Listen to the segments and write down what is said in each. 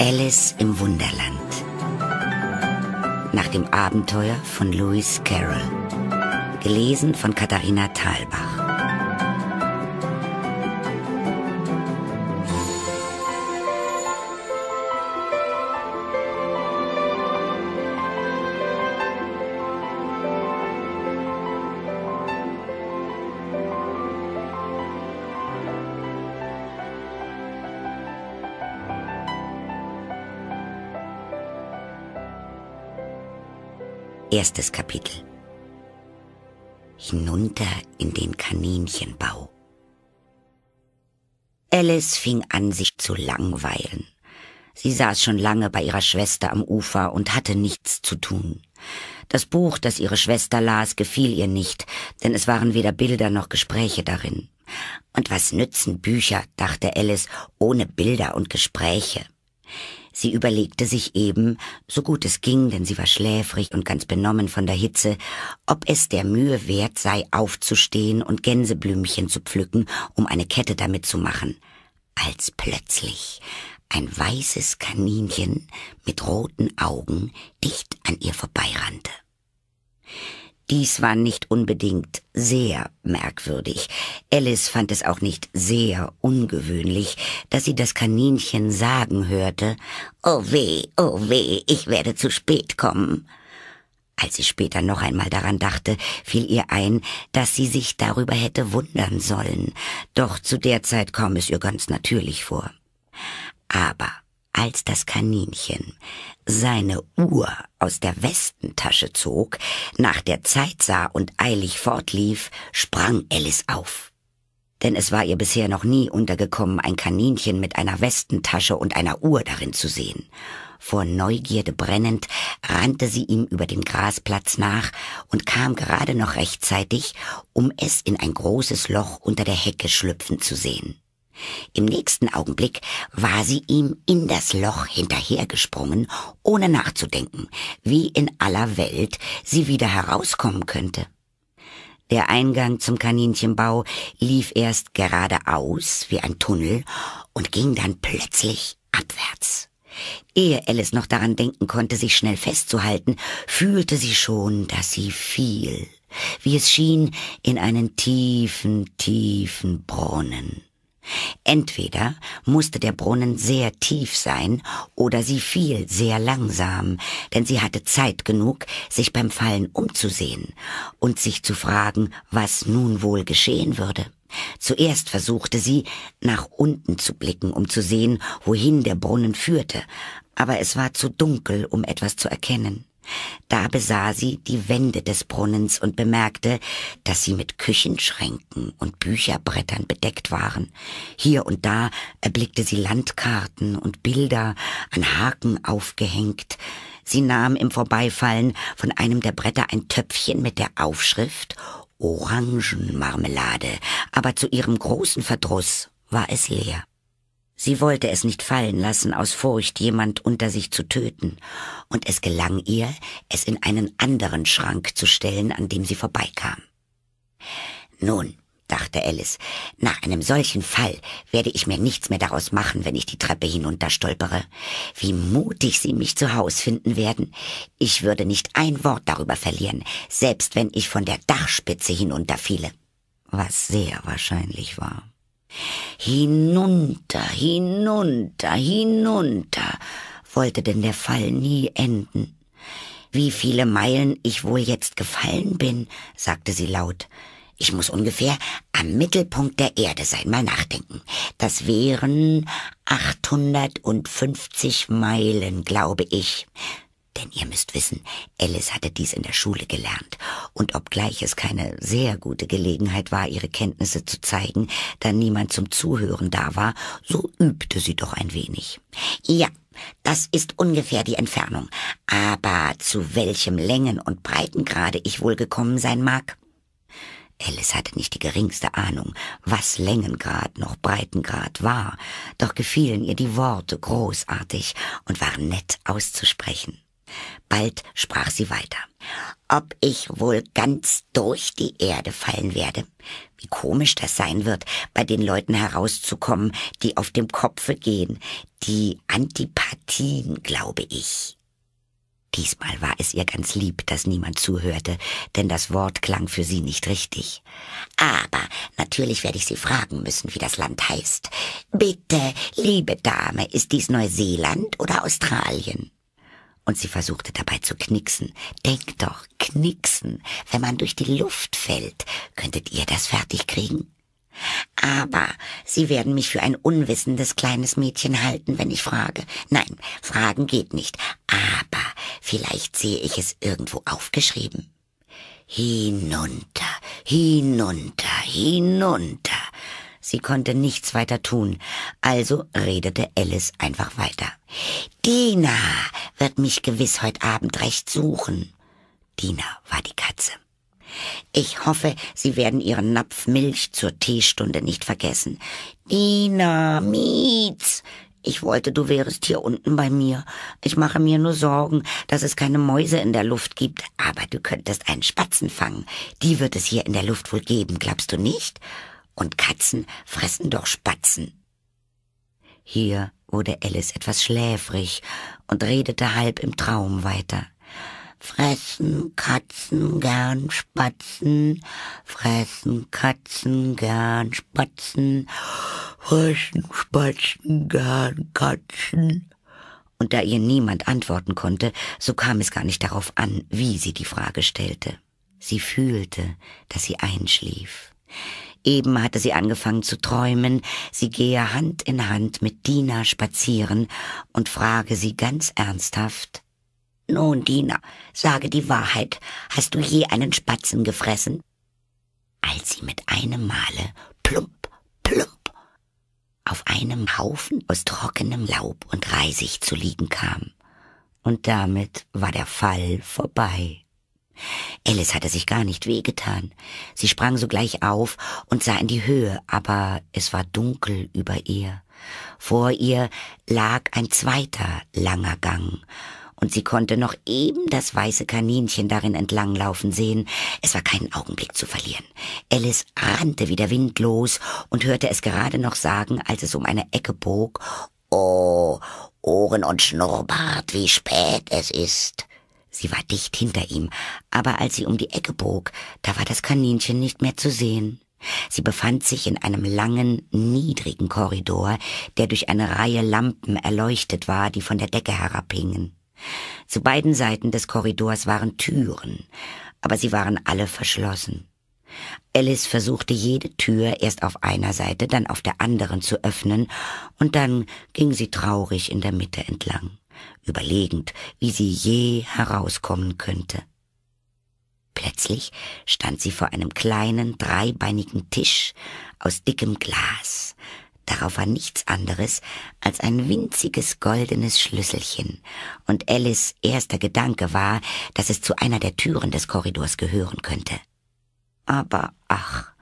Alice im Wunderland. Nach dem Abenteuer von Lewis Carroll. Gelesen von Katharina Thalbach. Erstes Kapitel. Hinunter in den Kaninchenbau. Alice fing an, sich zu langweilen. Sie saß schon lange bei ihrer Schwester am Ufer und hatte nichts zu tun. Das Buch, das ihre Schwester las, gefiel ihr nicht, denn es waren weder Bilder noch Gespräche darin. Und was nützen Bücher, dachte Alice, ohne Bilder und Gespräche. Sie überlegte sich eben, so gut es ging, denn sie war schläfrig und ganz benommen von der Hitze, ob es der Mühe wert sei, aufzustehen und Gänseblümchen zu pflücken, um eine Kette damit zu machen. Als plötzlich ein weißes Kaninchen mit roten Augen dicht an ihr vorbeirannte. Dies war nicht unbedingt sehr merkwürdig. Alice fand es auch nicht sehr ungewöhnlich, dass sie das Kaninchen sagen hörte, Oh weh, oh weh, ich werde zu spät kommen. Als sie später noch einmal daran dachte, fiel ihr ein, dass sie sich darüber hätte wundern sollen, doch zu der Zeit kam es ihr ganz natürlich vor. Aber als das Kaninchen seine Uhr aus der Westentasche zog, nach der Zeit sah und eilig fortlief, sprang Alice auf. Denn es war ihr bisher noch nie untergekommen, ein Kaninchen mit einer Westentasche und einer Uhr darin zu sehen. Vor Neugierde brennend rannte sie ihm über den Grasplatz nach und kam gerade noch rechtzeitig, um es in ein großes Loch unter der Hecke schlüpfen zu sehen. Im nächsten Augenblick war sie ihm in das Loch hinterhergesprungen, ohne nachzudenken, wie in aller Welt sie wieder herauskommen könnte. Der Eingang zum Kaninchenbau lief erst geradeaus wie ein Tunnel und ging dann plötzlich abwärts. Ehe Alice noch daran denken konnte, sich schnell festzuhalten, fühlte sie schon, dass sie fiel, wie es schien, in einen tiefen, tiefen Brunnen. Entweder musste der Brunnen sehr tief sein oder sie fiel sehr langsam, denn sie hatte Zeit genug, sich beim Fallen umzusehen und sich zu fragen, was nun wohl geschehen würde. Zuerst versuchte sie, nach unten zu blicken, um zu sehen, wohin der Brunnen führte, aber es war zu dunkel, um etwas zu erkennen. Da besah sie die Wände des Brunnens und bemerkte, dass sie mit Küchenschränken und Bücherbrettern bedeckt waren. Hier und da erblickte sie Landkarten und Bilder an Haken aufgehängt. Sie nahm im Vorbeifallen von einem der Bretter ein Töpfchen mit der Aufschrift Orangenmarmelade, aber zu ihrem großen Verdruss war es leer. Sie wollte es nicht fallen lassen, aus Furcht, jemand unter sich zu töten, und es gelang ihr, es in einen anderen Schrank zu stellen, an dem sie vorbeikam. Nun, dachte Alice, nach einem solchen Fall werde ich mir nichts mehr daraus machen, wenn ich die Treppe hinunterstolpere. Wie mutig sie mich zu Haus finden werden. Ich würde nicht ein Wort darüber verlieren, selbst wenn ich von der Dachspitze hinunterfiele. Was sehr wahrscheinlich war. Hinunter, hinunter, hinunter wollte denn der Fall nie enden. Wie viele Meilen ich wohl jetzt gefallen bin, sagte sie laut. Ich muss ungefähr am Mittelpunkt der Erde sein, mal nachdenken. Das wären 850 Meilen, glaube ich. Denn ihr müsst wissen, Alice hatte dies in der Schule gelernt, und obgleich es keine sehr gute Gelegenheit war, ihre Kenntnisse zu zeigen, da niemand zum Zuhören da war, so übte sie doch ein wenig. Ja, das ist ungefähr die Entfernung, aber zu welchem Längen- und Breitengrade ich wohl gekommen sein mag? Alice hatte nicht die geringste Ahnung, was Längengrad noch Breitengrad war, doch gefielen ihr die Worte großartig und waren nett auszusprechen. Bald sprach sie weiter. Ob ich wohl ganz durch die Erde fallen werde. Wie komisch das sein wird, bei den Leuten herauszukommen, die auf dem Kopfe gehen. Die Antipathien, glaube ich. Diesmal war es ihr ganz lieb, dass niemand zuhörte, denn das Wort klang für sie nicht richtig. Aber natürlich werde ich Sie fragen müssen, wie das Land heißt. Bitte, liebe Dame, ist dies Neuseeland oder Australien? und sie versuchte dabei zu knixen. Denkt doch, knixen. wenn man durch die Luft fällt, könntet ihr das fertig kriegen? Aber Sie werden mich für ein unwissendes kleines Mädchen halten, wenn ich frage. Nein, fragen geht nicht. Aber vielleicht sehe ich es irgendwo aufgeschrieben. Hinunter, hinunter, hinunter. Sie konnte nichts weiter tun, also redete Alice einfach weiter. Dina wird mich gewiss heute Abend recht suchen. Dina war die Katze. Ich hoffe, Sie werden Ihren Napf Milch zur Teestunde nicht vergessen. Dina, Mietz! Ich wollte, du wärest hier unten bei mir. Ich mache mir nur Sorgen, dass es keine Mäuse in der Luft gibt, aber du könntest einen Spatzen fangen. Die wird es hier in der Luft wohl geben, glaubst du nicht? und Katzen fressen doch Spatzen. Hier wurde Alice etwas schläfrig und redete halb im Traum weiter. Fressen Katzen gern Spatzen, fressen Katzen gern Spatzen, fressen Spatzen gern Katzen. Und da ihr niemand antworten konnte, so kam es gar nicht darauf an, wie sie die Frage stellte. Sie fühlte, dass sie einschlief. Eben hatte sie angefangen zu träumen, sie gehe Hand in Hand mit Dina spazieren und frage sie ganz ernsthaft. Nun, Dina, sage die Wahrheit. Hast du je einen Spatzen gefressen? Als sie mit einem Male plump, plump auf einem Haufen aus trockenem Laub und Reisig zu liegen kam. Und damit war der Fall vorbei. Alice hatte sich gar nicht wehgetan. Sie sprang sogleich auf und sah in die Höhe, aber es war dunkel über ihr. Vor ihr lag ein zweiter langer Gang, und sie konnte noch eben das weiße Kaninchen darin entlanglaufen sehen. Es war keinen Augenblick zu verlieren. Alice rannte wie der Wind los und hörte es gerade noch sagen, als es um eine Ecke bog, Oh, Ohren und Schnurrbart, wie spät es ist. Sie war dicht hinter ihm, aber als sie um die Ecke bog, da war das Kaninchen nicht mehr zu sehen. Sie befand sich in einem langen, niedrigen Korridor, der durch eine Reihe Lampen erleuchtet war, die von der Decke herabhingen. Zu beiden Seiten des Korridors waren Türen, aber sie waren alle verschlossen. Alice versuchte jede Tür erst auf einer Seite, dann auf der anderen zu öffnen, und dann ging sie traurig in der Mitte entlang überlegend, wie sie je herauskommen könnte. Plötzlich stand sie vor einem kleinen, dreibeinigen Tisch aus dickem Glas. Darauf war nichts anderes als ein winziges goldenes Schlüsselchen, und Alice erster Gedanke war, dass es zu einer der Türen des Korridors gehören könnte. Aber ach,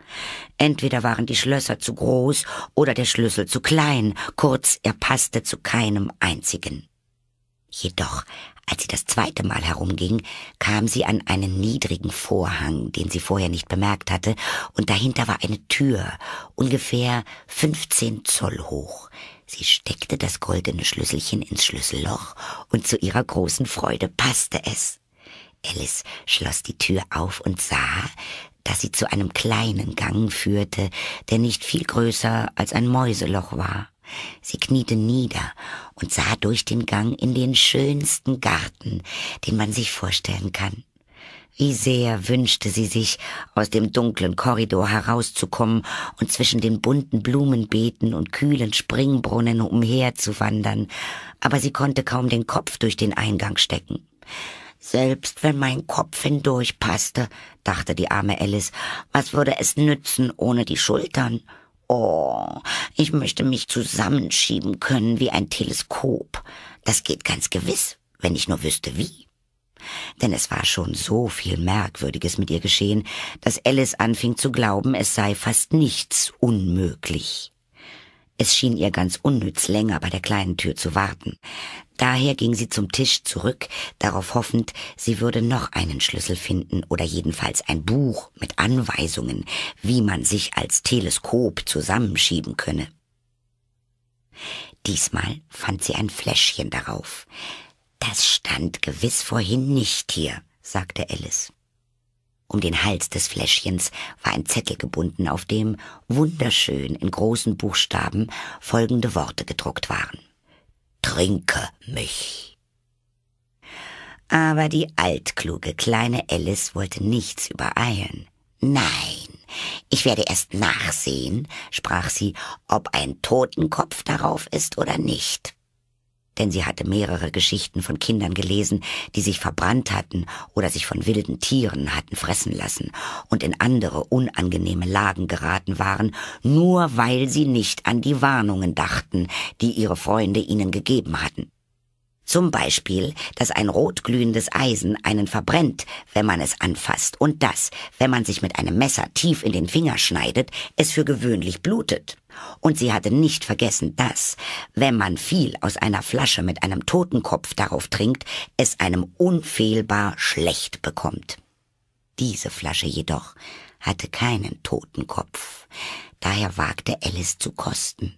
entweder waren die Schlösser zu groß oder der Schlüssel zu klein, kurz er passte zu keinem einzigen. Jedoch, als sie das zweite Mal herumging, kam sie an einen niedrigen Vorhang, den sie vorher nicht bemerkt hatte, und dahinter war eine Tür, ungefähr 15 Zoll hoch. Sie steckte das goldene Schlüsselchen ins Schlüsselloch, und zu ihrer großen Freude passte es. Alice schloss die Tür auf und sah, dass sie zu einem kleinen Gang führte, der nicht viel größer als ein Mäuseloch war. Sie kniete nieder und sah durch den Gang in den schönsten Garten, den man sich vorstellen kann. Wie sehr wünschte sie sich, aus dem dunklen Korridor herauszukommen und zwischen den bunten Blumenbeeten und kühlen Springbrunnen umherzuwandern, aber sie konnte kaum den Kopf durch den Eingang stecken. Selbst wenn mein Kopf hindurchpasste, dachte die arme Alice, was würde es nützen ohne die Schultern? Oh, ich möchte mich zusammenschieben können wie ein Teleskop. Das geht ganz gewiss, wenn ich nur wüsste wie. Denn es war schon so viel Merkwürdiges mit ihr geschehen, dass Alice anfing zu glauben, es sei fast nichts unmöglich. Es schien ihr ganz unnütz länger bei der kleinen Tür zu warten. Daher ging sie zum Tisch zurück, darauf hoffend, sie würde noch einen Schlüssel finden oder jedenfalls ein Buch mit Anweisungen, wie man sich als Teleskop zusammenschieben könne. Diesmal fand sie ein Fläschchen darauf. Das stand gewiss vorhin nicht hier, sagte Alice. Um den Hals des Fläschchens war ein Zettel gebunden, auf dem wunderschön in großen Buchstaben folgende Worte gedruckt waren trinke mich. Aber die altkluge kleine Alice wollte nichts übereilen. Nein, ich werde erst nachsehen, sprach sie, ob ein Totenkopf darauf ist oder nicht denn sie hatte mehrere Geschichten von Kindern gelesen, die sich verbrannt hatten oder sich von wilden Tieren hatten fressen lassen und in andere unangenehme Lagen geraten waren, nur weil sie nicht an die Warnungen dachten, die ihre Freunde ihnen gegeben hatten. Zum Beispiel, dass ein rotglühendes Eisen einen verbrennt, wenn man es anfasst und dass, wenn man sich mit einem Messer tief in den Finger schneidet, es für gewöhnlich blutet. Und sie hatte nicht vergessen, dass, wenn man viel aus einer Flasche mit einem Totenkopf darauf trinkt, es einem unfehlbar schlecht bekommt. Diese Flasche jedoch hatte keinen Totenkopf. Daher wagte Alice zu kosten.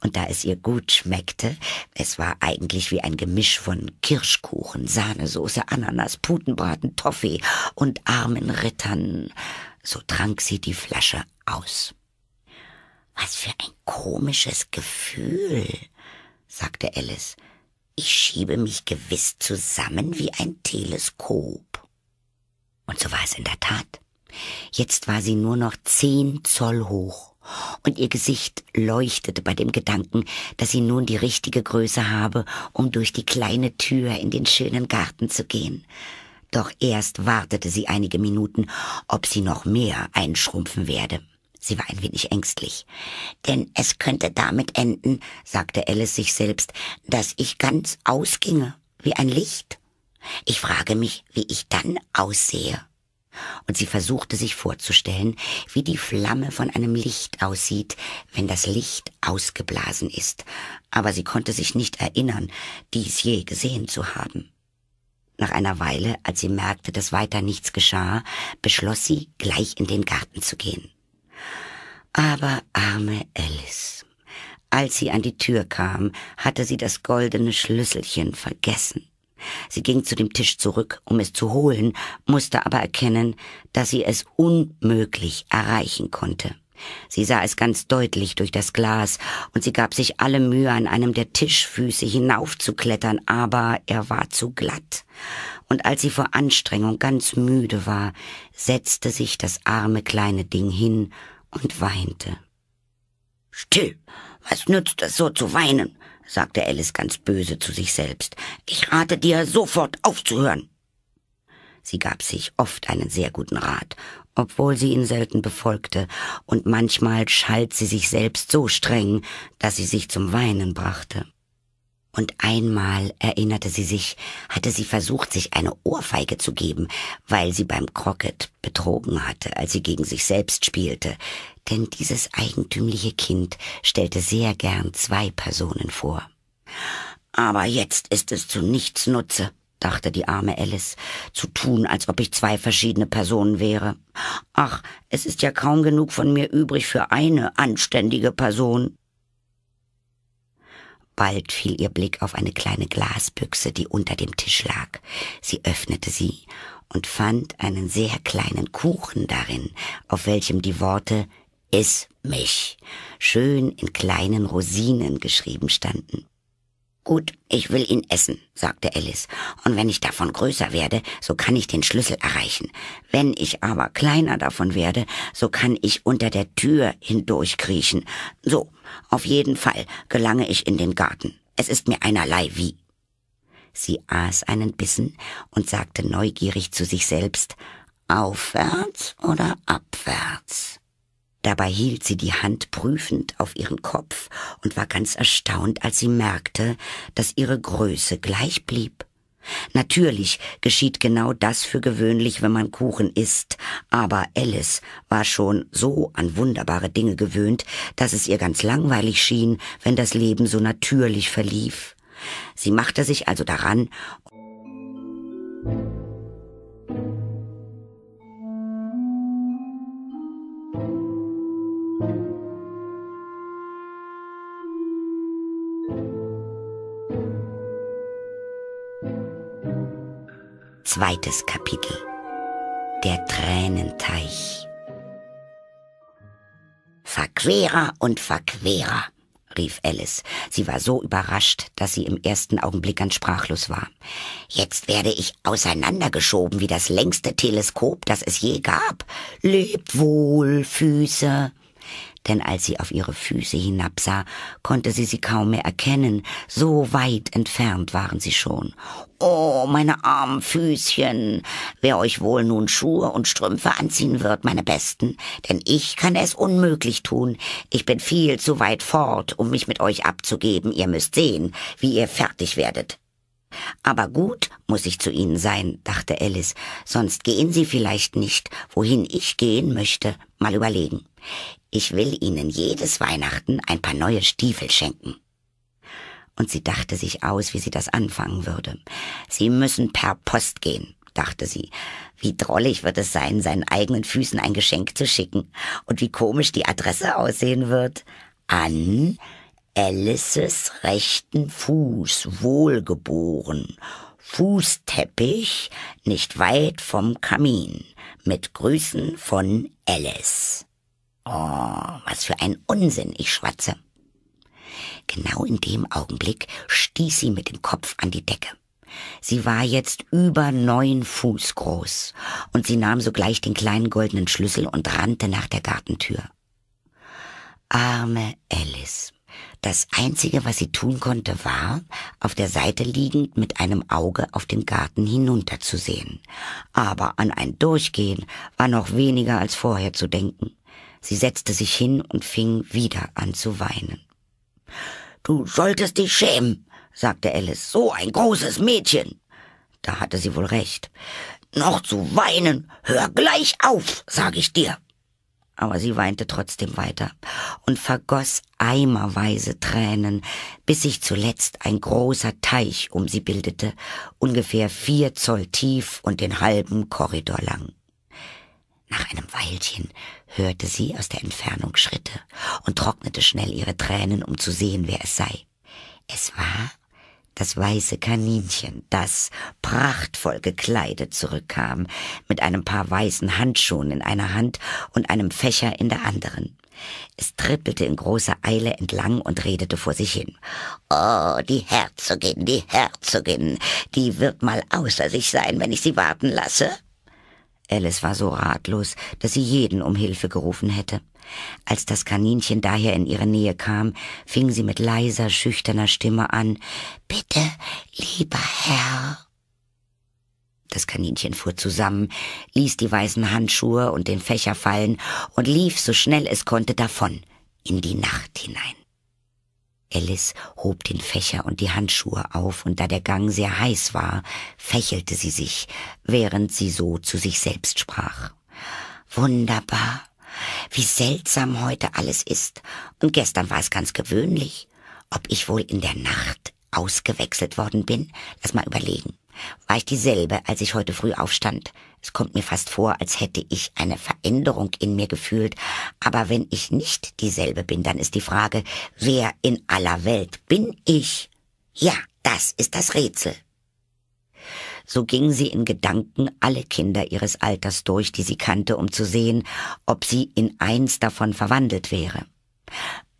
Und da es ihr gut schmeckte, es war eigentlich wie ein Gemisch von Kirschkuchen, Sahnesoße, Ananas, Putenbraten, Toffee und armen Rittern, so trank sie die Flasche aus. Was für ein komisches Gefühl, sagte Alice. Ich schiebe mich gewiss zusammen wie ein Teleskop. Und so war es in der Tat. Jetzt war sie nur noch zehn Zoll hoch, und ihr Gesicht leuchtete bei dem Gedanken, dass sie nun die richtige Größe habe, um durch die kleine Tür in den schönen Garten zu gehen. Doch erst wartete sie einige Minuten, ob sie noch mehr einschrumpfen werde. Sie war ein wenig ängstlich. Denn es könnte damit enden, sagte Alice sich selbst, dass ich ganz ausginge, wie ein Licht. Ich frage mich, wie ich dann aussehe. Und sie versuchte sich vorzustellen, wie die Flamme von einem Licht aussieht, wenn das Licht ausgeblasen ist, aber sie konnte sich nicht erinnern, dies je gesehen zu haben. Nach einer Weile, als sie merkte, dass weiter nichts geschah, beschloss sie, gleich in den Garten zu gehen. Aber arme Alice. Als sie an die Tür kam, hatte sie das goldene Schlüsselchen vergessen. Sie ging zu dem Tisch zurück, um es zu holen, musste aber erkennen, dass sie es unmöglich erreichen konnte. Sie sah es ganz deutlich durch das Glas, und sie gab sich alle Mühe, an einem der Tischfüße hinaufzuklettern, aber er war zu glatt. Und als sie vor Anstrengung ganz müde war, setzte sich das arme kleine Ding hin und weinte. Still, was nützt es so zu weinen? sagte Alice ganz böse zu sich selbst. Ich rate dir, sofort aufzuhören. Sie gab sich oft einen sehr guten Rat, obwohl sie ihn selten befolgte, und manchmal schalt sie sich selbst so streng, dass sie sich zum Weinen brachte. Und einmal, erinnerte sie sich, hatte sie versucht, sich eine Ohrfeige zu geben, weil sie beim Crockett betrogen hatte, als sie gegen sich selbst spielte. Denn dieses eigentümliche Kind stellte sehr gern zwei Personen vor. Aber jetzt ist es zu nichts Nutze, dachte die arme Alice, zu tun, als ob ich zwei verschiedene Personen wäre. Ach, es ist ja kaum genug von mir übrig für eine anständige Person. Bald fiel ihr Blick auf eine kleine Glasbüchse, die unter dem Tisch lag. Sie öffnete sie und fand einen sehr kleinen Kuchen darin, auf welchem die Worte Iss mich schön in kleinen Rosinen geschrieben standen. Gut, ich will ihn essen, sagte Alice, und wenn ich davon größer werde, so kann ich den Schlüssel erreichen. Wenn ich aber kleiner davon werde, so kann ich unter der Tür hindurchkriechen. So, auf jeden Fall gelange ich in den Garten. Es ist mir einerlei wie. Sie aß einen Bissen und sagte neugierig zu sich selbst Aufwärts oder abwärts? Dabei hielt sie die Hand prüfend auf ihren Kopf und war ganz erstaunt, als sie merkte, dass ihre Größe gleich blieb. Natürlich geschieht genau das für gewöhnlich, wenn man Kuchen isst, aber Alice war schon so an wunderbare Dinge gewöhnt, dass es ihr ganz langweilig schien, wenn das Leben so natürlich verlief. Sie machte sich also daran, Zweites Kapitel. Der Tränenteich. Verquerer und Verquerer, rief Alice. Sie war so überrascht, dass sie im ersten Augenblick ganz sprachlos war. Jetzt werde ich auseinandergeschoben wie das längste Teleskop, das es je gab. Leb wohl, Füße denn als sie auf ihre Füße hinabsah, konnte sie sie kaum mehr erkennen, so weit entfernt waren sie schon. Oh, meine armen Füßchen, wer euch wohl nun Schuhe und Strümpfe anziehen wird, meine Besten, denn ich kann es unmöglich tun, ich bin viel zu weit fort, um mich mit euch abzugeben, ihr müsst sehen, wie ihr fertig werdet. Aber gut muss ich zu Ihnen sein, dachte Alice, sonst gehen Sie vielleicht nicht, wohin ich gehen möchte, mal überlegen. Ich will Ihnen jedes Weihnachten ein paar neue Stiefel schenken. Und sie dachte sich aus, wie sie das anfangen würde. Sie müssen per Post gehen, dachte sie. Wie drollig wird es sein, seinen eigenen Füßen ein Geschenk zu schicken. Und wie komisch die Adresse aussehen wird. An Alices rechten Fuß, wohlgeboren. Fußteppich, nicht weit vom Kamin. Mit Grüßen von Alice. Oh, was für ein Unsinn, ich schwatze. Genau in dem Augenblick stieß sie mit dem Kopf an die Decke. Sie war jetzt über neun Fuß groß, und sie nahm sogleich den kleinen goldenen Schlüssel und rannte nach der Gartentür. Arme Alice. Das Einzige, was sie tun konnte, war, auf der Seite liegend mit einem Auge auf den Garten hinunterzusehen. Aber an ein Durchgehen war noch weniger als vorher zu denken. Sie setzte sich hin und fing wieder an zu weinen. Du solltest dich schämen, sagte Alice, so ein großes Mädchen. Da hatte sie wohl recht. Noch zu weinen, hör gleich auf, sag ich dir. Aber sie weinte trotzdem weiter und vergoss eimerweise Tränen, bis sich zuletzt ein großer Teich um sie bildete, ungefähr vier Zoll tief und den halben Korridor lang. Nach einem Weilchen hörte sie aus der Entfernung Schritte und trocknete schnell ihre Tränen, um zu sehen, wer es sei. Es war das weiße Kaninchen, das prachtvoll gekleidet zurückkam, mit einem paar weißen Handschuhen in einer Hand und einem Fächer in der anderen. Es trippelte in großer Eile entlang und redete vor sich hin. Oh, die Herzogin, die Herzogin, die wird mal außer sich sein, wenn ich sie warten lasse. Alice war so ratlos, dass sie jeden um Hilfe gerufen hätte. Als das Kaninchen daher in ihre Nähe kam, fing sie mit leiser, schüchterner Stimme an Bitte, lieber Herr. Das Kaninchen fuhr zusammen, ließ die weißen Handschuhe und den Fächer fallen und lief so schnell es konnte davon in die Nacht hinein. Alice hob den Fächer und die Handschuhe auf, und da der Gang sehr heiß war, fächelte sie sich, während sie so zu sich selbst sprach. Wunderbar. Wie seltsam heute alles ist. Und gestern war es ganz gewöhnlich. Ob ich wohl in der Nacht ausgewechselt worden bin? Lass mal überlegen. War ich dieselbe, als ich heute früh aufstand? Es kommt mir fast vor, als hätte ich eine Veränderung in mir gefühlt. Aber wenn ich nicht dieselbe bin, dann ist die Frage, wer in aller Welt bin ich? Ja, das ist das Rätsel. So ging sie in Gedanken alle Kinder ihres Alters durch, die sie kannte, um zu sehen, ob sie in eins davon verwandelt wäre.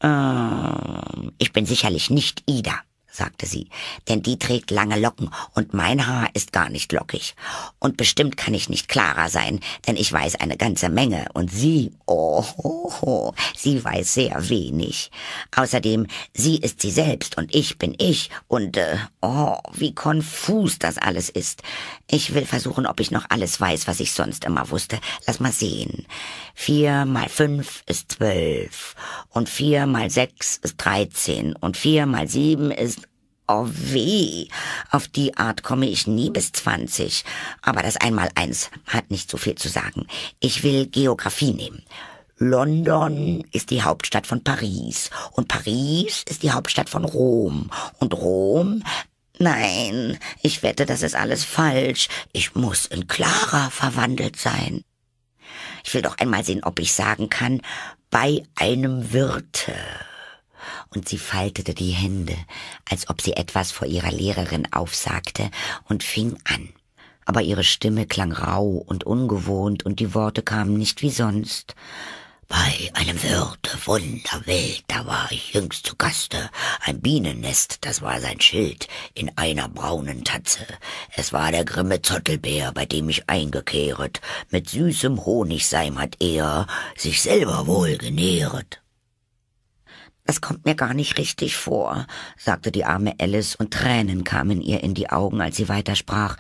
Ähm, ich bin sicherlich nicht Ida sagte sie, denn die trägt lange Locken und mein Haar ist gar nicht lockig. Und bestimmt kann ich nicht klarer sein, denn ich weiß eine ganze Menge und sie, oh, oh, oh sie weiß sehr wenig. Außerdem, sie ist sie selbst und ich bin ich und, äh, oh, wie konfus das alles ist. Ich will versuchen, ob ich noch alles weiß, was ich sonst immer wusste. Lass mal sehen. Vier mal fünf ist zwölf und vier mal sechs ist dreizehn und vier mal sieben ist Oh weh, auf die Art komme ich nie bis 20. Aber das Einmaleins hat nicht so viel zu sagen. Ich will Geografie nehmen. London ist die Hauptstadt von Paris und Paris ist die Hauptstadt von Rom und Rom Nein, ich wette, das ist alles falsch. Ich muss in Clara verwandelt sein. Ich will doch einmal sehen, ob ich sagen kann, bei einem Wirte und sie faltete die Hände, als ob sie etwas vor ihrer Lehrerin aufsagte, und fing an. Aber ihre Stimme klang rau und ungewohnt, und die Worte kamen nicht wie sonst. Bei einem Wirte wunderwild, da war ich jüngst zu Gaste. Ein Bienennest, das war sein Schild, in einer braunen Tatze. Es war der grimme Zottelbär, bei dem ich eingekehret. Mit süßem Honigseim hat er sich selber wohl genähret. Das kommt mir gar nicht richtig vor, sagte die arme Alice, und Tränen kamen ihr in die Augen, als sie weitersprach.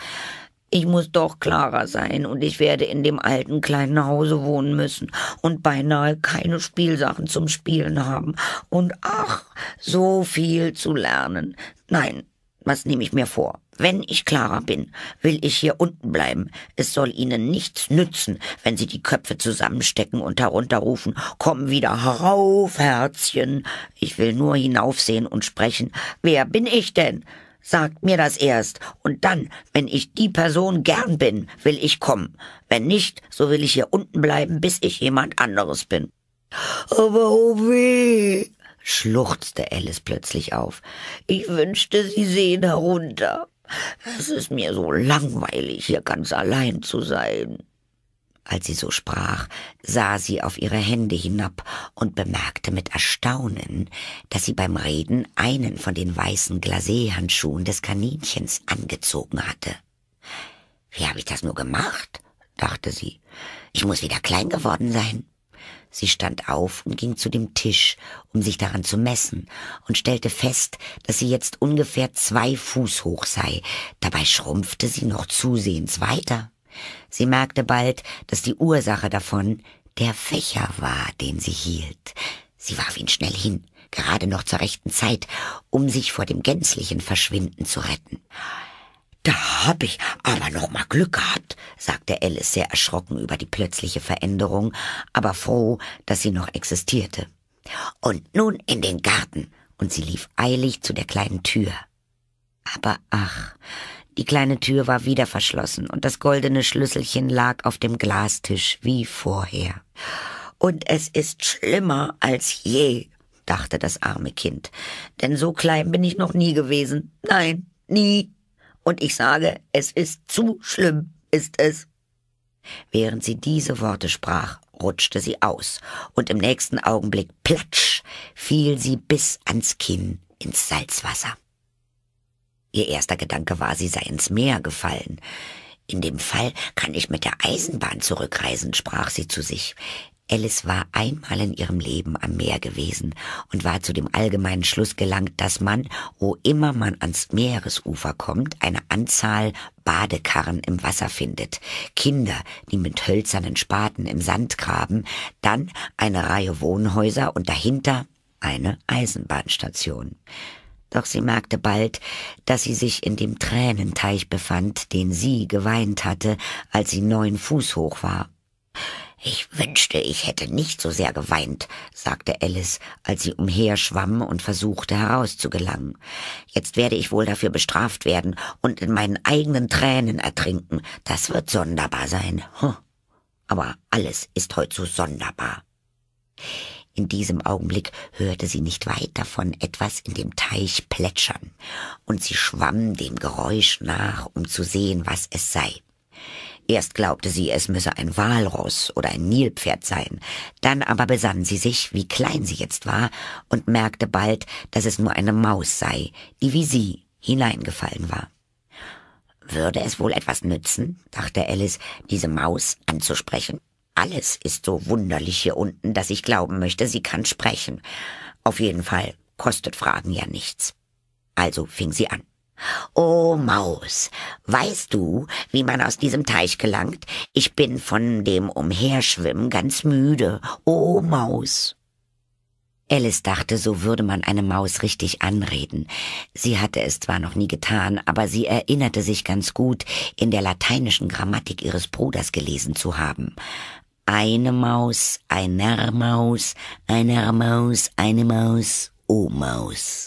Ich muss doch klarer sein, und ich werde in dem alten kleinen Hause wohnen müssen und beinahe keine Spielsachen zum Spielen haben. Und ach, so viel zu lernen. Nein, was nehme ich mir vor? Wenn ich klarer bin, will ich hier unten bleiben. Es soll Ihnen nichts nützen, wenn Sie die Köpfe zusammenstecken und herunterrufen. Komm wieder herauf, Herzchen. Ich will nur hinaufsehen und sprechen. Wer bin ich denn? Sagt mir das erst. Und dann, wenn ich die Person gern bin, will ich kommen. Wenn nicht, so will ich hier unten bleiben, bis ich jemand anderes bin. Aber oh weh, schluchzte Alice plötzlich auf. Ich wünschte, Sie sehen herunter. Es ist mir so langweilig, hier ganz allein zu sein. Als sie so sprach, sah sie auf ihre Hände hinab und bemerkte mit Erstaunen, dass sie beim Reden einen von den weißen glacé des Kaninchens angezogen hatte. Wie habe ich das nur gemacht? dachte sie. Ich muss wieder klein geworden sein. Sie stand auf und ging zu dem Tisch, um sich daran zu messen, und stellte fest, dass sie jetzt ungefähr zwei Fuß hoch sei. Dabei schrumpfte sie noch zusehends weiter. Sie merkte bald, dass die Ursache davon der Fächer war, den sie hielt. Sie warf ihn schnell hin, gerade noch zur rechten Zeit, um sich vor dem gänzlichen Verschwinden zu retten. Da hab ich aber noch mal Glück gehabt, sagte Alice sehr erschrocken über die plötzliche Veränderung, aber froh, dass sie noch existierte. Und nun in den Garten, und sie lief eilig zu der kleinen Tür. Aber ach, die kleine Tür war wieder verschlossen und das goldene Schlüsselchen lag auf dem Glastisch wie vorher. Und es ist schlimmer als je, dachte das arme Kind, denn so klein bin ich noch nie gewesen. Nein, nie. Und ich sage, es ist zu schlimm, ist es. Während sie diese Worte sprach, rutschte sie aus, und im nächsten Augenblick, platsch, fiel sie bis ans Kinn ins Salzwasser. Ihr erster Gedanke war, sie sei ins Meer gefallen. In dem Fall kann ich mit der Eisenbahn zurückreisen, sprach sie zu sich. Alice war einmal in ihrem Leben am Meer gewesen und war zu dem allgemeinen Schluss gelangt, dass man, wo immer man ans Meeresufer kommt, eine Anzahl Badekarren im Wasser findet, Kinder, die mit hölzernen Spaten im Sand graben, dann eine Reihe Wohnhäuser und dahinter eine Eisenbahnstation. Doch sie merkte bald, dass sie sich in dem Tränenteich befand, den sie geweint hatte, als sie neun Fuß hoch war. Ich wünschte, ich hätte nicht so sehr geweint, sagte Alice, als sie umherschwamm und versuchte herauszugelangen. Jetzt werde ich wohl dafür bestraft werden und in meinen eigenen Tränen ertrinken. Das wird sonderbar sein. Huh. Aber alles ist heut so sonderbar. In diesem Augenblick hörte sie nicht weit davon etwas in dem Teich plätschern, und sie schwamm dem Geräusch nach, um zu sehen, was es sei. Erst glaubte sie, es müsse ein Walross oder ein Nilpferd sein, dann aber besann sie sich, wie klein sie jetzt war, und merkte bald, dass es nur eine Maus sei, die wie sie hineingefallen war. Würde es wohl etwas nützen, dachte Alice, diese Maus anzusprechen? Alles ist so wunderlich hier unten, dass ich glauben möchte, sie kann sprechen. Auf jeden Fall kostet Fragen ja nichts. Also fing sie an. Oh Maus, weißt du, wie man aus diesem Teich gelangt? Ich bin von dem Umherschwimmen ganz müde. Oh Maus. Alice dachte, so würde man eine Maus richtig anreden. Sie hatte es zwar noch nie getan, aber sie erinnerte sich ganz gut, in der lateinischen Grammatik ihres Bruders gelesen zu haben. Eine Maus, einer Maus, einer Maus, eine Maus, O oh, Maus.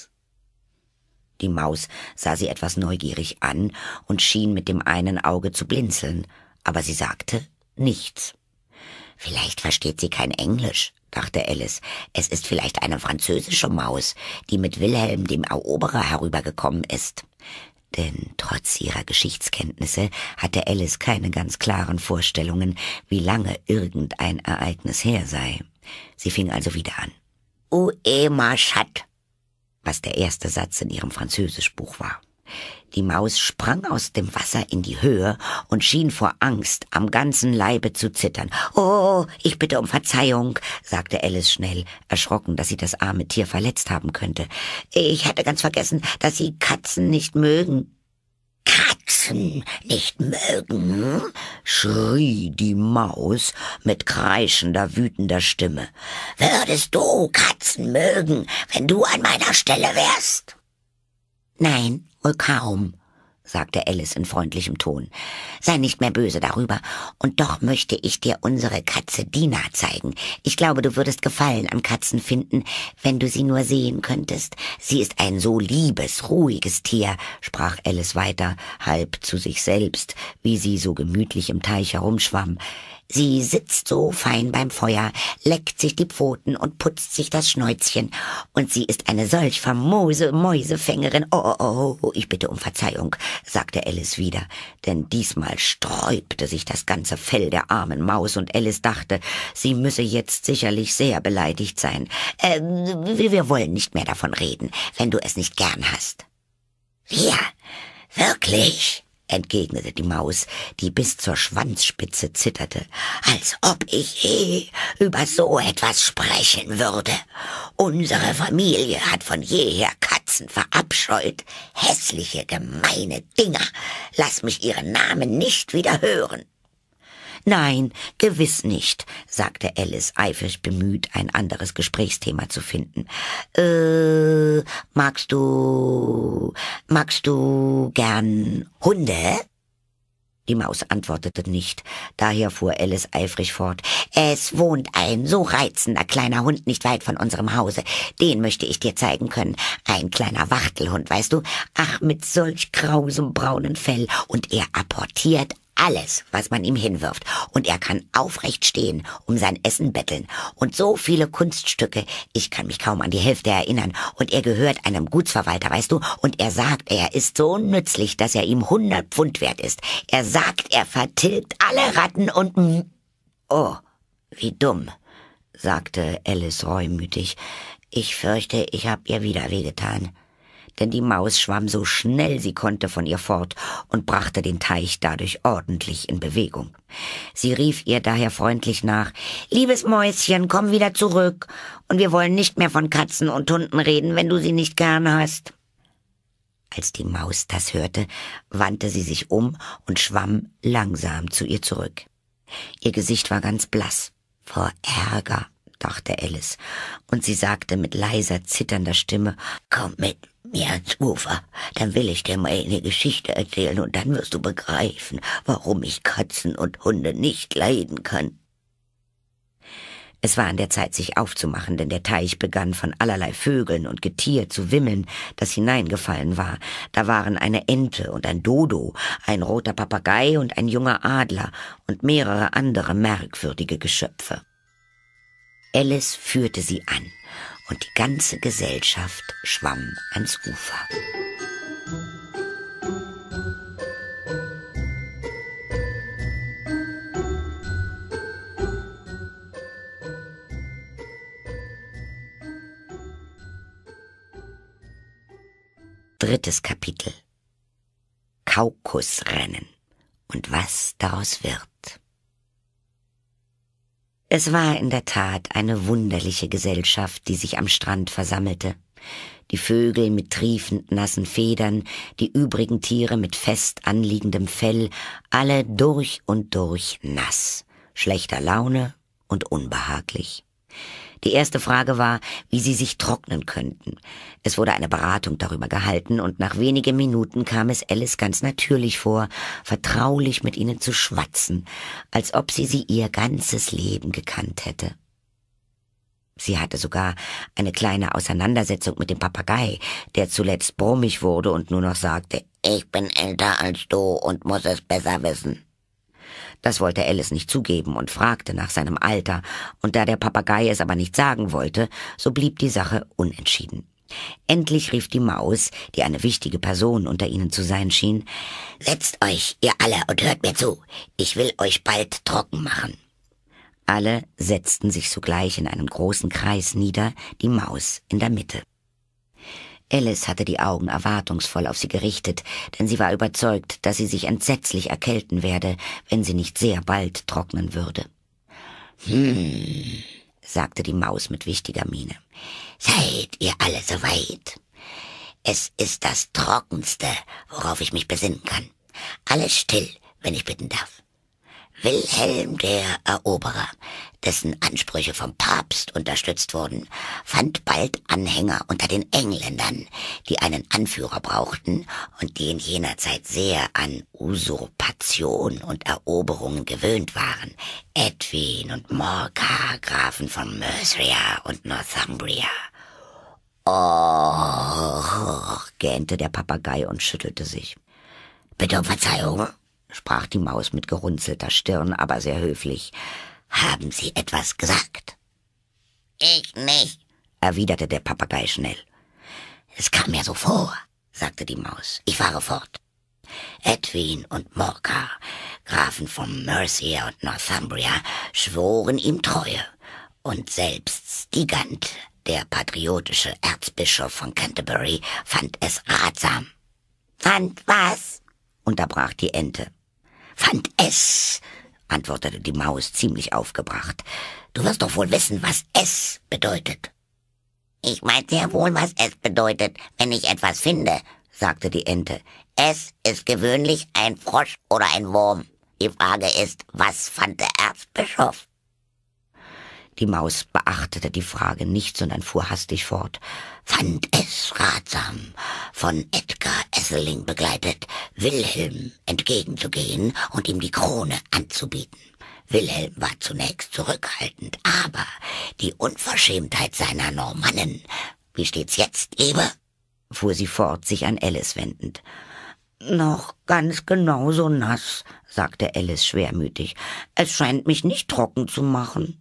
Die Maus sah sie etwas neugierig an und schien mit dem einen Auge zu blinzeln, aber sie sagte nichts. Vielleicht versteht sie kein Englisch, dachte Alice. Es ist vielleicht eine französische Maus, die mit Wilhelm dem Eroberer herübergekommen ist. Denn trotz ihrer Geschichtskenntnisse hatte Alice keine ganz klaren Vorstellungen, wie lange irgendein Ereignis her sei. Sie fing also wieder an. Uema Schat, was der erste Satz in ihrem Französischbuch war. Die Maus sprang aus dem Wasser in die Höhe und schien vor Angst am ganzen Leibe zu zittern. Oh, ich bitte um Verzeihung, sagte Alice schnell, erschrocken, dass sie das arme Tier verletzt haben könnte. Ich hatte ganz vergessen, dass Sie Katzen nicht mögen. Katzen nicht mögen? Hm? schrie die Maus mit kreischender, wütender Stimme. Würdest du Katzen mögen, wenn du an meiner Stelle wärst? Nein, wohl kaum, sagte Alice in freundlichem Ton. Sei nicht mehr böse darüber. Und doch möchte ich dir unsere Katze Dina zeigen. Ich glaube, du würdest Gefallen an Katzen finden, wenn du sie nur sehen könntest. Sie ist ein so liebes, ruhiges Tier, sprach Alice weiter, halb zu sich selbst, wie sie so gemütlich im Teich herumschwamm. Sie sitzt so fein beim Feuer, leckt sich die Pfoten und putzt sich das Schnäuzchen. Und sie ist eine solch famose Mäusefängerin. Oh oh, oh, oh, oh, ich bitte um Verzeihung, sagte Alice wieder, denn diesmal sträubte sich das ganze Fell der armen Maus und Alice dachte, sie müsse jetzt sicherlich sehr beleidigt sein. Äh, wir wollen nicht mehr davon reden, wenn du es nicht gern hast. Wir? Wirklich? entgegnete die Maus, die bis zur Schwanzspitze zitterte, als ob ich eh über so etwas sprechen würde. Unsere Familie hat von jeher Katzen verabscheut. Hässliche, gemeine Dinger. Lass mich ihren Namen nicht wieder hören. Nein, gewiss nicht, sagte Alice eifrig bemüht, ein anderes Gesprächsthema zu finden. Äh, magst du, magst du gern Hunde? Die Maus antwortete nicht. Daher fuhr Alice eifrig fort. Es wohnt ein so reizender kleiner Hund nicht weit von unserem Hause. Den möchte ich dir zeigen können. Ein kleiner Wachtelhund, weißt du? Ach, mit solch grausem braunen Fell. Und er apportiert alles, was man ihm hinwirft, und er kann aufrecht stehen, um sein Essen betteln. Und so viele Kunststücke, ich kann mich kaum an die Hälfte erinnern, und er gehört einem Gutsverwalter, weißt du, und er sagt, er ist so nützlich, dass er ihm hundert Pfund wert ist. Er sagt, er vertilgt alle Ratten und... Oh, wie dumm, sagte Alice reumütig. Ich fürchte, ich hab ihr wieder wehgetan denn die Maus schwamm so schnell sie konnte von ihr fort und brachte den Teich dadurch ordentlich in Bewegung. Sie rief ihr daher freundlich nach Liebes Mäuschen, komm wieder zurück, und wir wollen nicht mehr von Katzen und Hunden reden, wenn du sie nicht gern hast. Als die Maus das hörte, wandte sie sich um und schwamm langsam zu ihr zurück. Ihr Gesicht war ganz blass vor Ärger, dachte Alice, und sie sagte mit leiser, zitternder Stimme Komm mit, mir ans Ufer, dann will ich dir meine Geschichte erzählen und dann wirst du begreifen, warum ich Katzen und Hunde nicht leiden kann. Es war an der Zeit, sich aufzumachen, denn der Teich begann von allerlei Vögeln und Getier zu wimmeln, das hineingefallen war. Da waren eine Ente und ein Dodo, ein roter Papagei und ein junger Adler und mehrere andere merkwürdige Geschöpfe. Alice führte sie an und die ganze Gesellschaft schwamm ans Ufer. Drittes Kapitel Kaukusrennen und was daraus wird. Es war in der Tat eine wunderliche Gesellschaft, die sich am Strand versammelte. Die Vögel mit triefend nassen Federn, die übrigen Tiere mit fest anliegendem Fell, alle durch und durch nass, schlechter Laune und unbehaglich. Die erste Frage war, wie sie sich trocknen könnten. Es wurde eine Beratung darüber gehalten und nach wenigen Minuten kam es Alice ganz natürlich vor, vertraulich mit ihnen zu schwatzen, als ob sie sie ihr ganzes Leben gekannt hätte. Sie hatte sogar eine kleine Auseinandersetzung mit dem Papagei, der zuletzt brummig wurde und nur noch sagte, ich bin älter als du und muss es besser wissen. Das wollte Alice nicht zugeben und fragte nach seinem Alter, und da der Papagei es aber nicht sagen wollte, so blieb die Sache unentschieden. Endlich rief die Maus, die eine wichtige Person unter ihnen zu sein schien, Setzt euch, ihr alle, und hört mir zu. Ich will euch bald trocken machen. Alle setzten sich sogleich in einem großen Kreis nieder, die Maus in der Mitte. Alice hatte die Augen erwartungsvoll auf sie gerichtet, denn sie war überzeugt, dass sie sich entsetzlich erkälten werde, wenn sie nicht sehr bald trocknen würde. Hm, sagte die Maus mit wichtiger Miene. Seid ihr alle soweit? Es ist das Trockenste, worauf ich mich besinnen kann. Alles still, wenn ich bitten darf. Wilhelm der Eroberer, dessen Ansprüche vom Papst unterstützt wurden, fand bald Anhänger unter den Engländern, die einen Anführer brauchten und die in jener Zeit sehr an Usurpation und Eroberungen gewöhnt waren. Edwin und Morcar, Grafen von Mercia und Northumbria. Oh, oh, oh, oh gähnte der Papagei und schüttelte sich. Bitte um Verzeihung, sprach die Maus mit gerunzelter Stirn, aber sehr höflich. Haben Sie etwas gesagt? Ich nicht, erwiderte der Papagei schnell. Es kam mir so vor, sagte die Maus. Ich fahre fort. Edwin und Morcar, Grafen von Mercia und Northumbria, schworen ihm Treue, und selbst Stigand, der patriotische Erzbischof von Canterbury, fand es ratsam. Fand was? unterbrach die Ente fand es, antwortete die Maus ziemlich aufgebracht. Du wirst doch wohl wissen, was es bedeutet. Ich weiß sehr wohl, was es bedeutet, wenn ich etwas finde, sagte die Ente. Es ist gewöhnlich ein Frosch oder ein Wurm. Die Frage ist, was fand der Erzbischof? Die Maus beachtete die Frage nicht, sondern fuhr hastig fort. Fand es ratsam, von Edgar Esseling begleitet, Wilhelm entgegenzugehen und ihm die Krone anzubieten. Wilhelm war zunächst zurückhaltend, aber die Unverschämtheit seiner Normannen, wie steht's jetzt, Liebe? fuhr sie fort, sich an Alice wendend. Noch ganz genauso nass, sagte Alice schwermütig. Es scheint mich nicht trocken zu machen.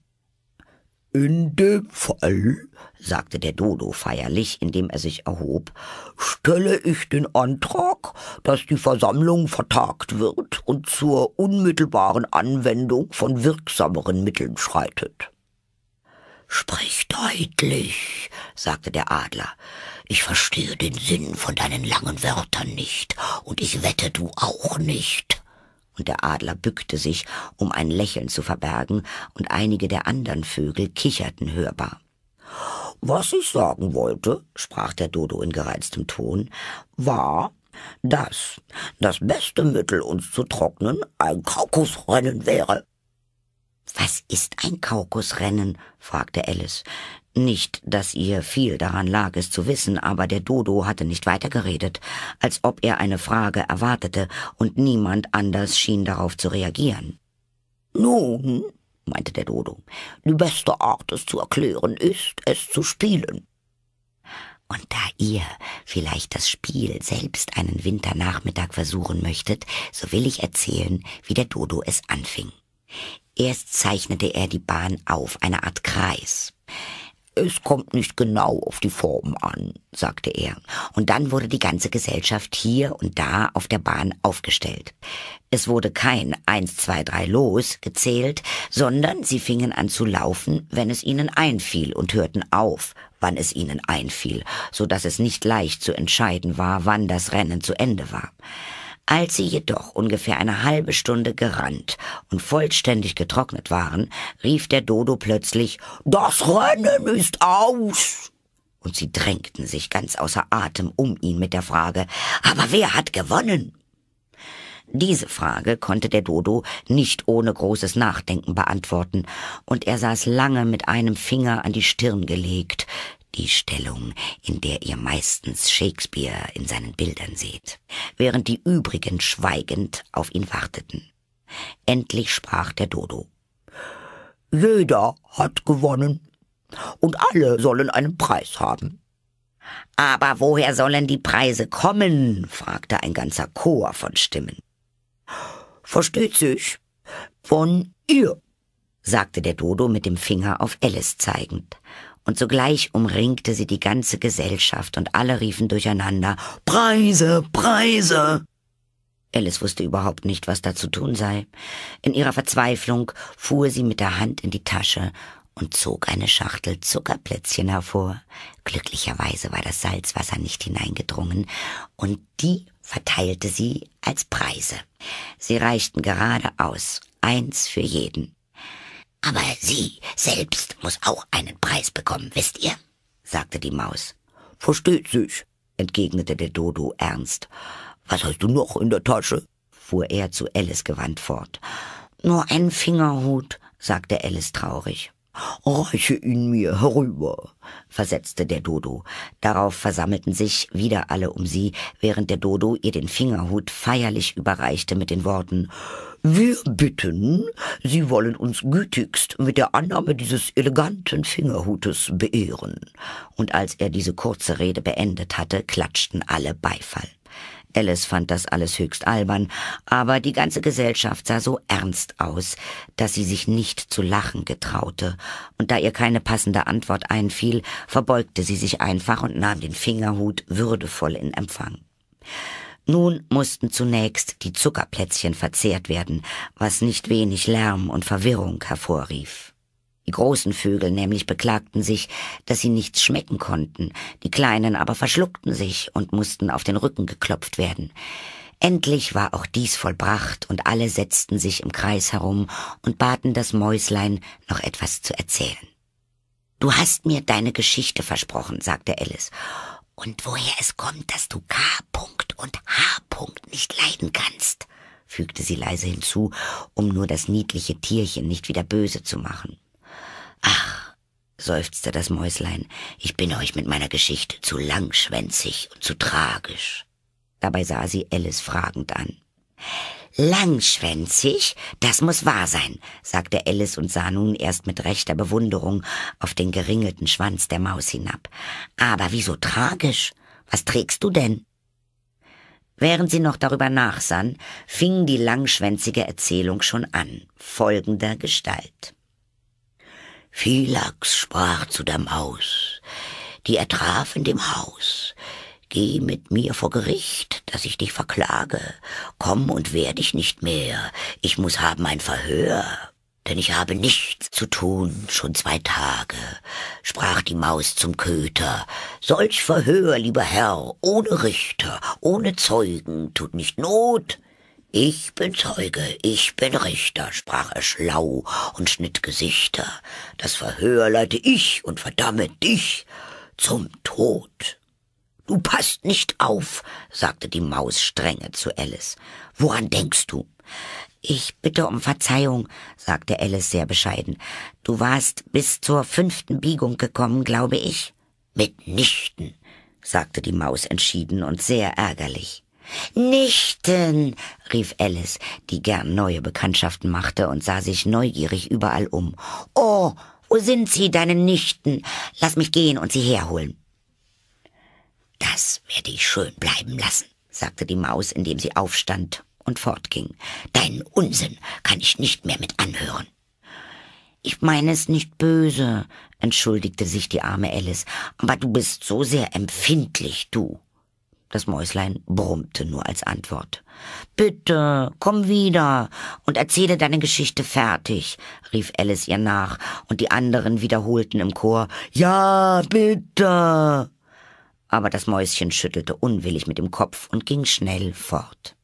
In dem Fall, sagte der Dodo feierlich, indem er sich erhob, stelle ich den Antrag, dass die Versammlung vertagt wird und zur unmittelbaren Anwendung von wirksameren Mitteln schreitet. Sprich deutlich, sagte der Adler. Ich verstehe den Sinn von deinen langen Wörtern nicht, und ich wette du auch nicht und der Adler bückte sich, um ein Lächeln zu verbergen, und einige der anderen Vögel kicherten hörbar. Was ich sagen wollte, sprach der Dodo in gereiztem Ton, war, dass das beste Mittel, uns zu trocknen, ein Kaukusrennen wäre. Was ist ein Kaukusrennen? fragte Alice. Nicht, dass ihr viel daran lag, es zu wissen, aber der Dodo hatte nicht weitergeredet, als ob er eine Frage erwartete, und niemand anders schien darauf zu reagieren. Nun, meinte der Dodo, die beste Art, es zu erklären, ist, es zu spielen. Und da ihr vielleicht das Spiel selbst einen Winternachmittag versuchen möchtet, so will ich erzählen, wie der Dodo es anfing. Erst zeichnete er die Bahn auf, eine Art Kreis. Es kommt nicht genau auf die Form an, sagte er. Und dann wurde die ganze Gesellschaft hier und da auf der Bahn aufgestellt. Es wurde kein eins, zwei, drei los gezählt, sondern sie fingen an zu laufen, wenn es ihnen einfiel und hörten auf, wann es ihnen einfiel, so dass es nicht leicht zu entscheiden war, wann das Rennen zu Ende war. Als sie jedoch ungefähr eine halbe Stunde gerannt und vollständig getrocknet waren, rief der Dodo plötzlich Das Rennen ist aus. Und sie drängten sich ganz außer Atem um ihn mit der Frage Aber wer hat gewonnen? Diese Frage konnte der Dodo nicht ohne großes Nachdenken beantworten, und er saß lange mit einem Finger an die Stirn gelegt, die Stellung, in der ihr meistens Shakespeare in seinen Bildern seht, während die übrigen schweigend auf ihn warteten. Endlich sprach der Dodo. Jeder hat gewonnen, und alle sollen einen Preis haben. Aber woher sollen die Preise kommen? fragte ein ganzer Chor von Stimmen. Versteht sich, von ihr, sagte der Dodo mit dem Finger auf Alice zeigend und sogleich umringte sie die ganze Gesellschaft und alle riefen durcheinander Preise, Preise. Alice wusste überhaupt nicht, was da zu tun sei. In ihrer Verzweiflung fuhr sie mit der Hand in die Tasche und zog eine Schachtel Zuckerplätzchen hervor. Glücklicherweise war das Salzwasser nicht hineingedrungen, und die verteilte sie als Preise. Sie reichten gerade aus, eins für jeden. Aber sie selbst muss auch einen Preis bekommen, wisst ihr? sagte die Maus. Versteht sich, entgegnete der Dodo ernst. Was hast du noch in der Tasche? fuhr er zu Alice gewandt fort. Nur einen Fingerhut, sagte Alice traurig. Reiche ihn mir herüber, versetzte der Dodo. Darauf versammelten sich wieder alle um sie, während der Dodo ihr den Fingerhut feierlich überreichte mit den Worten Wir bitten, Sie wollen uns gütigst mit der Annahme dieses eleganten Fingerhutes beehren. Und als er diese kurze Rede beendet hatte, klatschten alle Beifall. Alice fand das alles höchst albern, aber die ganze Gesellschaft sah so ernst aus, dass sie sich nicht zu lachen getraute, und da ihr keine passende Antwort einfiel, verbeugte sie sich einfach und nahm den Fingerhut würdevoll in Empfang. Nun mussten zunächst die Zuckerplätzchen verzehrt werden, was nicht wenig Lärm und Verwirrung hervorrief. Die großen Vögel nämlich beklagten sich, dass sie nichts schmecken konnten, die kleinen aber verschluckten sich und mussten auf den Rücken geklopft werden. Endlich war auch dies vollbracht, und alle setzten sich im Kreis herum und baten das Mäuslein, noch etwas zu erzählen. Du hast mir deine Geschichte versprochen, sagte Alice, und woher es kommt, dass du K. -Punkt und H. -Punkt nicht leiden kannst, fügte sie leise hinzu, um nur das niedliche Tierchen nicht wieder böse zu machen. Ach, seufzte das Mäuslein, ich bin euch mit meiner Geschichte zu langschwänzig und zu tragisch. Dabei sah sie Alice fragend an. Langschwänzig? Das muss wahr sein, sagte Alice und sah nun erst mit rechter Bewunderung auf den geringelten Schwanz der Maus hinab. Aber wieso tragisch? Was trägst du denn? Während sie noch darüber nachsann, fing die langschwänzige Erzählung schon an, folgender Gestalt. Phylax sprach zu der Maus, die er traf in dem Haus. Geh mit mir vor Gericht, dass ich dich verklage. Komm und wehr dich nicht mehr. Ich muß haben ein Verhör. Denn ich habe nichts zu tun, schon zwei Tage, sprach die Maus zum Köter. Solch Verhör, lieber Herr, ohne Richter, ohne Zeugen, tut nicht Not, ich bin Zeuge, ich bin Richter, sprach er schlau und schnitt Gesichter. Das Verhör leite ich und verdamme dich zum Tod. Du passt nicht auf, sagte die Maus strenge zu Alice. Woran denkst du? Ich bitte um Verzeihung, sagte Alice sehr bescheiden. Du warst bis zur fünften Biegung gekommen, glaube ich. Mitnichten, sagte die Maus entschieden und sehr ärgerlich. Nichten, rief Alice, die gern neue Bekanntschaften machte und sah sich neugierig überall um. Oh, wo sind sie, deine Nichten? Lass mich gehen und sie herholen. Das werde ich schön bleiben lassen, sagte die Maus, indem sie aufstand und fortging. Deinen Unsinn kann ich nicht mehr mit anhören. Ich meine es nicht böse, entschuldigte sich die arme Alice, aber du bist so sehr empfindlich, du. Das Mäuslein brummte nur als Antwort. Bitte, komm wieder und erzähle deine Geschichte fertig, rief Alice ihr nach, und die anderen wiederholten im Chor Ja, bitte. Aber das Mäuschen schüttelte unwillig mit dem Kopf und ging schnell fort.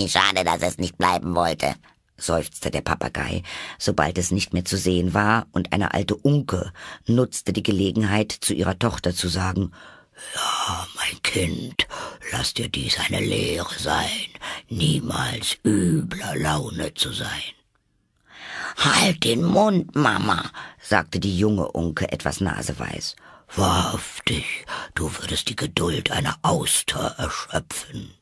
Schade, dass es nicht bleiben wollte, seufzte der Papagei, sobald es nicht mehr zu sehen war, und eine alte Unke nutzte die Gelegenheit, zu ihrer Tochter zu sagen ja, mein Kind, lass dir dies eine Lehre sein, niemals übler Laune zu sein. Halt den Mund, Mama, sagte die junge Unke etwas naseweiß. Wahrhaftig, du würdest die Geduld einer Auster erschöpfen.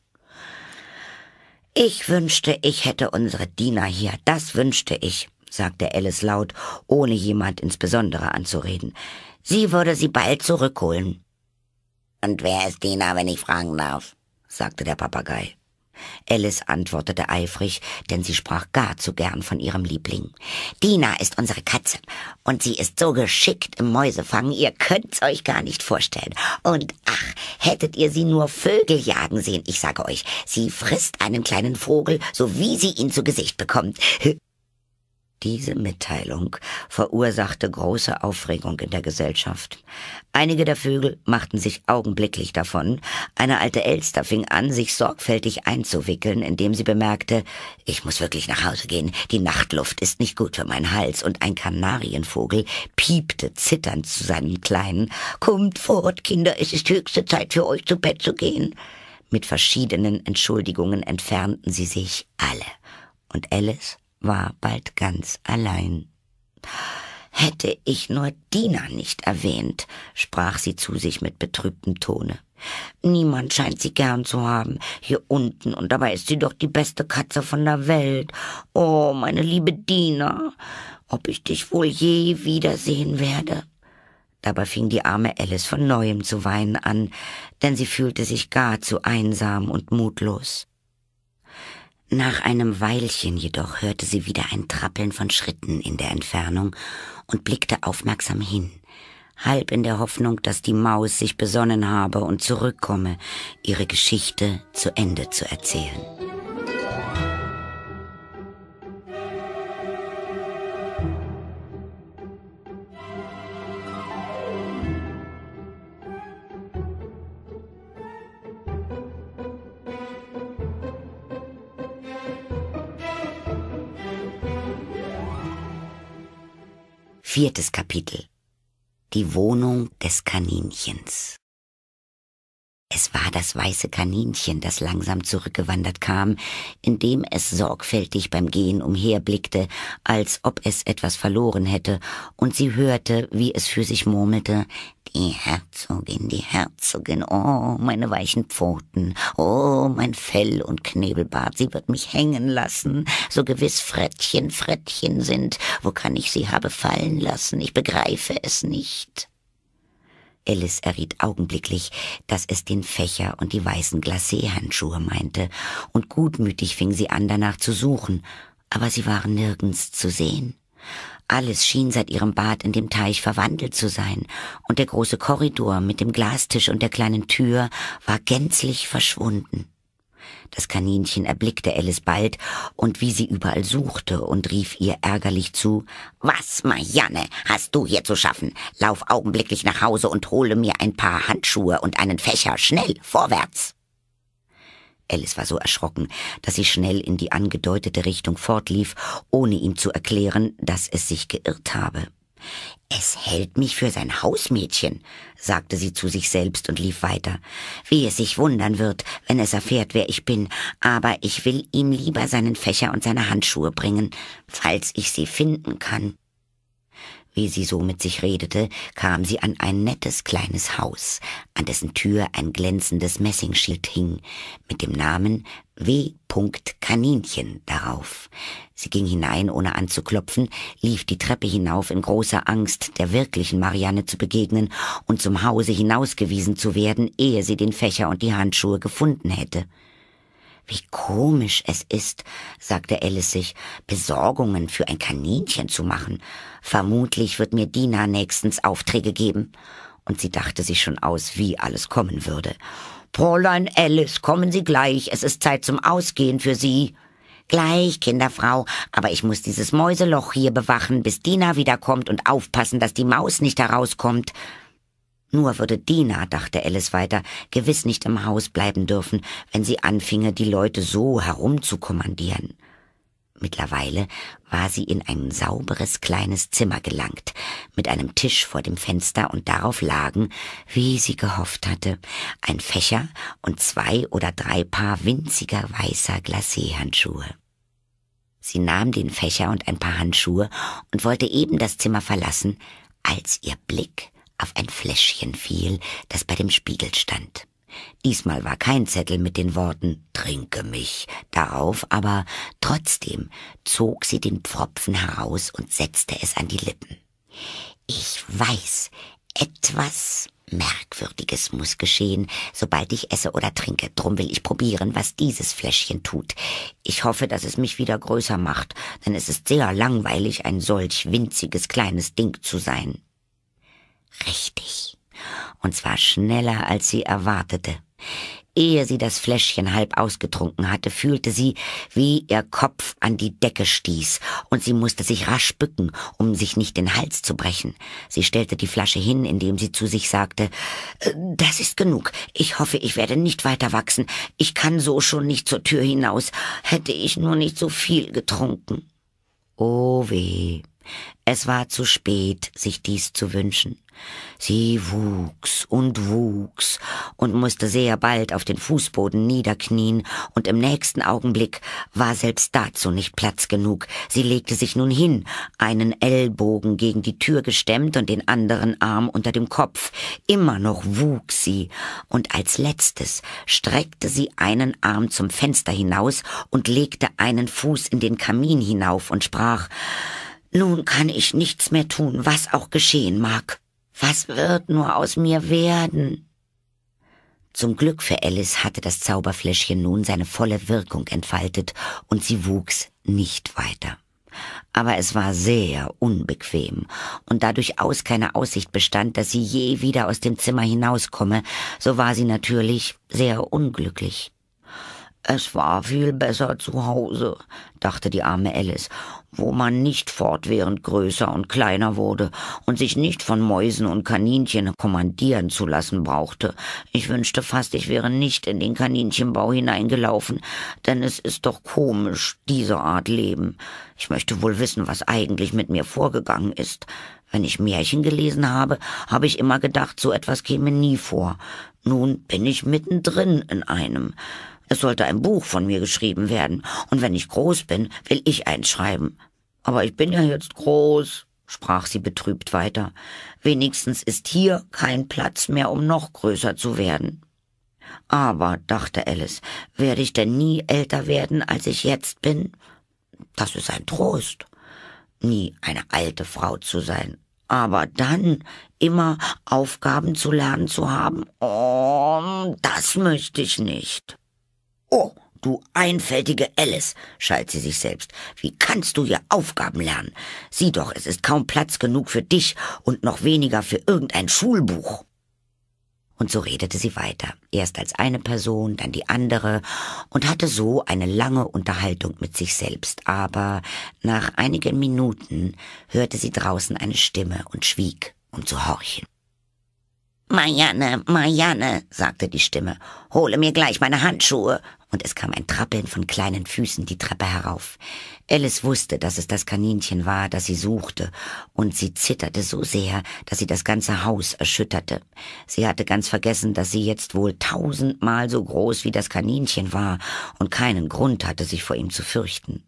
Ich wünschte, ich hätte unsere Diener hier, das wünschte ich, sagte Alice laut, ohne jemand insbesondere anzureden. Sie würde sie bald zurückholen. Und wer ist Dina, wenn ich fragen darf? sagte der Papagei. Alice antwortete eifrig, denn sie sprach gar zu gern von ihrem Liebling. Dina ist unsere Katze, und sie ist so geschickt im Mäusefangen, ihr könnt's euch gar nicht vorstellen. Und ach, hättet ihr sie nur Vögel jagen sehen, ich sage euch, sie frisst einen kleinen Vogel, so wie sie ihn zu Gesicht bekommt. Diese Mitteilung verursachte große Aufregung in der Gesellschaft. Einige der Vögel machten sich augenblicklich davon. Eine alte Elster fing an, sich sorgfältig einzuwickeln, indem sie bemerkte, ich muss wirklich nach Hause gehen, die Nachtluft ist nicht gut für meinen Hals, und ein Kanarienvogel piepte zitternd zu seinen Kleinen, Kommt fort, Kinder, es ist höchste Zeit für euch zu Bett zu gehen. Mit verschiedenen Entschuldigungen entfernten sie sich alle, und Alice war bald ganz allein. Hätte ich nur Dina nicht erwähnt, sprach sie zu sich mit betrübtem Tone. Niemand scheint sie gern zu haben, hier unten, und dabei ist sie doch die beste Katze von der Welt. Oh, meine liebe Dina, ob ich dich wohl je wiedersehen werde. Dabei fing die arme Alice von neuem zu weinen an, denn sie fühlte sich gar zu einsam und mutlos. Nach einem Weilchen jedoch hörte sie wieder ein Trappeln von Schritten in der Entfernung und blickte aufmerksam hin, halb in der Hoffnung, dass die Maus sich besonnen habe und zurückkomme, ihre Geschichte zu Ende zu erzählen. Viertes Kapitel. Die Wohnung des Kaninchens. Es war das weiße Kaninchen, das langsam zurückgewandert kam, indem es sorgfältig beim Gehen umherblickte, als ob es etwas verloren hätte, und sie hörte, wie es für sich murmelte Die Herzogin, die Herzogin, oh, meine weichen Pfoten, oh, mein Fell und Knebelbart, sie wird mich hängen lassen, so gewiss Frettchen Frettchen sind, wo kann ich sie habe fallen lassen, ich begreife es nicht. Alice erriet augenblicklich, dass es den Fächer und die weißen Glacé-Handschuhe meinte, und gutmütig fing sie an, danach zu suchen, aber sie waren nirgends zu sehen. Alles schien seit ihrem Bad in dem Teich verwandelt zu sein, und der große Korridor mit dem Glastisch und der kleinen Tür war gänzlich verschwunden. Das Kaninchen erblickte Alice bald und wie sie überall suchte und rief ihr ärgerlich zu, Was, Marianne, hast du hier zu schaffen? Lauf augenblicklich nach Hause und hole mir ein paar Handschuhe und einen Fächer, schnell, vorwärts! Alice war so erschrocken, dass sie schnell in die angedeutete Richtung fortlief, ohne ihm zu erklären, dass es sich geirrt habe. Es hält mich für sein Hausmädchen, sagte sie zu sich selbst und lief weiter. Wie es sich wundern wird, wenn es erfährt, wer ich bin, aber ich will ihm lieber seinen Fächer und seine Handschuhe bringen, falls ich sie finden kann. Wie sie so mit sich redete, kam sie an ein nettes kleines Haus, an dessen Tür ein glänzendes Messingschild hing, mit dem Namen W. Kaninchen darauf. Sie ging hinein, ohne anzuklopfen, lief die Treppe hinauf in großer Angst, der wirklichen Marianne zu begegnen und zum Hause hinausgewiesen zu werden, ehe sie den Fächer und die Handschuhe gefunden hätte. Wie komisch es ist, sagte Alice sich, Besorgungen für ein Kaninchen zu machen. Vermutlich wird mir Dina nächstens Aufträge geben. Und sie dachte sich schon aus, wie alles kommen würde. Fräulein Alice, kommen Sie gleich, es ist Zeit zum Ausgehen für Sie. Gleich, Kinderfrau, aber ich muss dieses Mäuseloch hier bewachen, bis Dina wiederkommt und aufpassen, dass die Maus nicht herauskommt. Nur würde Dina, dachte Alice weiter, gewiss nicht im Haus bleiben dürfen, wenn sie anfinge, die Leute so herumzukommandieren. Mittlerweile war sie in ein sauberes kleines Zimmer gelangt, mit einem Tisch vor dem Fenster und darauf lagen, wie sie gehofft hatte, ein Fächer und zwei oder drei Paar winziger weißer Glacéhandschuhe. Sie nahm den Fächer und ein paar Handschuhe und wollte eben das Zimmer verlassen, als ihr Blick auf ein Fläschchen fiel, das bei dem Spiegel stand. Diesmal war kein Zettel mit den Worten Trinke mich darauf, aber trotzdem zog sie den Pfropfen heraus und setzte es an die Lippen. Ich weiß, etwas Merkwürdiges muss geschehen, sobald ich esse oder trinke. Drum will ich probieren, was dieses Fläschchen tut. Ich hoffe, dass es mich wieder größer macht, denn es ist sehr langweilig, ein solch winziges kleines Ding zu sein. Richtig und zwar schneller, als sie erwartete. Ehe sie das Fläschchen halb ausgetrunken hatte, fühlte sie, wie ihr Kopf an die Decke stieß, und sie musste sich rasch bücken, um sich nicht den Hals zu brechen. Sie stellte die Flasche hin, indem sie zu sich sagte äh, Das ist genug. Ich hoffe, ich werde nicht weiter wachsen. Ich kann so schon nicht zur Tür hinaus. Hätte ich nur nicht so viel getrunken. Oh weh. Es war zu spät, sich dies zu wünschen. Sie wuchs und wuchs und musste sehr bald auf den Fußboden niederknien, und im nächsten Augenblick war selbst dazu nicht Platz genug. Sie legte sich nun hin, einen Ellbogen gegen die Tür gestemmt und den anderen Arm unter dem Kopf. Immer noch wuchs sie, und als letztes streckte sie einen Arm zum Fenster hinaus und legte einen Fuß in den Kamin hinauf und sprach nun kann ich nichts mehr tun, was auch geschehen mag. Was wird nur aus mir werden? Zum Glück für Alice hatte das Zauberfläschchen nun seine volle Wirkung entfaltet und sie wuchs nicht weiter. Aber es war sehr unbequem, und da durchaus keine Aussicht bestand, dass sie je wieder aus dem Zimmer hinauskomme, so war sie natürlich sehr unglücklich. Es war viel besser zu Hause, dachte die arme Alice, wo man nicht fortwährend größer und kleiner wurde und sich nicht von Mäusen und Kaninchen kommandieren zu lassen brauchte. Ich wünschte fast, ich wäre nicht in den Kaninchenbau hineingelaufen, denn es ist doch komisch, diese Art Leben. Ich möchte wohl wissen, was eigentlich mit mir vorgegangen ist. Wenn ich Märchen gelesen habe, habe ich immer gedacht, so etwas käme nie vor. Nun bin ich mittendrin in einem. Es sollte ein Buch von mir geschrieben werden, und wenn ich groß bin, will ich eins schreiben. Aber ich bin ja jetzt groß, sprach sie betrübt weiter. Wenigstens ist hier kein Platz mehr, um noch größer zu werden. Aber, dachte Alice, werde ich denn nie älter werden, als ich jetzt bin? Das ist ein Trost. Nie eine alte Frau zu sein. Aber dann immer Aufgaben zu lernen zu haben, oh, das möchte ich nicht. Oh, du einfältige Alice, schalt sie sich selbst, wie kannst du hier Aufgaben lernen? Sieh doch, es ist kaum Platz genug für dich und noch weniger für irgendein Schulbuch. Und so redete sie weiter, erst als eine Person, dann die andere, und hatte so eine lange Unterhaltung mit sich selbst. Aber nach einigen Minuten hörte sie draußen eine Stimme und schwieg, um zu horchen. Marianne, Marianne, sagte die Stimme, hole mir gleich meine Handschuhe und es kam ein Trappeln von kleinen Füßen die Treppe herauf. Alice wusste, dass es das Kaninchen war, das sie suchte, und sie zitterte so sehr, dass sie das ganze Haus erschütterte. Sie hatte ganz vergessen, dass sie jetzt wohl tausendmal so groß wie das Kaninchen war und keinen Grund hatte, sich vor ihm zu fürchten.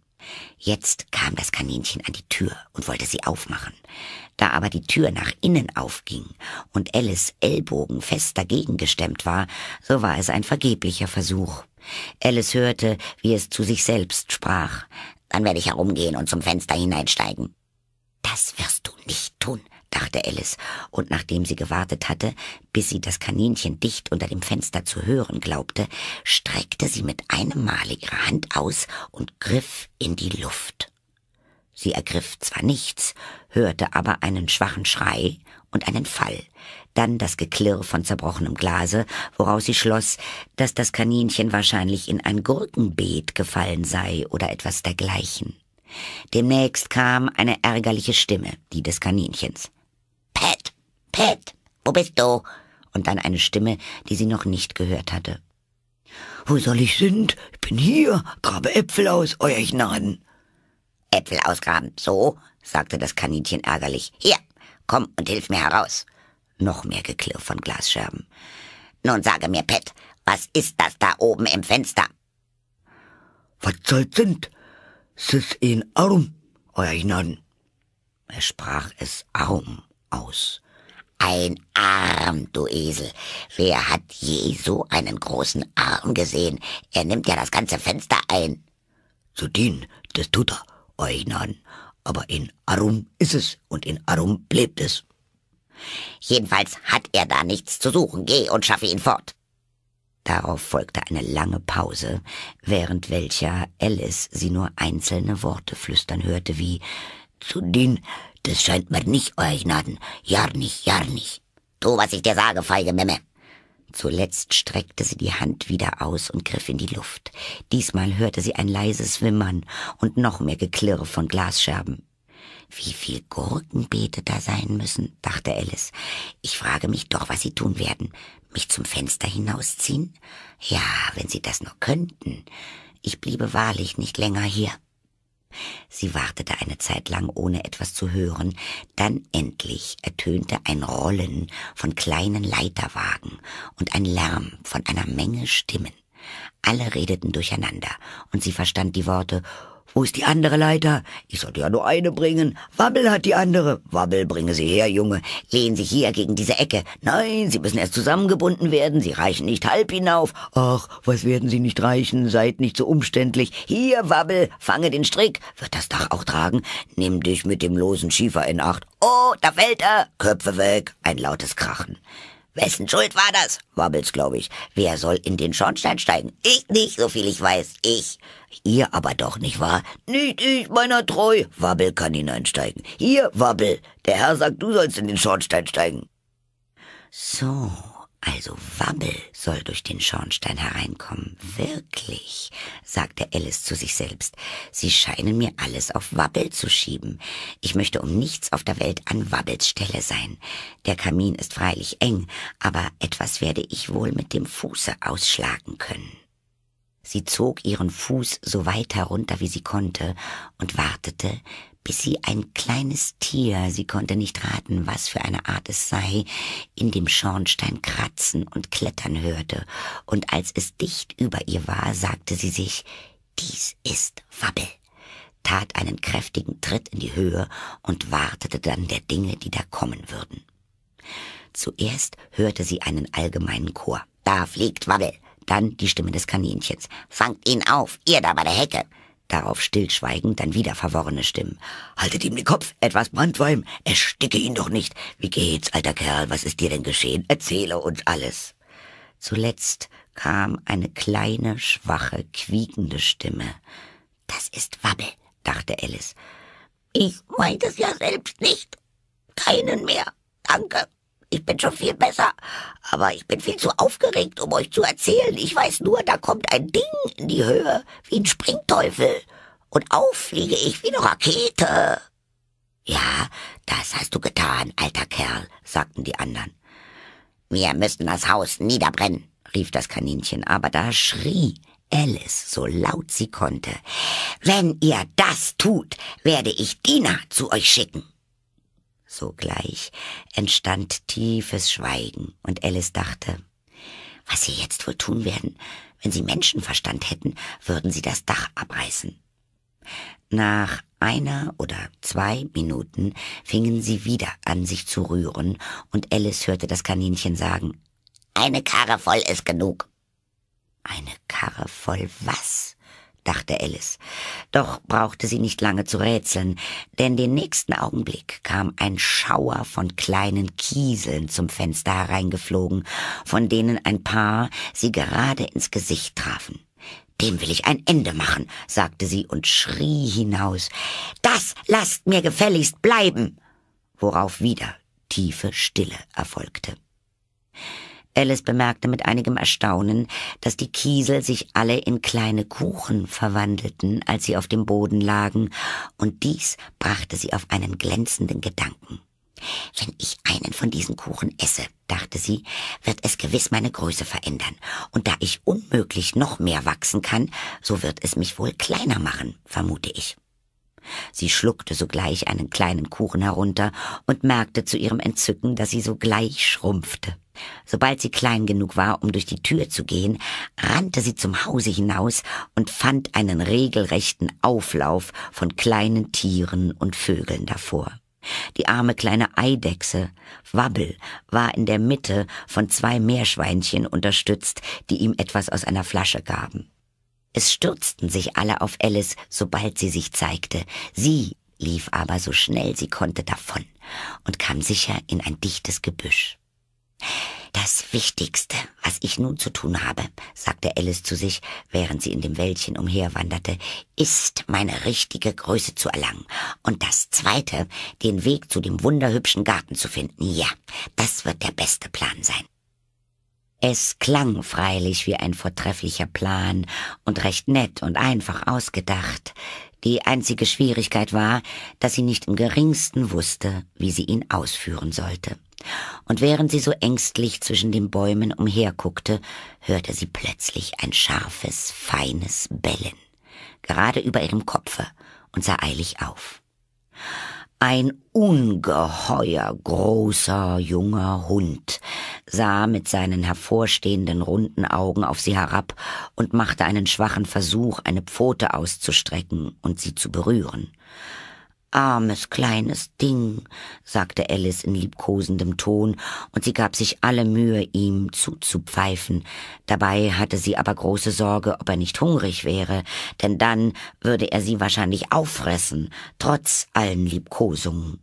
Jetzt kam das Kaninchen an die Tür und wollte sie aufmachen. Da aber die Tür nach innen aufging und Alice Ellbogen fest dagegen gestemmt war, so war es ein vergeblicher Versuch. Alice hörte, wie es zu sich selbst sprach. Dann werde ich herumgehen und zum Fenster hineinsteigen. Das wirst du nicht tun, dachte Alice, und nachdem sie gewartet hatte, bis sie das Kaninchen dicht unter dem Fenster zu hören glaubte, streckte sie mit einem Male ihre Hand aus und griff in die Luft. Sie ergriff zwar nichts, hörte aber einen schwachen Schrei und einen Fall dann das Geklirr von zerbrochenem Glase, woraus sie schloss, dass das Kaninchen wahrscheinlich in ein Gurkenbeet gefallen sei oder etwas dergleichen. Demnächst kam eine ärgerliche Stimme, die des Kaninchens. Pat, Pat, wo bist du? Und dann eine Stimme, die sie noch nicht gehört hatte. Wo soll ich sind? Ich bin hier, grabe Äpfel aus, euer Gnaden. Äpfel ausgraben, so, sagte das Kaninchen ärgerlich. Hier, komm und hilf mir heraus. Noch mehr Geklirr von Glasscherben. Nun sage mir, Pet, was ist das da oben im Fenster? Was soll's sind? Sis in Arum, euer Hinan. Er sprach es Arm aus. Ein Arm, du Esel. Wer hat je so einen großen Arm gesehen? Er nimmt ja das ganze Fenster ein. Zu din, das tut er, Eunan. Aber in Arum ist es und in Arum bleibt es. Jedenfalls hat er da nichts zu suchen. Geh und schaffe ihn fort. Darauf folgte eine lange Pause, während welcher Alice sie nur einzelne Worte flüstern hörte wie Zu den, das scheint mir nicht, euer Gnaden. Ja nicht, ja nicht. Tu, was ich dir sage, feige Memme. Zuletzt streckte sie die Hand wieder aus und griff in die Luft. Diesmal hörte sie ein leises Wimmern und noch mehr Geklirre von Glasscherben. Wie viel Gurkenbeete da sein müssen, dachte Alice. Ich frage mich doch, was sie tun werden. Mich zum Fenster hinausziehen? Ja, wenn sie das nur könnten. Ich bliebe wahrlich nicht länger hier. Sie wartete eine Zeit lang, ohne etwas zu hören. Dann endlich ertönte ein Rollen von kleinen Leiterwagen und ein Lärm von einer Menge Stimmen. Alle redeten durcheinander, und sie verstand die Worte wo ist die andere Leiter? Ich sollte ja nur eine bringen. Wabbel hat die andere. Wabbel, bringe sie her, Junge. Lehnen Sie hier gegen diese Ecke. Nein, Sie müssen erst zusammengebunden werden. Sie reichen nicht halb hinauf. Ach, was werden Sie nicht reichen? Seid nicht so umständlich. Hier, Wabbel, fange den Strick. Wird das Dach auch tragen? Nimm dich mit dem losen Schiefer in Acht. Oh, da fällt er. Köpfe weg. Ein lautes Krachen. Wessen Schuld war das? Wabbels, glaube ich. Wer soll in den Schornstein steigen? Ich nicht, so viel ich weiß. Ich. Ihr aber doch, nicht wahr? Nicht ich, meiner treu. Wabbel kann hineinsteigen. Hier, Wabbel, der Herr sagt, du sollst in den Schornstein steigen. So, also Wabbel soll durch den Schornstein hereinkommen. Wirklich, sagte Alice zu sich selbst. Sie scheinen mir alles auf Wabbel zu schieben. Ich möchte um nichts auf der Welt an Wabbels Stelle sein. Der Kamin ist freilich eng, aber etwas werde ich wohl mit dem Fuße ausschlagen können. Sie zog ihren Fuß so weit herunter, wie sie konnte, und wartete, bis sie ein kleines Tier, sie konnte nicht raten, was für eine Art es sei, in dem Schornstein kratzen und klettern hörte, und als es dicht über ihr war, sagte sie sich, dies ist Wabbel, tat einen kräftigen Tritt in die Höhe und wartete dann der Dinge, die da kommen würden. Zuerst hörte sie einen allgemeinen Chor. Da fliegt Wabbel, dann die Stimme des Kaninchens. Fangt ihn auf, ihr da bei der Hecke. Darauf stillschweigend, dann wieder verworrene Stimmen. Haltet ihm den Kopf, etwas Brandweim, ersticke ihn doch nicht. Wie geht's, alter Kerl, was ist dir denn geschehen? Erzähle uns alles. Zuletzt kam eine kleine, schwache, quiekende Stimme. Das ist Wabbel, dachte Alice. Ich meinte es ja selbst nicht. Keinen mehr. Danke. Ich bin schon viel besser, aber ich bin viel zu aufgeregt, um euch zu erzählen. Ich weiß nur, da kommt ein Ding in die Höhe, wie ein Springteufel. Und auffliege ich wie eine Rakete. Ja, das hast du getan, alter Kerl, sagten die anderen. Wir müssen das Haus niederbrennen, rief das Kaninchen, aber da schrie Alice so laut sie konnte. Wenn ihr das tut, werde ich Dina zu euch schicken. Sogleich entstand tiefes Schweigen und Alice dachte, was sie jetzt wohl tun werden. Wenn sie Menschenverstand hätten, würden sie das Dach abreißen. Nach einer oder zwei Minuten fingen sie wieder an, sich zu rühren, und Alice hörte das Kaninchen sagen, eine Karre voll ist genug. Eine Karre voll was? dachte Alice. Doch brauchte sie nicht lange zu rätseln, denn den nächsten Augenblick kam ein Schauer von kleinen Kieseln zum Fenster hereingeflogen, von denen ein paar sie gerade ins Gesicht trafen. Dem will ich ein Ende machen, sagte sie und schrie hinaus. Das lasst mir gefälligst bleiben! Worauf wieder tiefe Stille erfolgte. Alice bemerkte mit einigem Erstaunen, dass die Kiesel sich alle in kleine Kuchen verwandelten, als sie auf dem Boden lagen, und dies brachte sie auf einen glänzenden Gedanken. Wenn ich einen von diesen Kuchen esse, dachte sie, wird es gewiss meine Größe verändern, und da ich unmöglich noch mehr wachsen kann, so wird es mich wohl kleiner machen, vermute ich. Sie schluckte sogleich einen kleinen Kuchen herunter und merkte zu ihrem Entzücken, dass sie sogleich schrumpfte. Sobald sie klein genug war, um durch die Tür zu gehen, rannte sie zum Hause hinaus und fand einen regelrechten Auflauf von kleinen Tieren und Vögeln davor. Die arme kleine Eidechse, Wabbel, war in der Mitte von zwei Meerschweinchen unterstützt, die ihm etwas aus einer Flasche gaben. Es stürzten sich alle auf Alice, sobald sie sich zeigte. Sie lief aber so schnell sie konnte davon und kam sicher in ein dichtes Gebüsch. Das Wichtigste, was ich nun zu tun habe, sagte Alice zu sich, während sie in dem Wäldchen umherwanderte, ist, meine richtige Größe zu erlangen. Und das Zweite, den Weg zu dem wunderhübschen Garten zu finden. Ja, das wird der beste Plan sein. Es klang freilich wie ein vortrefflicher Plan und recht nett und einfach ausgedacht. Die einzige Schwierigkeit war, dass sie nicht im geringsten wusste, wie sie ihn ausführen sollte. Und während sie so ängstlich zwischen den Bäumen umherguckte, hörte sie plötzlich ein scharfes, feines Bellen, gerade über ihrem Kopfe, und sah eilig auf. Ein ungeheuer großer junger Hund sah mit seinen hervorstehenden runden Augen auf sie herab und machte einen schwachen Versuch, eine Pfote auszustrecken und sie zu berühren. Armes kleines Ding, sagte Alice in liebkosendem Ton, und sie gab sich alle Mühe, ihm zuzupfeifen. Dabei hatte sie aber große Sorge, ob er nicht hungrig wäre, denn dann würde er sie wahrscheinlich auffressen, trotz allen Liebkosungen.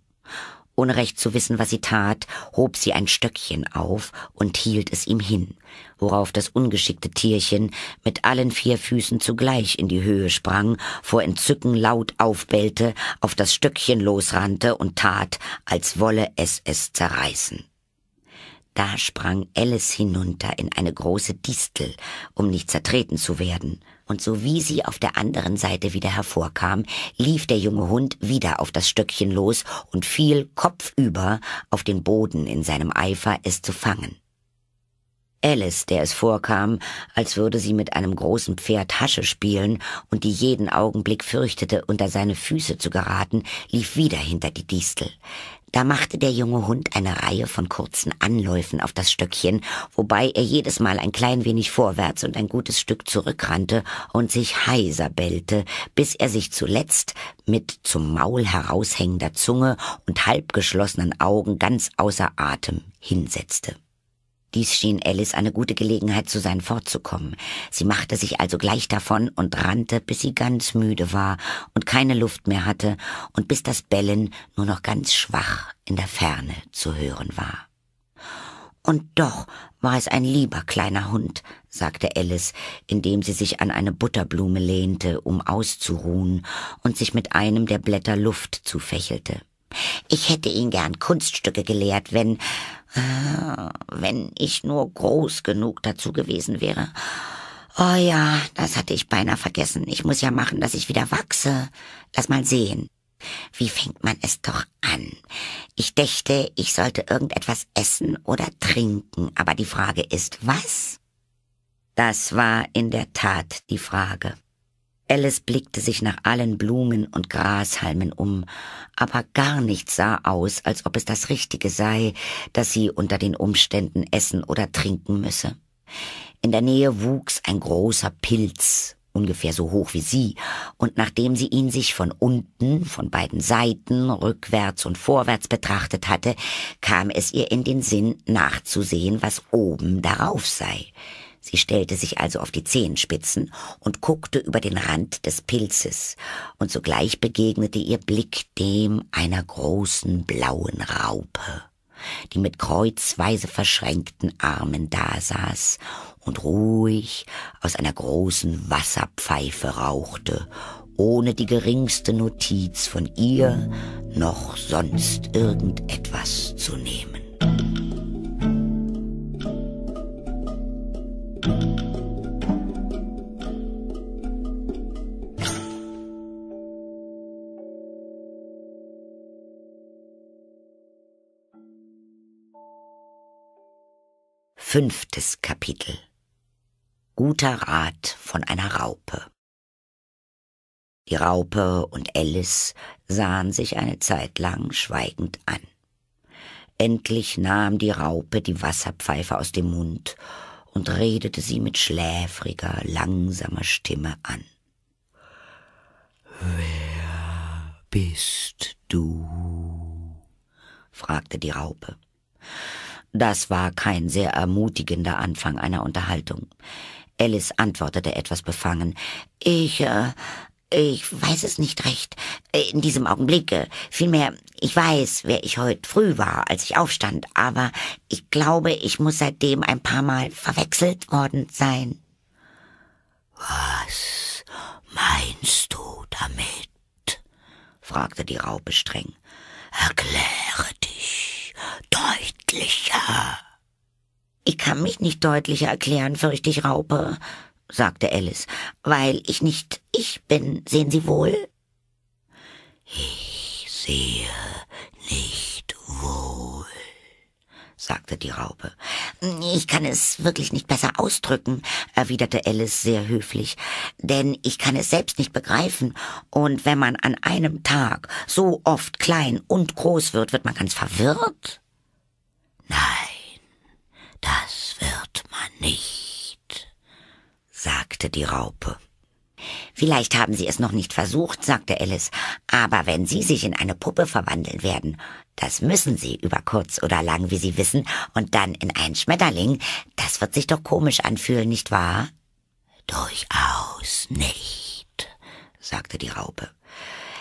Ohne recht zu wissen, was sie tat, hob sie ein Stöckchen auf und hielt es ihm hin, worauf das ungeschickte Tierchen mit allen vier Füßen zugleich in die Höhe sprang, vor Entzücken laut aufbellte, auf das Stöckchen losrannte und tat, als wolle es es zerreißen. Da sprang Alice hinunter in eine große Distel, um nicht zertreten zu werden, und so wie sie auf der anderen Seite wieder hervorkam, lief der junge Hund wieder auf das Stöckchen los und fiel kopfüber auf den Boden in seinem Eifer, es zu fangen. Alice, der es vorkam, als würde sie mit einem großen Pferd Hasche spielen und die jeden Augenblick fürchtete, unter seine Füße zu geraten, lief wieder hinter die Distel. Da machte der junge Hund eine Reihe von kurzen Anläufen auf das Stöckchen, wobei er jedes Mal ein klein wenig vorwärts und ein gutes Stück zurückrannte und sich heiser bellte, bis er sich zuletzt mit zum Maul heraushängender Zunge und halbgeschlossenen Augen ganz außer Atem hinsetzte. Dies schien Alice eine gute Gelegenheit zu sein, fortzukommen. Sie machte sich also gleich davon und rannte, bis sie ganz müde war und keine Luft mehr hatte und bis das Bellen nur noch ganz schwach in der Ferne zu hören war. Und doch war es ein lieber kleiner Hund, sagte Alice, indem sie sich an eine Butterblume lehnte, um auszuruhen und sich mit einem der Blätter Luft zufächelte. Ich hätte ihn gern Kunststücke gelehrt, wenn Ah, wenn ich nur groß genug dazu gewesen wäre. Oh ja, das hatte ich beinahe vergessen. Ich muss ja machen, dass ich wieder wachse. Lass mal sehen. Wie fängt man es doch an? Ich dächte, ich sollte irgendetwas essen oder trinken, aber die Frage ist, was? Das war in der Tat die Frage. Alice blickte sich nach allen Blumen und Grashalmen um, aber gar nichts sah aus, als ob es das Richtige sei, dass sie unter den Umständen essen oder trinken müsse. In der Nähe wuchs ein großer Pilz, ungefähr so hoch wie sie, und nachdem sie ihn sich von unten, von beiden Seiten, rückwärts und vorwärts betrachtet hatte, kam es ihr in den Sinn, nachzusehen, was oben darauf sei. Sie stellte sich also auf die Zehenspitzen und guckte über den Rand des Pilzes, und sogleich begegnete ihr Blick dem einer großen blauen Raupe, die mit kreuzweise verschränkten Armen dasaß und ruhig aus einer großen Wasserpfeife rauchte, ohne die geringste Notiz von ihr noch sonst irgendetwas zu nehmen. Fünftes Kapitel Guter Rat von einer Raupe Die Raupe und Alice sahen sich eine Zeit lang schweigend an. Endlich nahm die Raupe die Wasserpfeife aus dem Mund und redete sie mit schläfriger, langsamer Stimme an. Wer bist du? fragte die Raupe. Das war kein sehr ermutigender Anfang einer Unterhaltung. Alice antwortete etwas befangen. Ich, äh, äh, ich weiß es nicht recht. Äh, in diesem Augenblick. Äh, vielmehr, ich weiß, wer ich heute früh war, als ich aufstand, aber ich glaube, ich muss seitdem ein paar Mal verwechselt worden sein. Was meinst du damit? fragte die Raupe streng. Erkläre dich deutlicher. Ich kann mich nicht deutlicher erklären, fürchte ich, Raupe, sagte Alice, weil ich nicht ich bin, sehen Sie wohl? Ich sehe nicht wohl, sagte die Raupe. Ich kann es wirklich nicht besser ausdrücken, erwiderte Alice sehr höflich, denn ich kann es selbst nicht begreifen, und wenn man an einem Tag so oft klein und groß wird, wird man ganz verwirrt. Nein, das wird man nicht sagte die Raupe. Vielleicht haben Sie es noch nicht versucht, sagte Alice, aber wenn Sie sich in eine Puppe verwandeln werden, das müssen Sie über kurz oder lang, wie Sie wissen, und dann in einen Schmetterling, das wird sich doch komisch anfühlen, nicht wahr? Durchaus nicht, sagte die Raupe.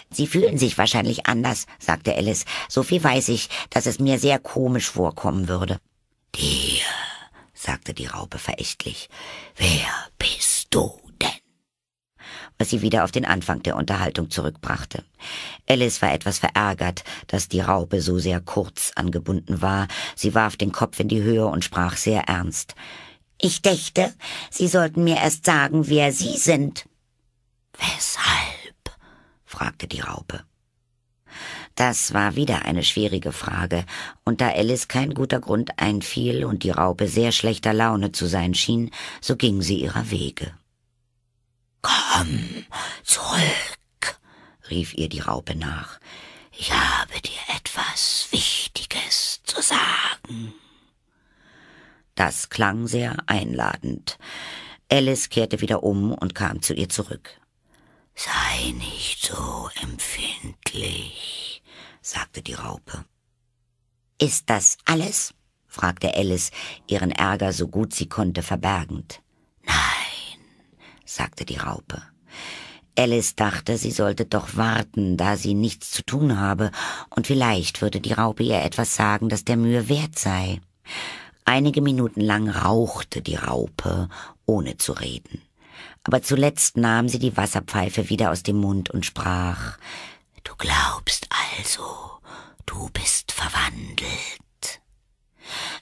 Sie fühlen sich wahrscheinlich anders, sagte Alice. So viel weiß ich, dass es mir sehr komisch vorkommen würde. Die sagte die Raupe verächtlich. Wer bist du denn? Was sie wieder auf den Anfang der Unterhaltung zurückbrachte. Alice war etwas verärgert, dass die Raupe so sehr kurz angebunden war. Sie warf den Kopf in die Höhe und sprach sehr ernst. Ich dächte, Sie sollten mir erst sagen, wer Sie sind. Weshalb? fragte die Raupe. Das war wieder eine schwierige Frage, und da Alice kein guter Grund einfiel und die Raupe sehr schlechter Laune zu sein schien, so ging sie ihrer Wege. Komm zurück, rief ihr die Raupe nach. Ich habe dir etwas Wichtiges zu sagen. Das klang sehr einladend. Alice kehrte wieder um und kam zu ihr zurück. Sei nicht so empfindlich sagte die Raupe. Ist das alles? fragte Alice, ihren Ärger so gut sie konnte verbergend. Nein, sagte die Raupe. Alice dachte, sie sollte doch warten, da sie nichts zu tun habe, und vielleicht würde die Raupe ihr etwas sagen, das der Mühe wert sei. Einige Minuten lang rauchte die Raupe, ohne zu reden. Aber zuletzt nahm sie die Wasserpfeife wieder aus dem Mund und sprach Du glaubst also, du bist verwandelt.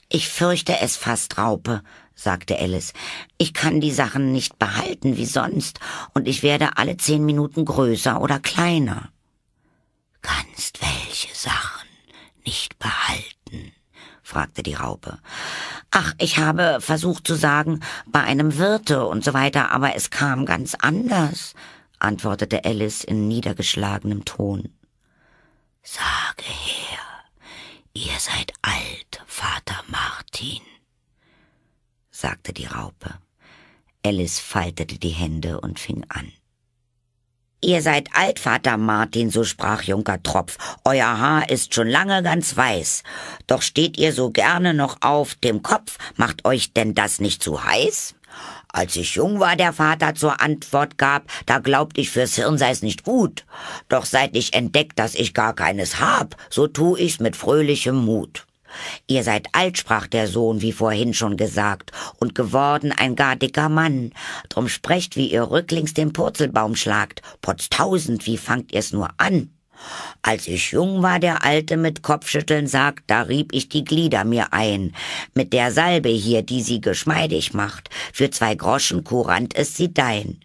Ich fürchte es fast, Raupe, sagte Alice. Ich kann die Sachen nicht behalten wie sonst, und ich werde alle zehn Minuten größer oder kleiner. Kannst welche Sachen nicht behalten? fragte die Raupe. Ach, ich habe versucht zu sagen, bei einem Wirte und so weiter, aber es kam ganz anders, antwortete Alice in niedergeschlagenem Ton. Sage her, ihr seid alt, Vater Martin, sagte die Raupe. Alice faltete die Hände und fing an. Ihr seid alt, Vater Martin, so sprach Junker Tropf. Euer Haar ist schon lange ganz weiß. Doch steht ihr so gerne noch auf dem Kopf, macht euch denn das nicht zu heiß? Als ich jung war, der Vater zur Antwort gab, da glaubt ich, fürs Hirn sei's nicht gut. Doch seit ich entdeckt, dass ich gar keines hab, so tu ich's mit fröhlichem Mut. Ihr seid alt, sprach der Sohn, wie vorhin schon gesagt, und geworden ein gar dicker Mann. Drum sprecht, wie ihr rücklings den Purzelbaum schlagt. Potztausend, wie fangt ihr's nur an? Als ich jung war, der Alte mit Kopfschütteln sagt, da rieb ich die Glieder mir ein. Mit der Salbe hier, die sie geschmeidig macht. Für zwei Groschen Kurant ist sie dein.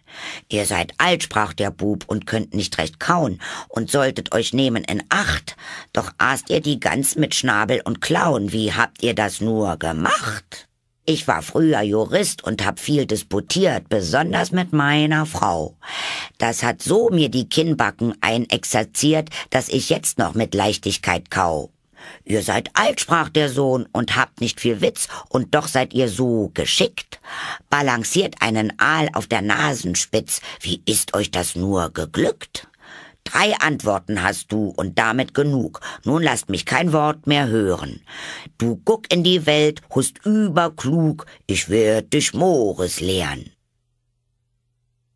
Ihr seid alt, sprach der Bub, und könnt nicht recht kauen und solltet euch nehmen in Acht. Doch aßt ihr die Gans mit Schnabel und Klauen. Wie habt ihr das nur gemacht? Ich war früher Jurist und hab viel disputiert, besonders mit meiner Frau. Das hat so mir die Kinnbacken einexerziert, dass ich jetzt noch mit Leichtigkeit kau. Ihr seid alt, sprach der Sohn, und habt nicht viel Witz, und doch seid ihr so geschickt. Balanciert einen Aal auf der Nasenspitz, wie ist euch das nur geglückt? Drei Antworten hast du und damit genug. Nun lasst mich kein Wort mehr hören. Du guck in die Welt, hust überklug, ich werd dich Mores lehren.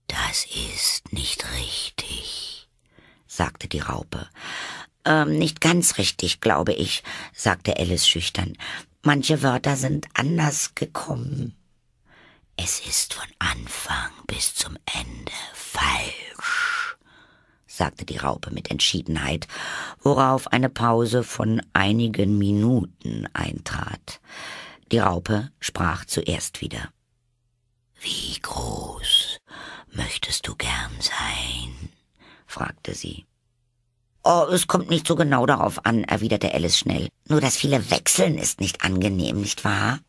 Das ist nicht richtig, sagte die Raupe. Ähm, nicht ganz richtig, glaube ich, sagte Alice schüchtern. Manche Wörter sind anders gekommen. Es ist von Anfang bis zum Ende falsch sagte die Raupe mit Entschiedenheit, worauf eine Pause von einigen Minuten eintrat. Die Raupe sprach zuerst wieder. Wie groß möchtest du gern sein? fragte sie. Oh, es kommt nicht so genau darauf an, erwiderte Alice schnell. Nur das viele Wechseln ist nicht angenehm, nicht wahr?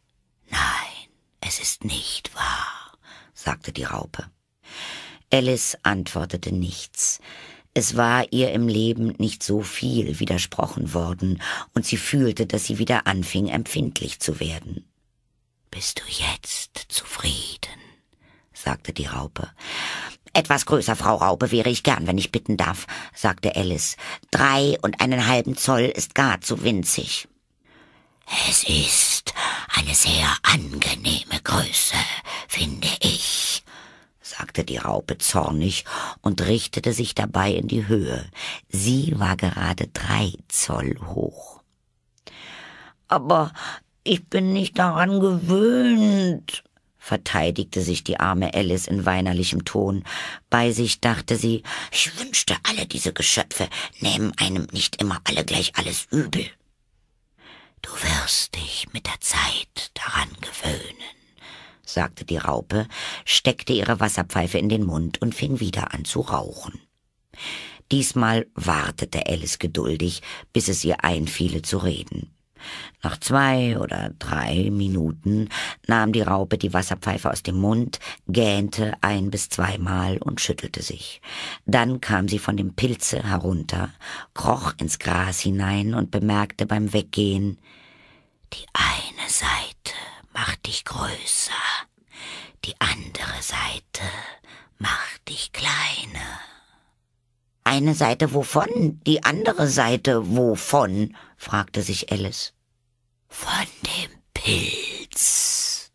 Nein, es ist nicht wahr, sagte die Raupe. Alice antwortete nichts. Es war ihr im Leben nicht so viel widersprochen worden, und sie fühlte, dass sie wieder anfing, empfindlich zu werden. Bist du jetzt zufrieden? sagte die Raupe. Etwas größer, Frau Raupe, wäre ich gern, wenn ich bitten darf, sagte Alice. Drei und einen halben Zoll ist gar zu winzig. Es ist eine sehr angenehme Größe, finde ich, sagte die Raupe zornig und richtete sich dabei in die Höhe. Sie war gerade drei Zoll hoch. Aber ich bin nicht daran gewöhnt, verteidigte sich die arme Alice in weinerlichem Ton. Bei sich dachte sie, ich wünschte, alle diese Geschöpfe nehmen einem nicht immer alle gleich alles übel. Du wirst dich mit der Zeit daran gewöhnen sagte die Raupe, steckte ihre Wasserpfeife in den Mund und fing wieder an zu rauchen. Diesmal wartete Alice geduldig, bis es ihr einfiele zu reden. Nach zwei oder drei Minuten nahm die Raupe die Wasserpfeife aus dem Mund, gähnte ein bis zweimal und schüttelte sich. Dann kam sie von dem Pilze herunter, kroch ins Gras hinein und bemerkte beim Weggehen die eine Seite macht dich größer, die andere Seite macht dich kleiner. Eine Seite wovon? Die andere Seite wovon? fragte sich Alice. Von dem Pilz,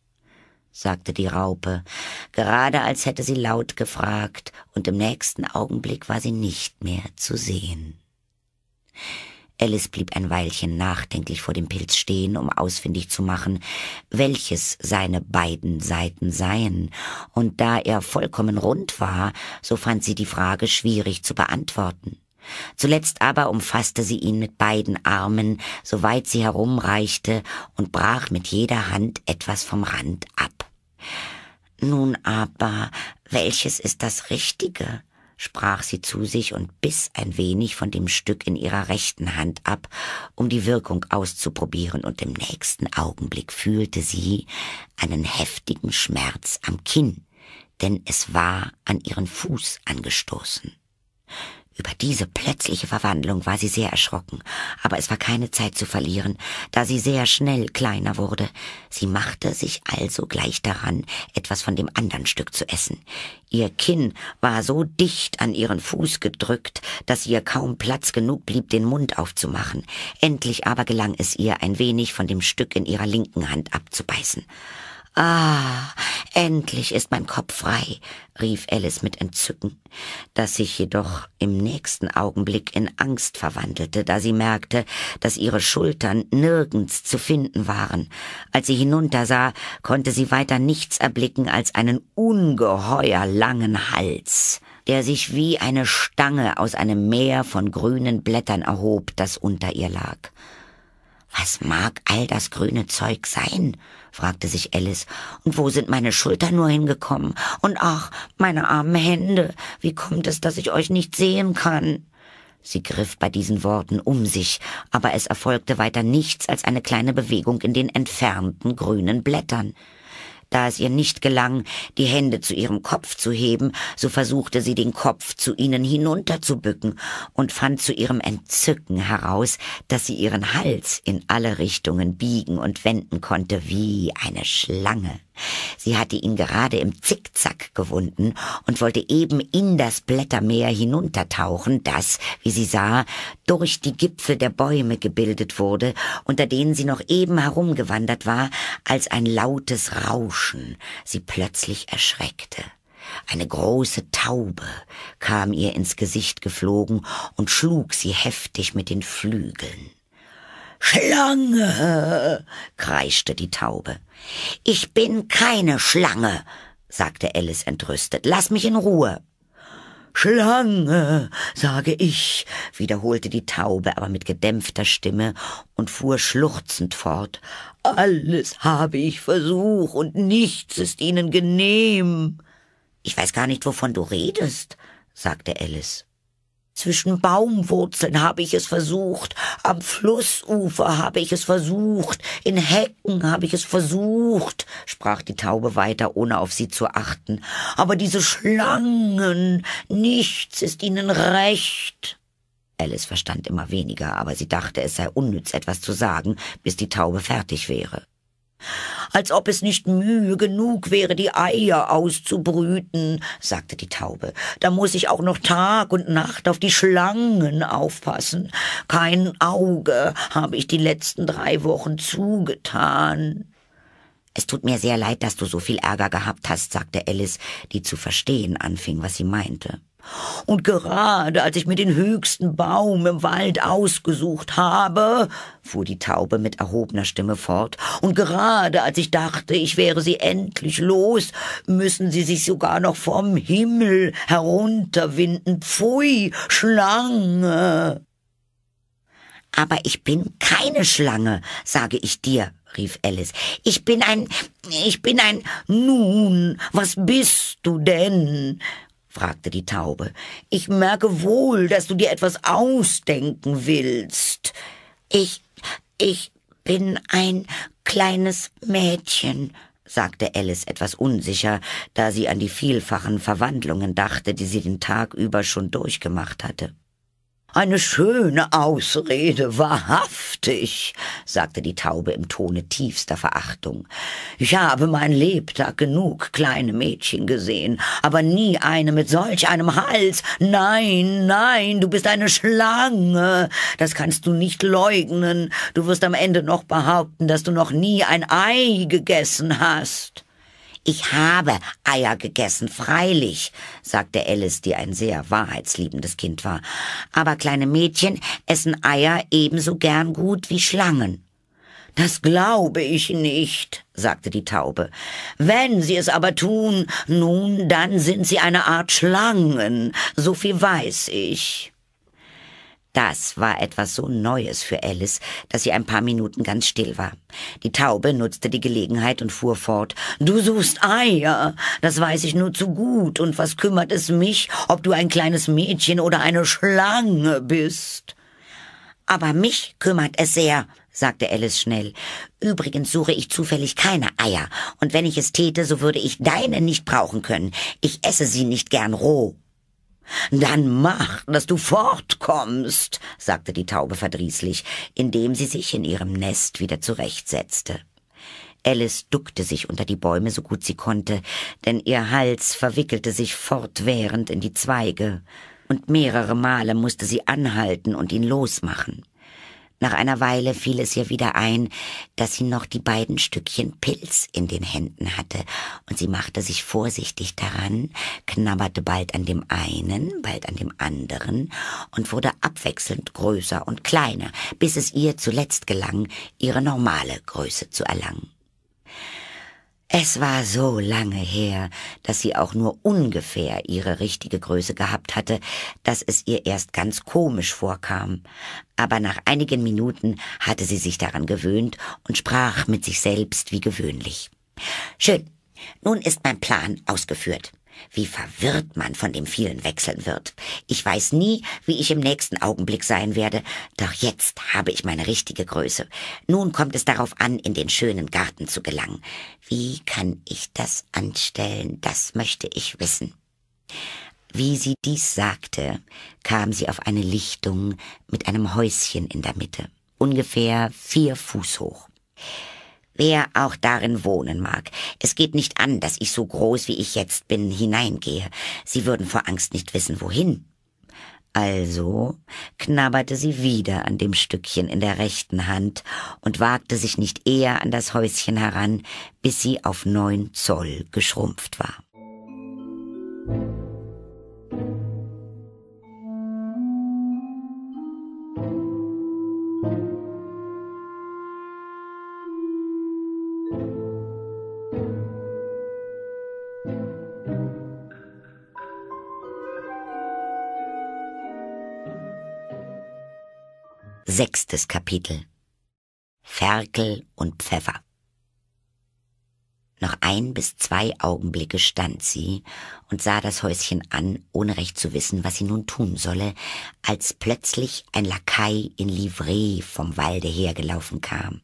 sagte die Raupe, gerade als hätte sie laut gefragt, und im nächsten Augenblick war sie nicht mehr zu sehen. Alice blieb ein Weilchen nachdenklich vor dem Pilz stehen, um ausfindig zu machen, welches seine beiden Seiten seien, und da er vollkommen rund war, so fand sie die Frage schwierig zu beantworten. Zuletzt aber umfasste sie ihn mit beiden Armen, soweit sie herumreichte, und brach mit jeder Hand etwas vom Rand ab. Nun aber, welches ist das Richtige? sprach sie zu sich und biss ein wenig von dem Stück in ihrer rechten Hand ab, um die Wirkung auszuprobieren, und im nächsten Augenblick fühlte sie einen heftigen Schmerz am Kinn, denn es war an ihren Fuß angestoßen. Über diese plötzliche Verwandlung war sie sehr erschrocken, aber es war keine Zeit zu verlieren, da sie sehr schnell kleiner wurde. Sie machte sich also gleich daran, etwas von dem anderen Stück zu essen. Ihr Kinn war so dicht an ihren Fuß gedrückt, dass ihr kaum Platz genug blieb, den Mund aufzumachen. Endlich aber gelang es ihr, ein wenig von dem Stück in ihrer linken Hand abzubeißen. Ah, endlich ist mein Kopf frei, rief Alice mit Entzücken, das sich jedoch im nächsten Augenblick in Angst verwandelte, da sie merkte, dass ihre Schultern nirgends zu finden waren. Als sie hinuntersah, konnte sie weiter nichts erblicken als einen ungeheuer langen Hals der sich wie eine Stange aus einem Meer von grünen Blättern erhob, das unter ihr lag. Was mag all das grüne Zeug sein? fragte sich Alice. Und wo sind meine Schultern nur hingekommen? Und ach, meine armen Hände. Wie kommt es, dass ich euch nicht sehen kann? Sie griff bei diesen Worten um sich, aber es erfolgte weiter nichts als eine kleine Bewegung in den entfernten grünen Blättern. Da es ihr nicht gelang, die Hände zu ihrem Kopf zu heben, so versuchte sie den Kopf zu ihnen hinunterzubücken und fand zu ihrem Entzücken heraus, dass sie ihren Hals in alle Richtungen biegen und wenden konnte wie eine Schlange. Sie hatte ihn gerade im Zickzack gewunden und wollte eben in das Blättermeer hinuntertauchen, das, wie sie sah, durch die Gipfel der Bäume gebildet wurde, unter denen sie noch eben herumgewandert war, als ein lautes Rauschen sie plötzlich erschreckte. Eine große Taube kam ihr ins Gesicht geflogen und schlug sie heftig mit den Flügeln. Schlange! kreischte die Taube. Ich bin keine Schlange, sagte Alice entrüstet. Lass mich in Ruhe. Schlange, sage ich, wiederholte die Taube, aber mit gedämpfter Stimme und fuhr schluchzend fort. Alles habe ich Versuch und nichts ist ihnen genehm. Ich weiß gar nicht, wovon du redest, sagte Alice. Zwischen Baumwurzeln habe ich es versucht, am Flussufer habe ich es versucht, in Hecken habe ich es versucht, sprach die Taube weiter, ohne auf sie zu achten. Aber diese Schlangen, nichts ist ihnen recht. Alice verstand immer weniger, aber sie dachte, es sei unnütz, etwas zu sagen, bis die Taube fertig wäre. Als ob es nicht Mühe genug wäre, die Eier auszubrüten, sagte die Taube. Da muss ich auch noch Tag und Nacht auf die Schlangen aufpassen. Kein Auge habe ich die letzten drei Wochen zugetan. Es tut mir sehr leid, dass du so viel Ärger gehabt hast, sagte Alice, die zu verstehen anfing, was sie meinte. Und gerade als ich mir den höchsten Baum im Wald ausgesucht habe, fuhr die Taube mit erhobener Stimme fort, und gerade als ich dachte, ich wäre sie endlich los, müssen sie sich sogar noch vom Himmel herunterwinden. Pfui, Schlange. Aber ich bin keine Schlange, sage ich dir, rief Alice. Ich bin ein, ich bin ein, nun, was bist du denn? fragte die Taube. Ich merke wohl, dass du dir etwas ausdenken willst. Ich, ich bin ein kleines Mädchen, sagte Alice etwas unsicher, da sie an die vielfachen Verwandlungen dachte, die sie den Tag über schon durchgemacht hatte. Eine schöne Ausrede, wahrhaftig, sagte die Taube im Tone tiefster Verachtung. Ich habe mein Lebtag genug kleine Mädchen gesehen, aber nie eine mit solch einem Hals. Nein, nein, du bist eine Schlange. Das kannst du nicht leugnen. Du wirst am Ende noch behaupten, dass du noch nie ein Ei gegessen hast. Ich habe Eier gegessen, freilich, sagte Alice, die ein sehr wahrheitsliebendes Kind war. Aber kleine Mädchen essen Eier ebenso gern gut wie Schlangen. Das glaube ich nicht, sagte die Taube. Wenn sie es aber tun, nun, dann sind sie eine Art Schlangen, so viel weiß ich. Das war etwas so Neues für Alice, dass sie ein paar Minuten ganz still war. Die Taube nutzte die Gelegenheit und fuhr fort. Du suchst Eier, das weiß ich nur zu gut, und was kümmert es mich, ob du ein kleines Mädchen oder eine Schlange bist? Aber mich kümmert es sehr, sagte Alice schnell. Übrigens suche ich zufällig keine Eier, und wenn ich es täte, so würde ich deine nicht brauchen können. Ich esse sie nicht gern roh. Dann mach, dass du fortkommst, sagte die Taube verdrießlich, indem sie sich in ihrem Nest wieder zurechtsetzte. Alice duckte sich unter die Bäume so gut sie konnte, denn ihr Hals verwickelte sich fortwährend in die Zweige, und mehrere Male musste sie anhalten und ihn losmachen. Nach einer Weile fiel es ihr wieder ein, dass sie noch die beiden Stückchen Pilz in den Händen hatte, und sie machte sich vorsichtig daran, knabberte bald an dem einen, bald an dem anderen und wurde abwechselnd größer und kleiner, bis es ihr zuletzt gelang, ihre normale Größe zu erlangen. Es war so lange her, dass sie auch nur ungefähr ihre richtige Größe gehabt hatte, dass es ihr erst ganz komisch vorkam. Aber nach einigen Minuten hatte sie sich daran gewöhnt und sprach mit sich selbst wie gewöhnlich. Schön, nun ist mein Plan ausgeführt. Wie verwirrt man von dem vielen Wechseln wird. Ich weiß nie, wie ich im nächsten Augenblick sein werde, doch jetzt habe ich meine richtige Größe. Nun kommt es darauf an, in den schönen Garten zu gelangen. Wie kann ich das anstellen? Das möchte ich wissen. Wie sie dies sagte, kam sie auf eine Lichtung mit einem Häuschen in der Mitte, ungefähr vier Fuß hoch wer auch darin wohnen mag. Es geht nicht an, dass ich so groß, wie ich jetzt bin, hineingehe. Sie würden vor Angst nicht wissen, wohin. Also knabberte sie wieder an dem Stückchen in der rechten Hand und wagte sich nicht eher an das Häuschen heran, bis sie auf neun Zoll geschrumpft war. Sechstes Kapitel Ferkel und Pfeffer Noch ein bis zwei Augenblicke stand sie und sah das Häuschen an, ohne recht zu wissen, was sie nun tun solle, als plötzlich ein Lakai in Livree vom Walde hergelaufen kam.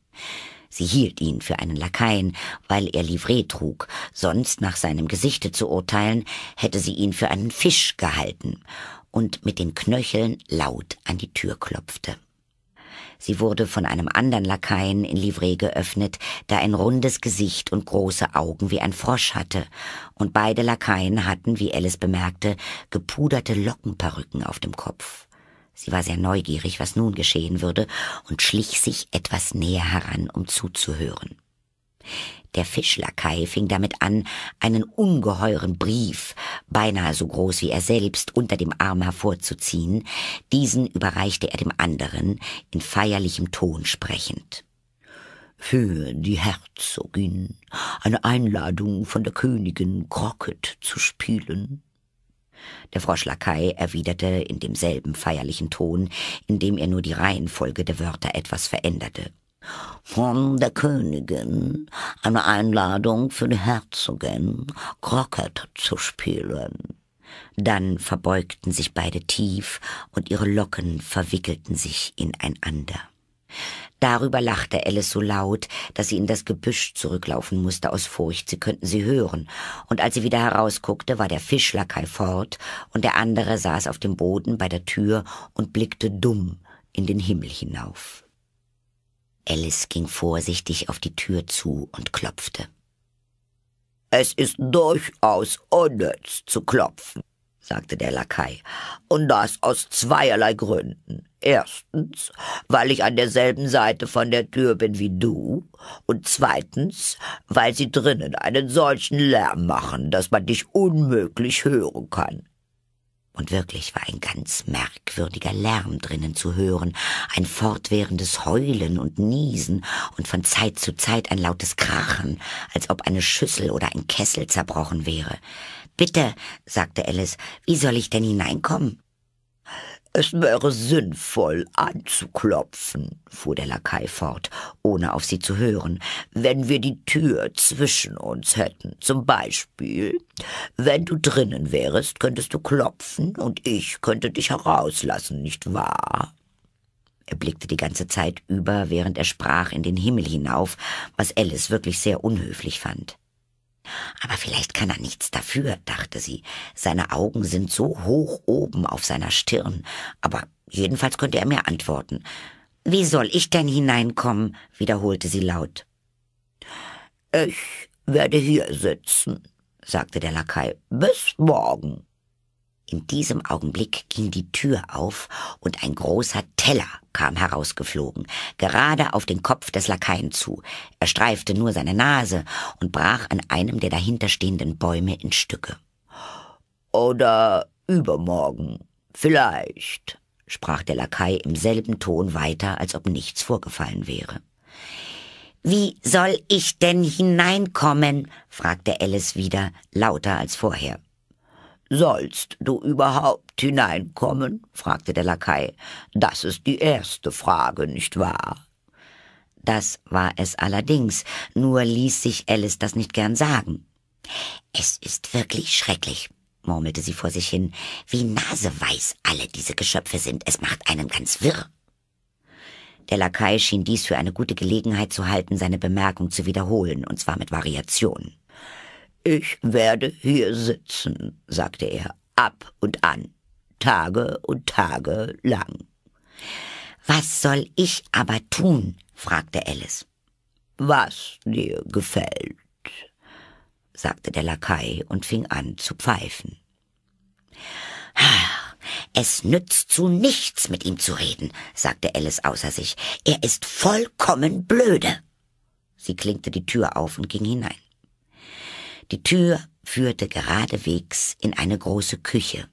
Sie hielt ihn für einen Lakaien, weil er Livree trug, sonst nach seinem Gesichte zu urteilen, hätte sie ihn für einen Fisch gehalten und mit den Knöcheln laut an die Tür klopfte. Sie wurde von einem anderen Lakaien in Livree geöffnet, da ein rundes Gesicht und große Augen wie ein Frosch hatte, und beide Lakaien hatten, wie Alice bemerkte, gepuderte Lockenperücken auf dem Kopf. Sie war sehr neugierig, was nun geschehen würde, und schlich sich etwas näher heran, um zuzuhören. Der Fischlakai fing damit an, einen ungeheuren Brief, beinahe so groß wie er selbst, unter dem Arm hervorzuziehen, diesen überreichte er dem anderen, in feierlichem Ton sprechend. Für die Herzogin eine Einladung von der Königin Crockett zu spielen. Der Froschlakai erwiderte in demselben feierlichen Ton, indem er nur die Reihenfolge der Wörter etwas veränderte. Von der Königin eine Einladung für die Herzogin, Crockett zu spielen. Dann verbeugten sich beide tief und ihre Locken verwickelten sich ineinander. Darüber lachte Alice so laut, dass sie in das Gebüsch zurücklaufen musste aus Furcht, sie könnten sie hören, und als sie wieder herausguckte, war der Fischlakai fort, und der andere saß auf dem Boden bei der Tür und blickte dumm in den Himmel hinauf. Alice ging vorsichtig auf die Tür zu und klopfte. Es ist durchaus unnütz zu klopfen, sagte der Lakai, und das aus zweierlei Gründen. Erstens, weil ich an derselben Seite von der Tür bin wie du, und zweitens, weil sie drinnen einen solchen Lärm machen, dass man dich unmöglich hören kann und wirklich war ein ganz merkwürdiger Lärm drinnen zu hören, ein fortwährendes Heulen und Niesen und von Zeit zu Zeit ein lautes Krachen, als ob eine Schüssel oder ein Kessel zerbrochen wäre. Bitte, sagte Alice, wie soll ich denn hineinkommen? Es wäre sinnvoll, anzuklopfen, fuhr der Lakai fort, ohne auf sie zu hören, wenn wir die Tür zwischen uns hätten. Zum Beispiel, wenn du drinnen wärest, könntest du klopfen und ich könnte dich herauslassen, nicht wahr? Er blickte die ganze Zeit über, während er sprach, in den Himmel hinauf, was Alice wirklich sehr unhöflich fand. Aber vielleicht kann er nichts dafür, dachte sie. Seine Augen sind so hoch oben auf seiner Stirn. Aber jedenfalls könnte er mir antworten. Wie soll ich denn hineinkommen? wiederholte sie laut. Ich werde hier sitzen, sagte der Lakai, bis morgen. In diesem Augenblick ging die Tür auf und ein großer Teller kam herausgeflogen, gerade auf den Kopf des Lakaien zu. Er streifte nur seine Nase und brach an einem der dahinterstehenden Bäume in Stücke. Oder übermorgen, vielleicht, sprach der Lakai im selben Ton weiter, als ob nichts vorgefallen wäre. Wie soll ich denn hineinkommen? fragte Alice wieder, lauter als vorher. Sollst du überhaupt hineinkommen? fragte der Lakai. Das ist die erste Frage, nicht wahr? Das war es allerdings, nur ließ sich Alice das nicht gern sagen. Es ist wirklich schrecklich, murmelte sie vor sich hin, wie naseweiß alle diese Geschöpfe sind, es macht einen ganz wirr. Der Lakai schien dies für eine gute Gelegenheit zu halten, seine Bemerkung zu wiederholen, und zwar mit Variation. Ich werde hier sitzen, sagte er, ab und an, Tage und Tage lang. Was soll ich aber tun? fragte Alice. Was dir gefällt, sagte der Lakai und fing an zu pfeifen. Es nützt zu nichts, mit ihm zu reden, sagte Alice außer sich. Er ist vollkommen blöde. Sie klinkte die Tür auf und ging hinein. Die Tür führte geradewegs in eine große Küche,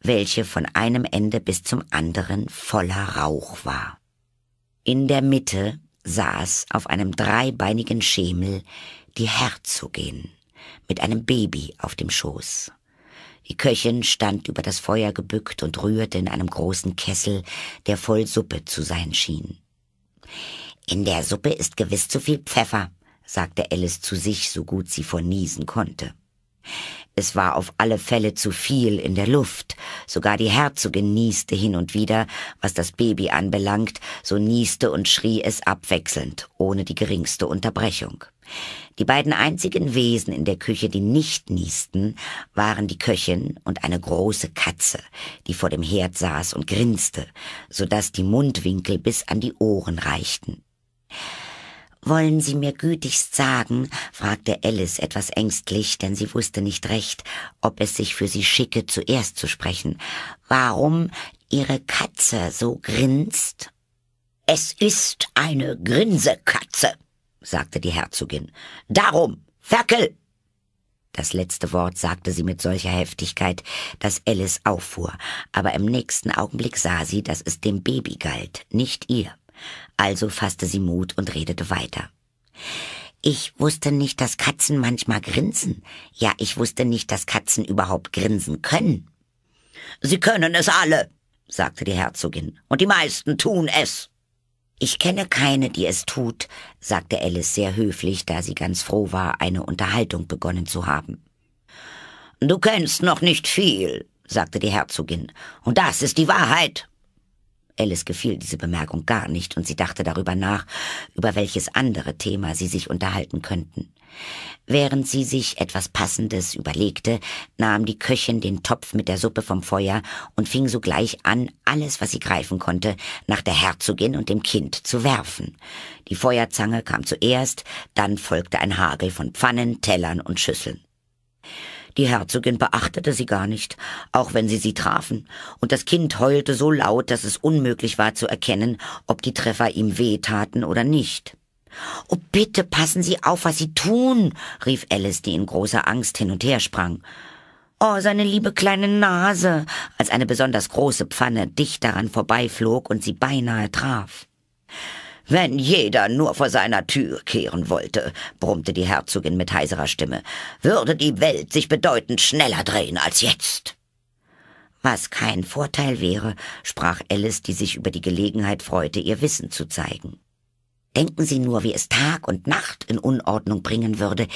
welche von einem Ende bis zum anderen voller Rauch war. In der Mitte saß auf einem dreibeinigen Schemel die Herzogin mit einem Baby auf dem Schoß. Die Köchin stand über das Feuer gebückt und rührte in einem großen Kessel, der voll Suppe zu sein schien. In der Suppe ist gewiss zu viel Pfeffer, sagte Alice zu sich, so gut sie von Niesen konnte. Es war auf alle Fälle zu viel in der Luft. Sogar die Herzogin nieste hin und wieder, was das Baby anbelangt, so nieste und schrie es abwechselnd, ohne die geringste Unterbrechung. Die beiden einzigen Wesen in der Küche, die nicht niesten, waren die Köchin und eine große Katze, die vor dem Herd saß und grinste, so dass die Mundwinkel bis an die Ohren reichten. Wollen Sie mir gütigst sagen, fragte Alice etwas ängstlich, denn sie wusste nicht recht, ob es sich für sie schicke, zuerst zu sprechen, warum Ihre Katze so grinst? Es ist eine Grinsekatze, sagte die Herzogin. Darum, Ferkel! Das letzte Wort sagte sie mit solcher Heftigkeit, dass Alice auffuhr, aber im nächsten Augenblick sah sie, dass es dem Baby galt, nicht ihr also fasste sie Mut und redete weiter. Ich wusste nicht, dass Katzen manchmal grinsen. Ja, ich wusste nicht, dass Katzen überhaupt grinsen können. Sie können es alle, sagte die Herzogin, und die meisten tun es. Ich kenne keine, die es tut, sagte Alice sehr höflich, da sie ganz froh war, eine Unterhaltung begonnen zu haben. Du kennst noch nicht viel, sagte die Herzogin, und das ist die Wahrheit. Alice gefiel diese Bemerkung gar nicht und sie dachte darüber nach, über welches andere Thema sie sich unterhalten könnten. Während sie sich etwas Passendes überlegte, nahm die Köchin den Topf mit der Suppe vom Feuer und fing sogleich an, alles, was sie greifen konnte, nach der Herzogin und dem Kind zu werfen. Die Feuerzange kam zuerst, dann folgte ein Hagel von Pfannen, Tellern und Schüsseln. Die Herzogin beachtete sie gar nicht, auch wenn sie sie trafen, und das Kind heulte so laut, dass es unmöglich war zu erkennen, ob die Treffer ihm weh taten oder nicht. Oh, bitte passen Sie auf, was Sie tun, rief Alice, die in großer Angst hin und her sprang. Oh, seine liebe kleine Nase, als eine besonders große Pfanne dicht daran vorbeiflog und sie beinahe traf. Wenn jeder nur vor seiner Tür kehren wollte, brummte die Herzogin mit heiserer Stimme, würde die Welt sich bedeutend schneller drehen als jetzt. Was kein Vorteil wäre, sprach Alice, die sich über die Gelegenheit freute, ihr Wissen zu zeigen. Denken Sie nur, wie es Tag und Nacht in Unordnung bringen würde.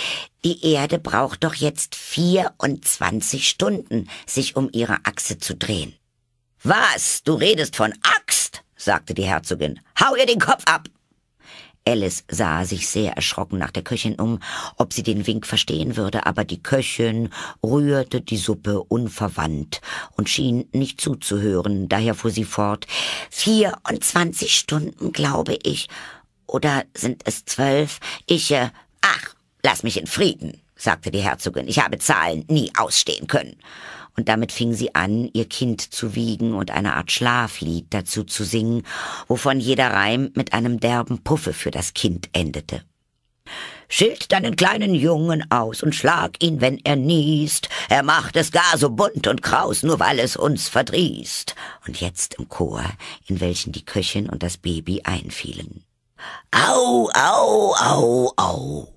Die Erde braucht doch jetzt 24 Stunden, sich um ihre Achse zu drehen. Was? Du redest von Axt? sagte die Herzogin. Hau ihr den Kopf ab! Alice sah sich sehr erschrocken nach der Köchin um, ob sie den Wink verstehen würde, aber die Köchin rührte die Suppe unverwandt und schien nicht zuzuhören, daher fuhr sie fort. Vierundzwanzig Stunden, glaube ich. Oder sind es zwölf? Ich, äh, ach, lass mich in Frieden, sagte die Herzogin. Ich habe Zahlen nie ausstehen können und damit fing sie an, ihr Kind zu wiegen und eine Art Schlaflied dazu zu singen, wovon jeder Reim mit einem derben Puffe für das Kind endete. Schild deinen kleinen Jungen aus und schlag ihn, wenn er niest. Er macht es gar so bunt und kraus, nur weil es uns verdrießt. Und jetzt im Chor, in welchen die Köchin und das Baby einfielen. Au, au, au, au.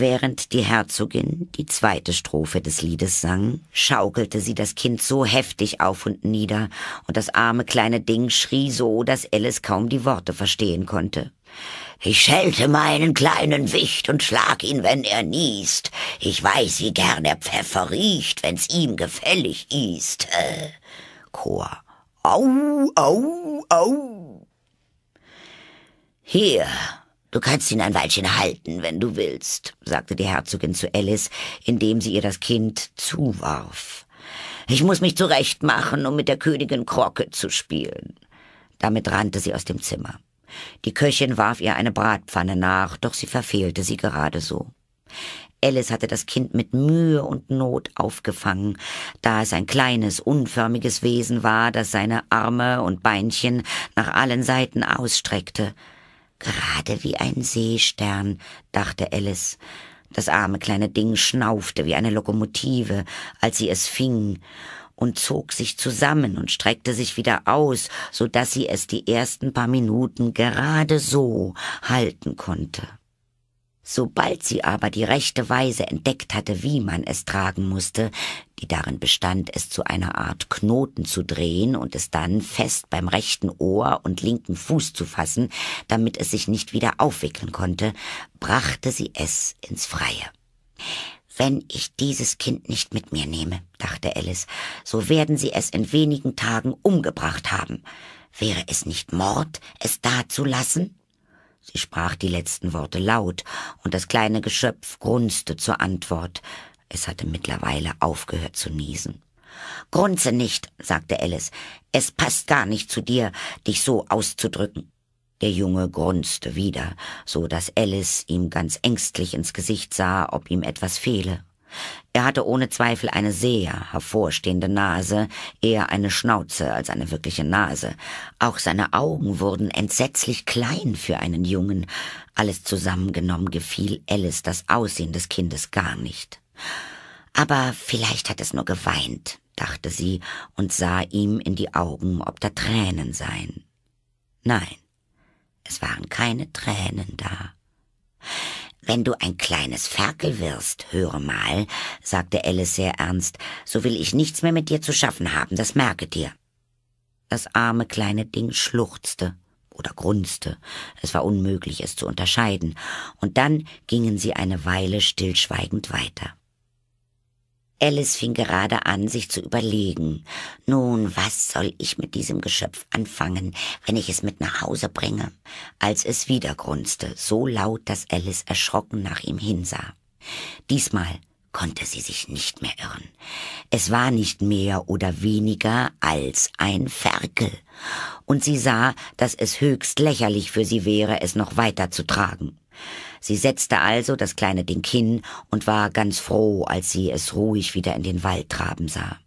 Während die Herzogin die zweite Strophe des Liedes sang, schaukelte sie das Kind so heftig auf und nieder, und das arme kleine Ding schrie so, dass Alice kaum die Worte verstehen konnte. Ich schelte meinen kleinen Wicht und schlag ihn, wenn er niest. Ich weiß, wie gern er Pfeffer riecht, wenn's ihm gefällig ist. Chor. Au, au, au. Hier, Du kannst ihn ein Weilchen halten, wenn du willst, sagte die Herzogin zu Alice, indem sie ihr das Kind zuwarf. Ich muss mich zurechtmachen, um mit der Königin Krocke zu spielen. Damit rannte sie aus dem Zimmer. Die Köchin warf ihr eine Bratpfanne nach, doch sie verfehlte sie gerade so. Alice hatte das Kind mit Mühe und Not aufgefangen, da es ein kleines, unförmiges Wesen war, das seine Arme und Beinchen nach allen Seiten ausstreckte. Gerade wie ein Seestern, dachte Alice. Das arme kleine Ding schnaufte wie eine Lokomotive, als sie es fing, und zog sich zusammen und streckte sich wieder aus, so dass sie es die ersten paar Minuten gerade so halten konnte. Sobald sie aber die rechte Weise entdeckt hatte, wie man es tragen musste, die darin bestand, es zu einer Art Knoten zu drehen und es dann fest beim rechten Ohr und linken Fuß zu fassen, damit es sich nicht wieder aufwickeln konnte, brachte sie es ins Freie. Wenn ich dieses Kind nicht mit mir nehme, dachte Alice, so werden sie es in wenigen Tagen umgebracht haben. Wäre es nicht Mord, es da zu lassen? Sie sprach die letzten Worte laut, und das kleine Geschöpf grunzte zur Antwort. Es hatte mittlerweile aufgehört zu niesen. Grunze nicht, sagte Alice. Es passt gar nicht zu dir, dich so auszudrücken. Der Junge grunzte wieder, so dass Alice ihm ganz ängstlich ins Gesicht sah, ob ihm etwas fehle. Er hatte ohne Zweifel eine sehr hervorstehende Nase, eher eine Schnauze als eine wirkliche Nase. Auch seine Augen wurden entsetzlich klein für einen Jungen. Alles zusammengenommen gefiel Alice das Aussehen des Kindes gar nicht. Aber vielleicht hat es nur geweint, dachte sie und sah ihm in die Augen, ob da Tränen seien. Nein, es waren keine Tränen da. Wenn du ein kleines Ferkel wirst, höre mal, sagte Alice sehr ernst, so will ich nichts mehr mit dir zu schaffen haben, das merke dir. Das arme kleine Ding schluchzte oder grunzte. Es war unmöglich, es zu unterscheiden. Und dann gingen sie eine Weile stillschweigend weiter. Alice fing gerade an, sich zu überlegen. Nun, was soll ich mit diesem Geschöpf anfangen, wenn ich es mit nach Hause bringe? Als es wieder grunzte, so laut, dass Alice erschrocken nach ihm hinsah. Diesmal konnte sie sich nicht mehr irren. Es war nicht mehr oder weniger als ein Ferkel. Und sie sah, dass es höchst lächerlich für sie wäre, es noch weiter zu tragen. Sie setzte also das kleine Ding hin und war ganz froh, als sie es ruhig wieder in den Wald traben sah.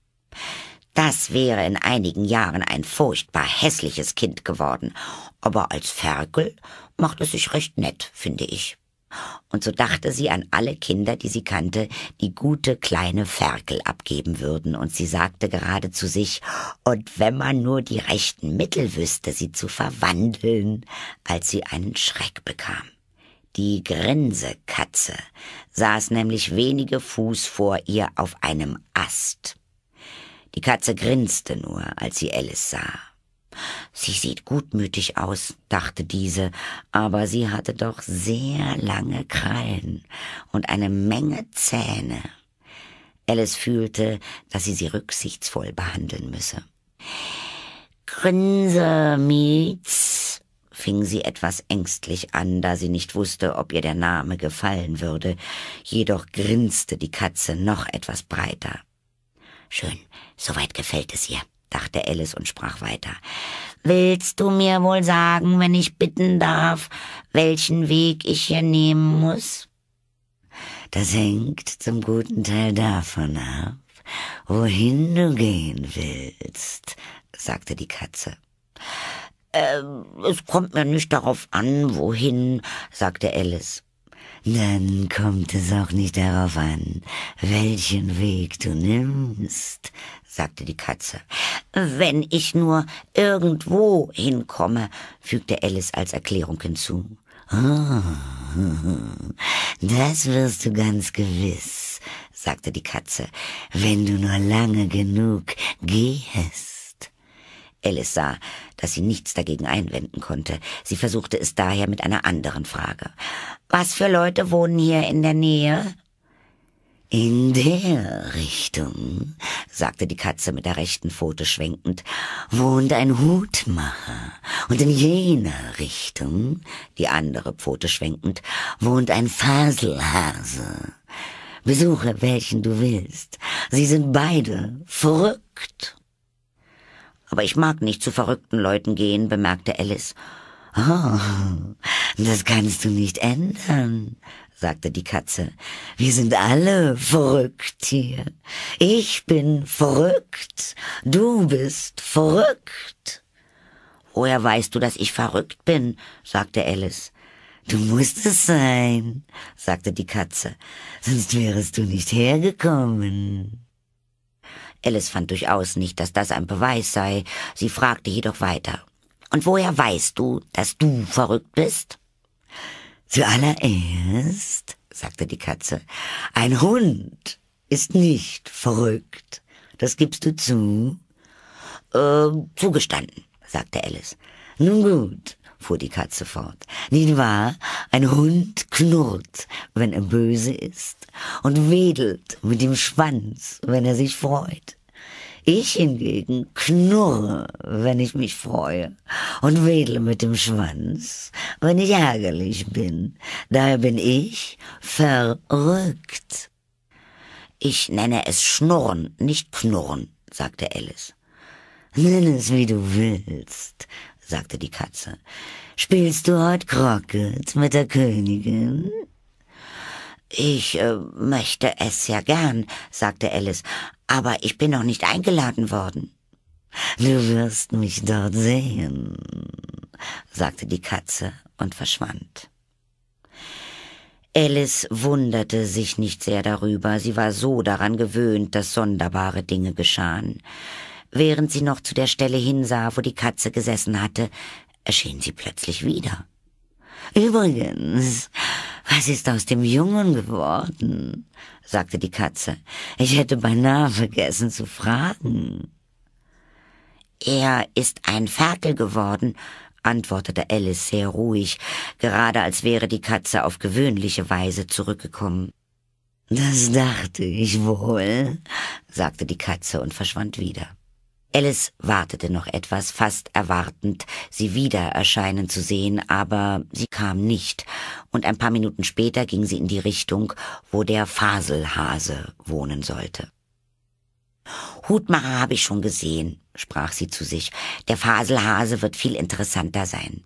Das wäre in einigen Jahren ein furchtbar hässliches Kind geworden, aber als Ferkel macht es sich recht nett, finde ich. Und so dachte sie an alle Kinder, die sie kannte, die gute kleine Ferkel abgeben würden, und sie sagte gerade zu sich, und wenn man nur die rechten Mittel wüsste, sie zu verwandeln, als sie einen Schreck bekam. Die Grinsekatze saß nämlich wenige Fuß vor ihr auf einem Ast. Die Katze grinste nur, als sie Alice sah. Sie sieht gutmütig aus, dachte diese, aber sie hatte doch sehr lange Krallen und eine Menge Zähne. Alice fühlte, dass sie sie rücksichtsvoll behandeln müsse. Grinse, Mietz, fing sie etwas ängstlich an, da sie nicht wusste, ob ihr der Name gefallen würde, jedoch grinste die Katze noch etwas breiter. Schön, soweit gefällt es ihr, dachte Alice und sprach weiter. Willst du mir wohl sagen, wenn ich bitten darf, welchen Weg ich hier nehmen muss? Das hängt zum guten Teil davon ab, wohin du gehen willst, sagte die Katze. Äh, es kommt mir nicht darauf an, wohin, sagte Alice. Dann kommt es auch nicht darauf an, welchen Weg du nimmst, sagte die Katze. Wenn ich nur irgendwo hinkomme, fügte Alice als Erklärung hinzu. Oh, das wirst du ganz gewiss, sagte die Katze, wenn du nur lange genug gehst. Alice sah, dass sie nichts dagegen einwenden konnte. Sie versuchte es daher mit einer anderen Frage. Was für Leute wohnen hier in der Nähe? In der Richtung, sagte die Katze mit der rechten Pfote schwenkend, wohnt ein Hutmacher. Und in jener Richtung, die andere Pfote schwenkend, wohnt ein Faselhase. Besuche welchen du willst. Sie sind beide verrückt aber ich mag nicht zu verrückten Leuten gehen, bemerkte Alice. Oh, das kannst du nicht ändern, sagte die Katze. Wir sind alle verrückt hier. Ich bin verrückt. Du bist verrückt. Woher weißt du, dass ich verrückt bin? sagte Alice. Du musst es sein, sagte die Katze, sonst wärest du nicht hergekommen. Alice fand durchaus nicht, dass das ein Beweis sei. Sie fragte jedoch weiter. Und woher weißt du, dass du verrückt bist? Zuallererst, sagte die Katze, ein Hund ist nicht verrückt. Das gibst du zu? Äh, zugestanden, sagte Alice. Nun gut, fuhr die Katze fort. Nicht wahr? Ein Hund knurrt, wenn er böse ist, und wedelt mit dem Schwanz, wenn er sich freut. Ich hingegen knurre, wenn ich mich freue, und wedle mit dem Schwanz, wenn ich ärgerlich bin. Daher bin ich verrückt. Ich nenne es Schnurren, nicht Knurren, sagte Alice. Nenn es, wie du willst, sagte die Katze. Spielst du heute Crockett mit der Königin? Ich äh, möchte es ja gern, sagte Alice, aber ich bin noch nicht eingeladen worden. Du wirst mich dort sehen, sagte die Katze und verschwand. Alice wunderte sich nicht sehr darüber, sie war so daran gewöhnt, dass sonderbare Dinge geschahen. Während sie noch zu der Stelle hinsah, wo die Katze gesessen hatte, erschien sie plötzlich wieder. Übrigens, was ist aus dem Jungen geworden? sagte die Katze. Ich hätte beinahe vergessen zu fragen. Er ist ein Ferkel geworden, antwortete Alice sehr ruhig, gerade als wäre die Katze auf gewöhnliche Weise zurückgekommen. Das dachte ich wohl, sagte die Katze und verschwand wieder. Alice wartete noch etwas, fast erwartend, sie wieder erscheinen zu sehen, aber sie kam nicht, und ein paar Minuten später ging sie in die Richtung, wo der Faselhase wohnen sollte. Hutmacher habe ich schon gesehen, sprach sie zu sich, der Faselhase wird viel interessanter sein.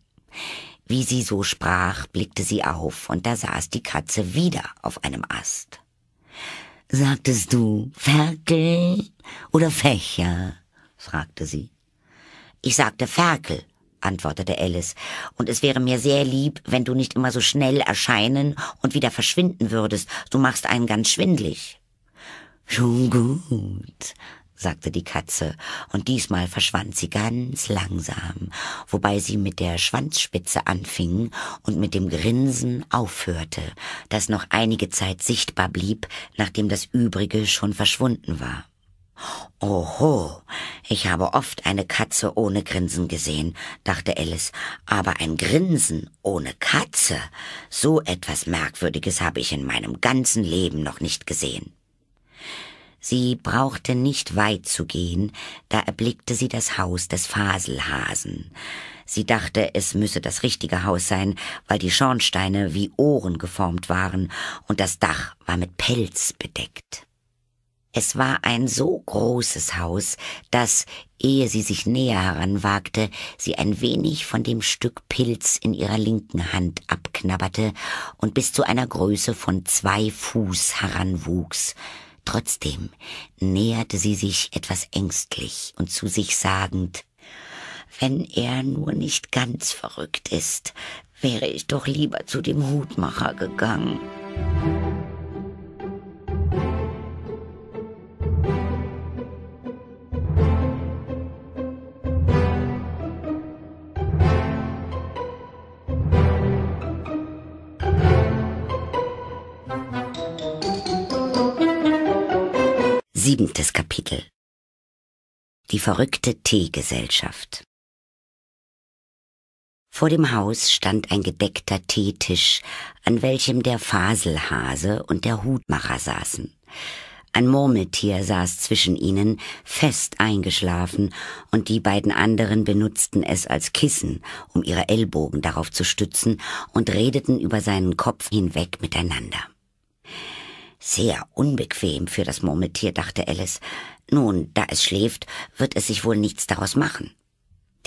Wie sie so sprach, blickte sie auf, und da saß die Katze wieder auf einem Ast. Sagtest du Ferkel oder Fächer? fragte sie. Ich sagte Ferkel, antwortete Alice, und es wäre mir sehr lieb, wenn du nicht immer so schnell erscheinen und wieder verschwinden würdest. Du machst einen ganz schwindlig. Schon gut, sagte die Katze, und diesmal verschwand sie ganz langsam, wobei sie mit der Schwanzspitze anfing und mit dem Grinsen aufhörte, das noch einige Zeit sichtbar blieb, nachdem das übrige schon verschwunden war. Oho, ich habe oft eine Katze ohne Grinsen gesehen, dachte Alice, aber ein Grinsen ohne Katze, so etwas Merkwürdiges habe ich in meinem ganzen Leben noch nicht gesehen. Sie brauchte nicht weit zu gehen, da erblickte sie das Haus des Faselhasen. Sie dachte, es müsse das richtige Haus sein, weil die Schornsteine wie Ohren geformt waren und das Dach war mit Pelz bedeckt. Es war ein so großes Haus, dass, ehe sie sich näher heranwagte, sie ein wenig von dem Stück Pilz in ihrer linken Hand abknabberte und bis zu einer Größe von zwei Fuß heranwuchs. Trotzdem näherte sie sich etwas ängstlich und zu sich sagend, wenn er nur nicht ganz verrückt ist, wäre ich doch lieber zu dem Hutmacher gegangen. Siebentes Kapitel Die verrückte Teegesellschaft Vor dem Haus stand ein gedeckter Teetisch, an welchem der Faselhase und der Hutmacher saßen. Ein Murmeltier saß zwischen ihnen, fest eingeschlafen, und die beiden anderen benutzten es als Kissen, um ihre Ellbogen darauf zu stützen, und redeten über seinen Kopf hinweg miteinander. Sehr unbequem für das Murmeltier, dachte Alice. Nun, da es schläft, wird es sich wohl nichts daraus machen.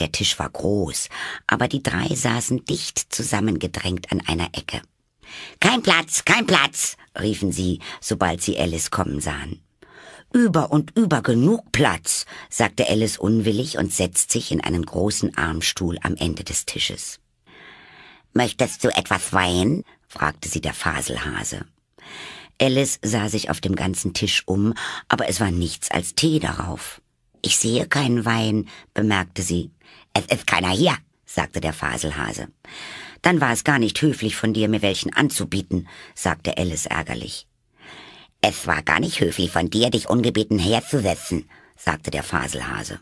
Der Tisch war groß, aber die drei saßen dicht zusammengedrängt an einer Ecke. Kein Platz, kein Platz, riefen sie, sobald sie Alice kommen sahen. Über und über genug Platz, sagte Alice unwillig und setzt sich in einen großen Armstuhl am Ende des Tisches. Möchtest du etwas Wein? fragte sie der Faselhase. Alice sah sich auf dem ganzen Tisch um, aber es war nichts als Tee darauf. Ich sehe keinen Wein, bemerkte sie. Es ist keiner hier, sagte der Faselhase. Dann war es gar nicht höflich von dir, mir welchen anzubieten, sagte Alice ärgerlich. Es war gar nicht höflich von dir, dich ungebeten herzusetzen, sagte der Faselhase.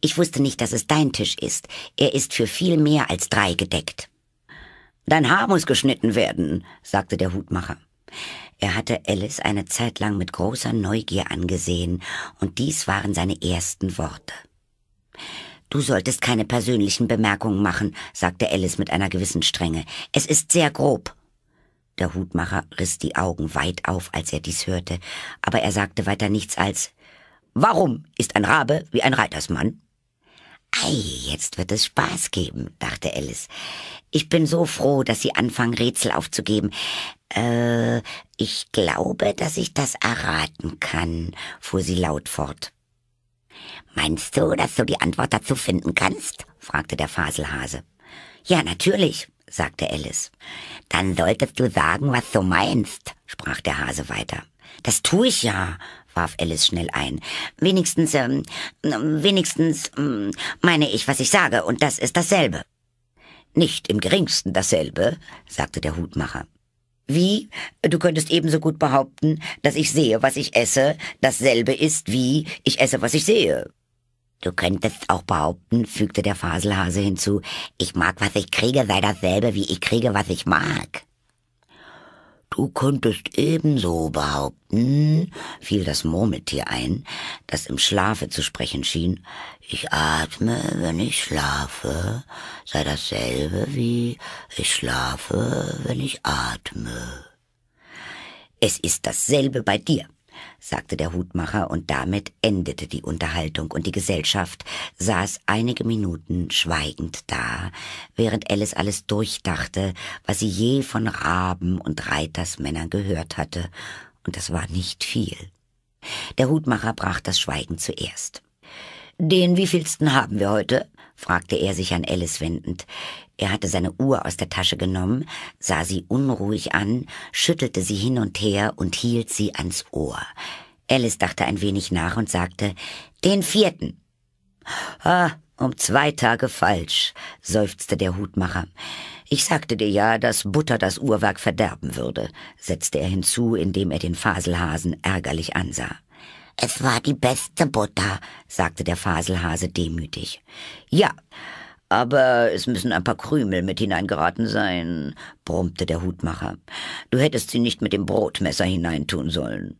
Ich wusste nicht, dass es dein Tisch ist. Er ist für viel mehr als drei gedeckt. Dein Haar muss geschnitten werden, sagte der Hutmacher. Er hatte Alice eine Zeit lang mit großer Neugier angesehen, und dies waren seine ersten Worte. Du solltest keine persönlichen Bemerkungen machen, sagte Alice mit einer gewissen Strenge. Es ist sehr grob. Der Hutmacher riss die Augen weit auf, als er dies hörte, aber er sagte weiter nichts als Warum ist ein Rabe wie ein Reitersmann? Ei, jetzt wird es Spaß geben, dachte Alice. Ich bin so froh, dass Sie anfangen, Rätsel aufzugeben. Äh, ich glaube, dass ich das erraten kann, fuhr sie laut fort. Meinst du, dass du die Antwort dazu finden kannst? fragte der Faselhase. Ja, natürlich, sagte Alice. Dann solltest du sagen, was du meinst, sprach der Hase weiter. Das tue ich ja, warf Alice schnell ein. Wenigstens, ähm, wenigstens ähm, meine ich, was ich sage, und das ist dasselbe. Nicht im geringsten dasselbe, sagte der Hutmacher. Wie? Du könntest ebenso gut behaupten, dass ich sehe, was ich esse, dasselbe ist wie ich esse, was ich sehe. Du könntest auch behaupten, fügte der Faselhase hinzu, ich mag, was ich kriege, sei dasselbe, wie ich kriege, was ich mag. Du könntest ebenso behaupten, fiel das Murmeltier ein, das im Schlafe zu sprechen schien. Ich atme, wenn ich schlafe, sei dasselbe wie ich schlafe, wenn ich atme. Es ist dasselbe bei dir, sagte der Hutmacher, und damit endete die Unterhaltung, und die Gesellschaft saß einige Minuten schweigend da, während Alice alles durchdachte, was sie je von Raben und Reitersmännern gehört hatte, und das war nicht viel. Der Hutmacher brach das Schweigen zuerst. Den wievielsten haben wir heute? fragte er sich an Alice wendend. Er hatte seine Uhr aus der Tasche genommen, sah sie unruhig an, schüttelte sie hin und her und hielt sie ans Ohr. Alice dachte ein wenig nach und sagte, den vierten. Ah, um zwei Tage falsch, seufzte der Hutmacher. Ich sagte dir ja, dass Butter das Uhrwerk verderben würde, setzte er hinzu, indem er den Faselhasen ärgerlich ansah. Es war die beste Butter, sagte der Faselhase demütig. Ja, aber es müssen ein paar Krümel mit hineingeraten sein, brummte der Hutmacher. Du hättest sie nicht mit dem Brotmesser hineintun sollen.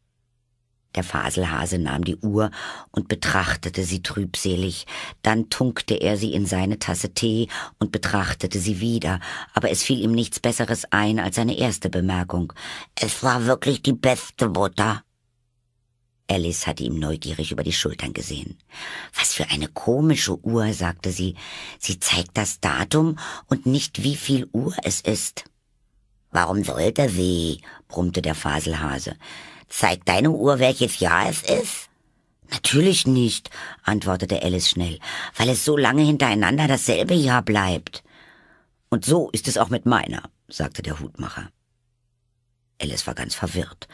Der Faselhase nahm die Uhr und betrachtete sie trübselig. Dann tunkte er sie in seine Tasse Tee und betrachtete sie wieder, aber es fiel ihm nichts Besseres ein als seine erste Bemerkung. Es war wirklich die beste Butter. Alice hatte ihm neugierig über die Schultern gesehen. Was für eine komische Uhr, sagte sie. Sie zeigt das Datum und nicht wie viel Uhr es ist. Warum sollte sie? brummte der Faselhase. Zeigt deine Uhr, welches Jahr es ist? Natürlich nicht, antwortete Alice schnell, weil es so lange hintereinander dasselbe Jahr bleibt. Und so ist es auch mit meiner, sagte der Hutmacher. Alice war ganz verwirrt.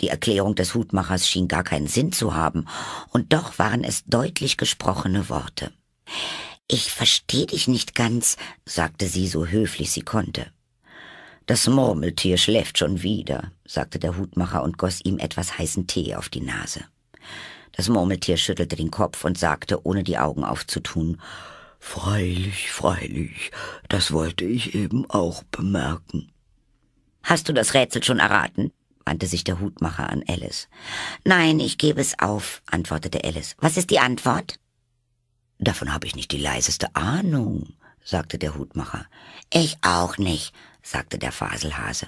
Die Erklärung des Hutmachers schien gar keinen Sinn zu haben, und doch waren es deutlich gesprochene Worte. Ich verstehe dich nicht ganz, sagte sie so höflich sie konnte. Das Murmeltier schläft schon wieder, sagte der Hutmacher und goss ihm etwas heißen Tee auf die Nase. Das Murmeltier schüttelte den Kopf und sagte, ohne die Augen aufzutun, Freilich, freilich, das wollte ich eben auch bemerken. Hast du das Rätsel schon erraten? wandte sich der Hutmacher an Alice. Nein, ich gebe es auf, antwortete Alice. Was ist die Antwort? Davon habe ich nicht die leiseste Ahnung, sagte der Hutmacher. Ich auch nicht, sagte der Faselhase.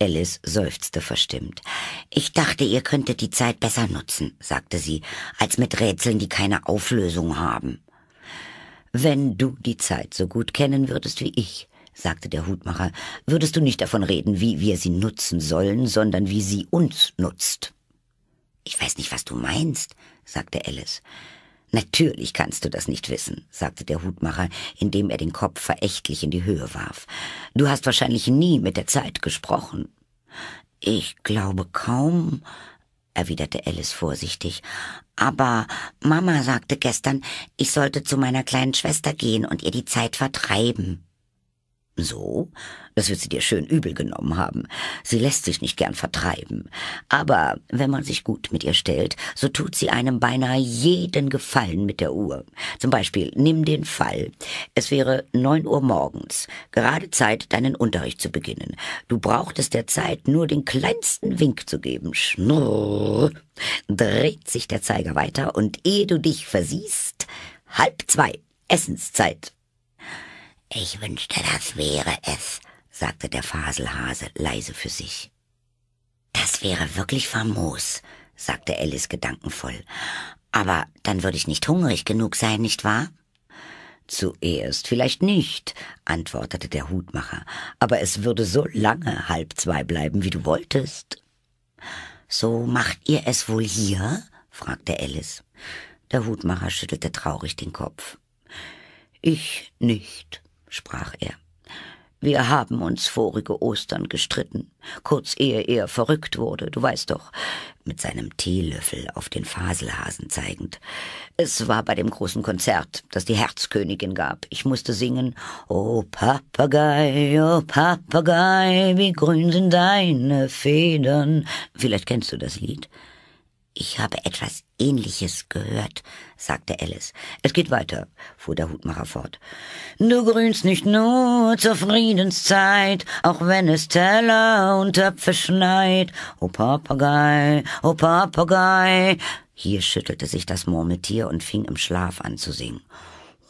Alice seufzte verstimmt. Ich dachte, ihr könntet die Zeit besser nutzen, sagte sie, als mit Rätseln, die keine Auflösung haben. Wenn du die Zeit so gut kennen würdest wie ich, sagte der Hutmacher, würdest du nicht davon reden, wie wir sie nutzen sollen, sondern wie sie uns nutzt. Ich weiß nicht, was du meinst, sagte Alice. Natürlich kannst du das nicht wissen, sagte der Hutmacher, indem er den Kopf verächtlich in die Höhe warf. Du hast wahrscheinlich nie mit der Zeit gesprochen. Ich glaube kaum, erwiderte Alice vorsichtig. Aber Mama sagte gestern, ich sollte zu meiner kleinen Schwester gehen und ihr die Zeit vertreiben. So? Das wird sie dir schön übel genommen haben. Sie lässt sich nicht gern vertreiben. Aber wenn man sich gut mit ihr stellt, so tut sie einem beinahe jeden Gefallen mit der Uhr. Zum Beispiel, nimm den Fall. Es wäre neun Uhr morgens, gerade Zeit, deinen Unterricht zu beginnen. Du brauchtest der Zeit nur den kleinsten Wink zu geben. Schnurr, dreht sich der Zeiger weiter und ehe du dich versiehst, halb zwei, Essenszeit. Ich wünschte, das wäre es, sagte der Faselhase leise für sich. Das wäre wirklich famos, sagte Alice gedankenvoll. Aber dann würde ich nicht hungrig genug sein, nicht wahr? Zuerst vielleicht nicht, antwortete der Hutmacher, aber es würde so lange halb zwei bleiben, wie du wolltest. So macht ihr es wohl hier? fragte Alice. Der Hutmacher schüttelte traurig den Kopf. Ich nicht, sprach er. Wir haben uns vorige Ostern gestritten, kurz ehe er verrückt wurde, du weißt doch, mit seinem Teelöffel auf den Faselhasen zeigend. Es war bei dem großen Konzert, das die Herzkönigin gab. Ich musste singen, oh Papagei, oh Papagei, wie grün sind deine Federn. Vielleicht kennst du das Lied. Ich habe etwas Ähnliches gehört, sagte Alice. Es geht weiter, fuhr der Hutmacher fort. Du grünst nicht nur zur Friedenszeit, auch wenn es Teller und Töpfe schneit. O Papagei, o Papagei. Hier schüttelte sich das Murmeltier und fing im Schlaf an zu singen.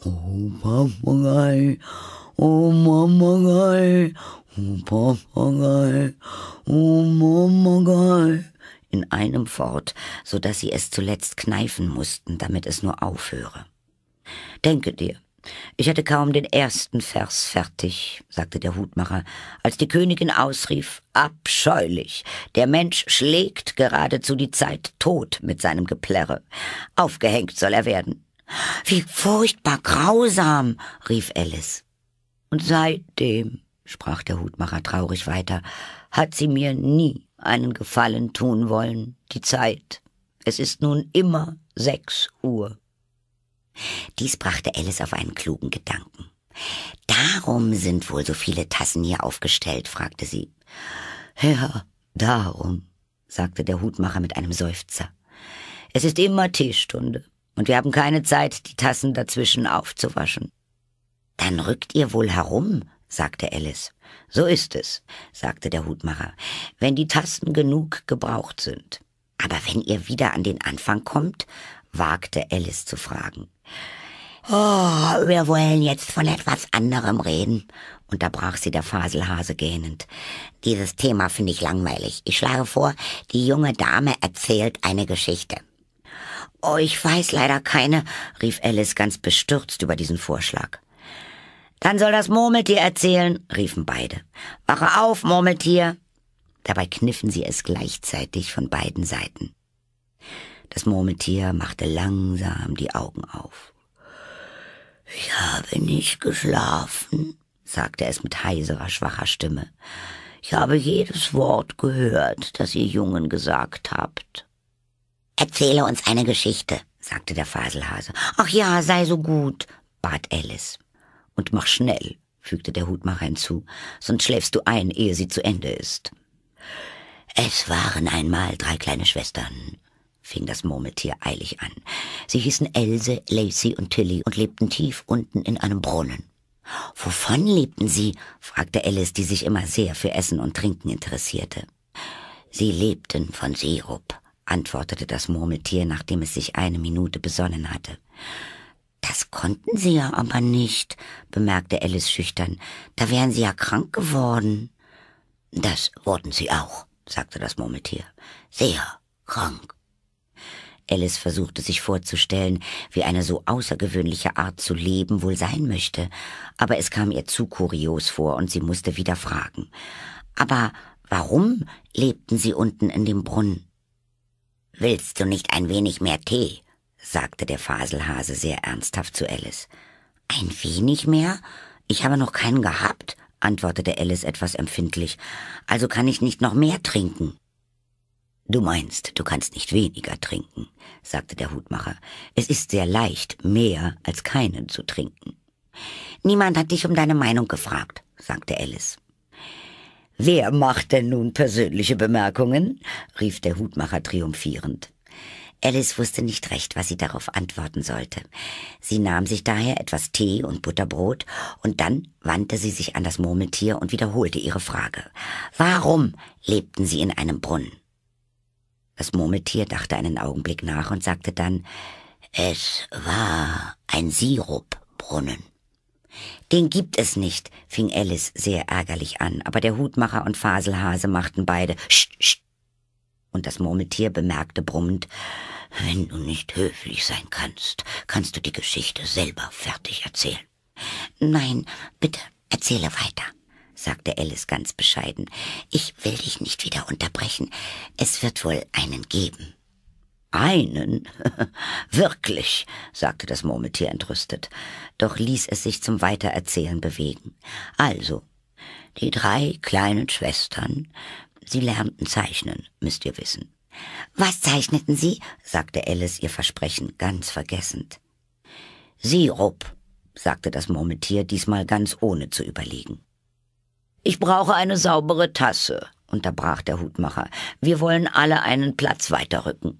O Papagei, o Mamagei, o Papagei, o Mamagei in einem fort, so dass sie es zuletzt kneifen mußten, damit es nur aufhöre. Denke dir, ich hatte kaum den ersten Vers fertig, sagte der Hutmacher, als die Königin ausrief, abscheulich, der Mensch schlägt geradezu die Zeit tot mit seinem Geplärre. Aufgehängt soll er werden. Wie furchtbar grausam, rief Alice. Und seitdem, sprach der Hutmacher traurig weiter, hat sie mir nie einen Gefallen tun wollen, die Zeit. Es ist nun immer sechs Uhr. Dies brachte Alice auf einen klugen Gedanken. Darum sind wohl so viele Tassen hier aufgestellt, fragte sie. Ja, darum, sagte der Hutmacher mit einem Seufzer. Es ist immer Teestunde, und wir haben keine Zeit, die Tassen dazwischen aufzuwaschen. Dann rückt ihr wohl herum, sagte Alice. So ist es, sagte der Hutmacher, wenn die Tasten genug gebraucht sind. Aber wenn ihr wieder an den Anfang kommt, wagte Alice zu fragen. Oh, wir wollen jetzt von etwas anderem reden, unterbrach sie der Faselhase gähnend. Dieses Thema finde ich langweilig. Ich schlage vor, die junge Dame erzählt eine Geschichte. Oh, ich weiß leider keine, rief Alice ganz bestürzt über diesen Vorschlag. Dann soll das Murmeltier erzählen, riefen beide. Wache auf, Murmeltier. Dabei kniffen sie es gleichzeitig von beiden Seiten. Das Murmeltier machte langsam die Augen auf. Ich habe nicht geschlafen, sagte es mit heiserer, schwacher Stimme. Ich habe jedes Wort gehört, das ihr Jungen gesagt habt. Erzähle uns eine Geschichte, sagte der Faselhase. Ach ja, sei so gut, bat Alice. Und mach schnell, fügte der Hutmacher hinzu, sonst schläfst du ein, ehe sie zu Ende ist. Es waren einmal drei kleine Schwestern, fing das Murmeltier eilig an. Sie hießen Else, Lacey und Tilly und lebten tief unten in einem Brunnen. Wovon lebten sie? fragte Alice, die sich immer sehr für Essen und Trinken interessierte. Sie lebten von Sirup, antwortete das Murmeltier, nachdem es sich eine Minute besonnen hatte. Das konnten Sie ja aber nicht, bemerkte Alice schüchtern. Da wären Sie ja krank geworden. Das wurden Sie auch, sagte das Murmeltier. Sehr krank. Alice versuchte sich vorzustellen, wie eine so außergewöhnliche Art zu leben wohl sein möchte, aber es kam ihr zu kurios vor und sie musste wieder fragen. Aber warum lebten Sie unten in dem Brunnen? Willst du nicht ein wenig mehr Tee? sagte der Faselhase sehr ernsthaft zu Alice. Ein wenig mehr? Ich habe noch keinen gehabt, antwortete Alice etwas empfindlich. Also kann ich nicht noch mehr trinken. Du meinst, du kannst nicht weniger trinken, sagte der Hutmacher. Es ist sehr leicht, mehr als keinen zu trinken. Niemand hat dich um deine Meinung gefragt, sagte Alice. Wer macht denn nun persönliche Bemerkungen? rief der Hutmacher triumphierend. Alice wusste nicht recht, was sie darauf antworten sollte. Sie nahm sich daher etwas Tee und Butterbrot und dann wandte sie sich an das Murmeltier und wiederholte ihre Frage. Warum lebten sie in einem Brunnen? Das Murmeltier dachte einen Augenblick nach und sagte dann, es war ein Sirupbrunnen. Den gibt es nicht, fing Alice sehr ärgerlich an, aber der Hutmacher und Faselhase machten beide Scht, Scht. Und das Murmeltier bemerkte brummend, wenn du nicht höflich sein kannst, kannst du die Geschichte selber fertig erzählen. Nein, bitte, erzähle weiter, sagte Alice ganz bescheiden. Ich will dich nicht wieder unterbrechen. Es wird wohl einen geben. Einen? Wirklich, sagte das Murmeltier entrüstet, doch ließ es sich zum Weitererzählen bewegen. Also, die drei kleinen Schwestern, sie lernten zeichnen, müsst ihr wissen. Was zeichneten Sie? sagte Alice ihr Versprechen ganz vergessend. Sirup, sagte das Murmeltier diesmal ganz ohne zu überlegen. Ich brauche eine saubere Tasse, unterbrach der Hutmacher. Wir wollen alle einen Platz weiterrücken.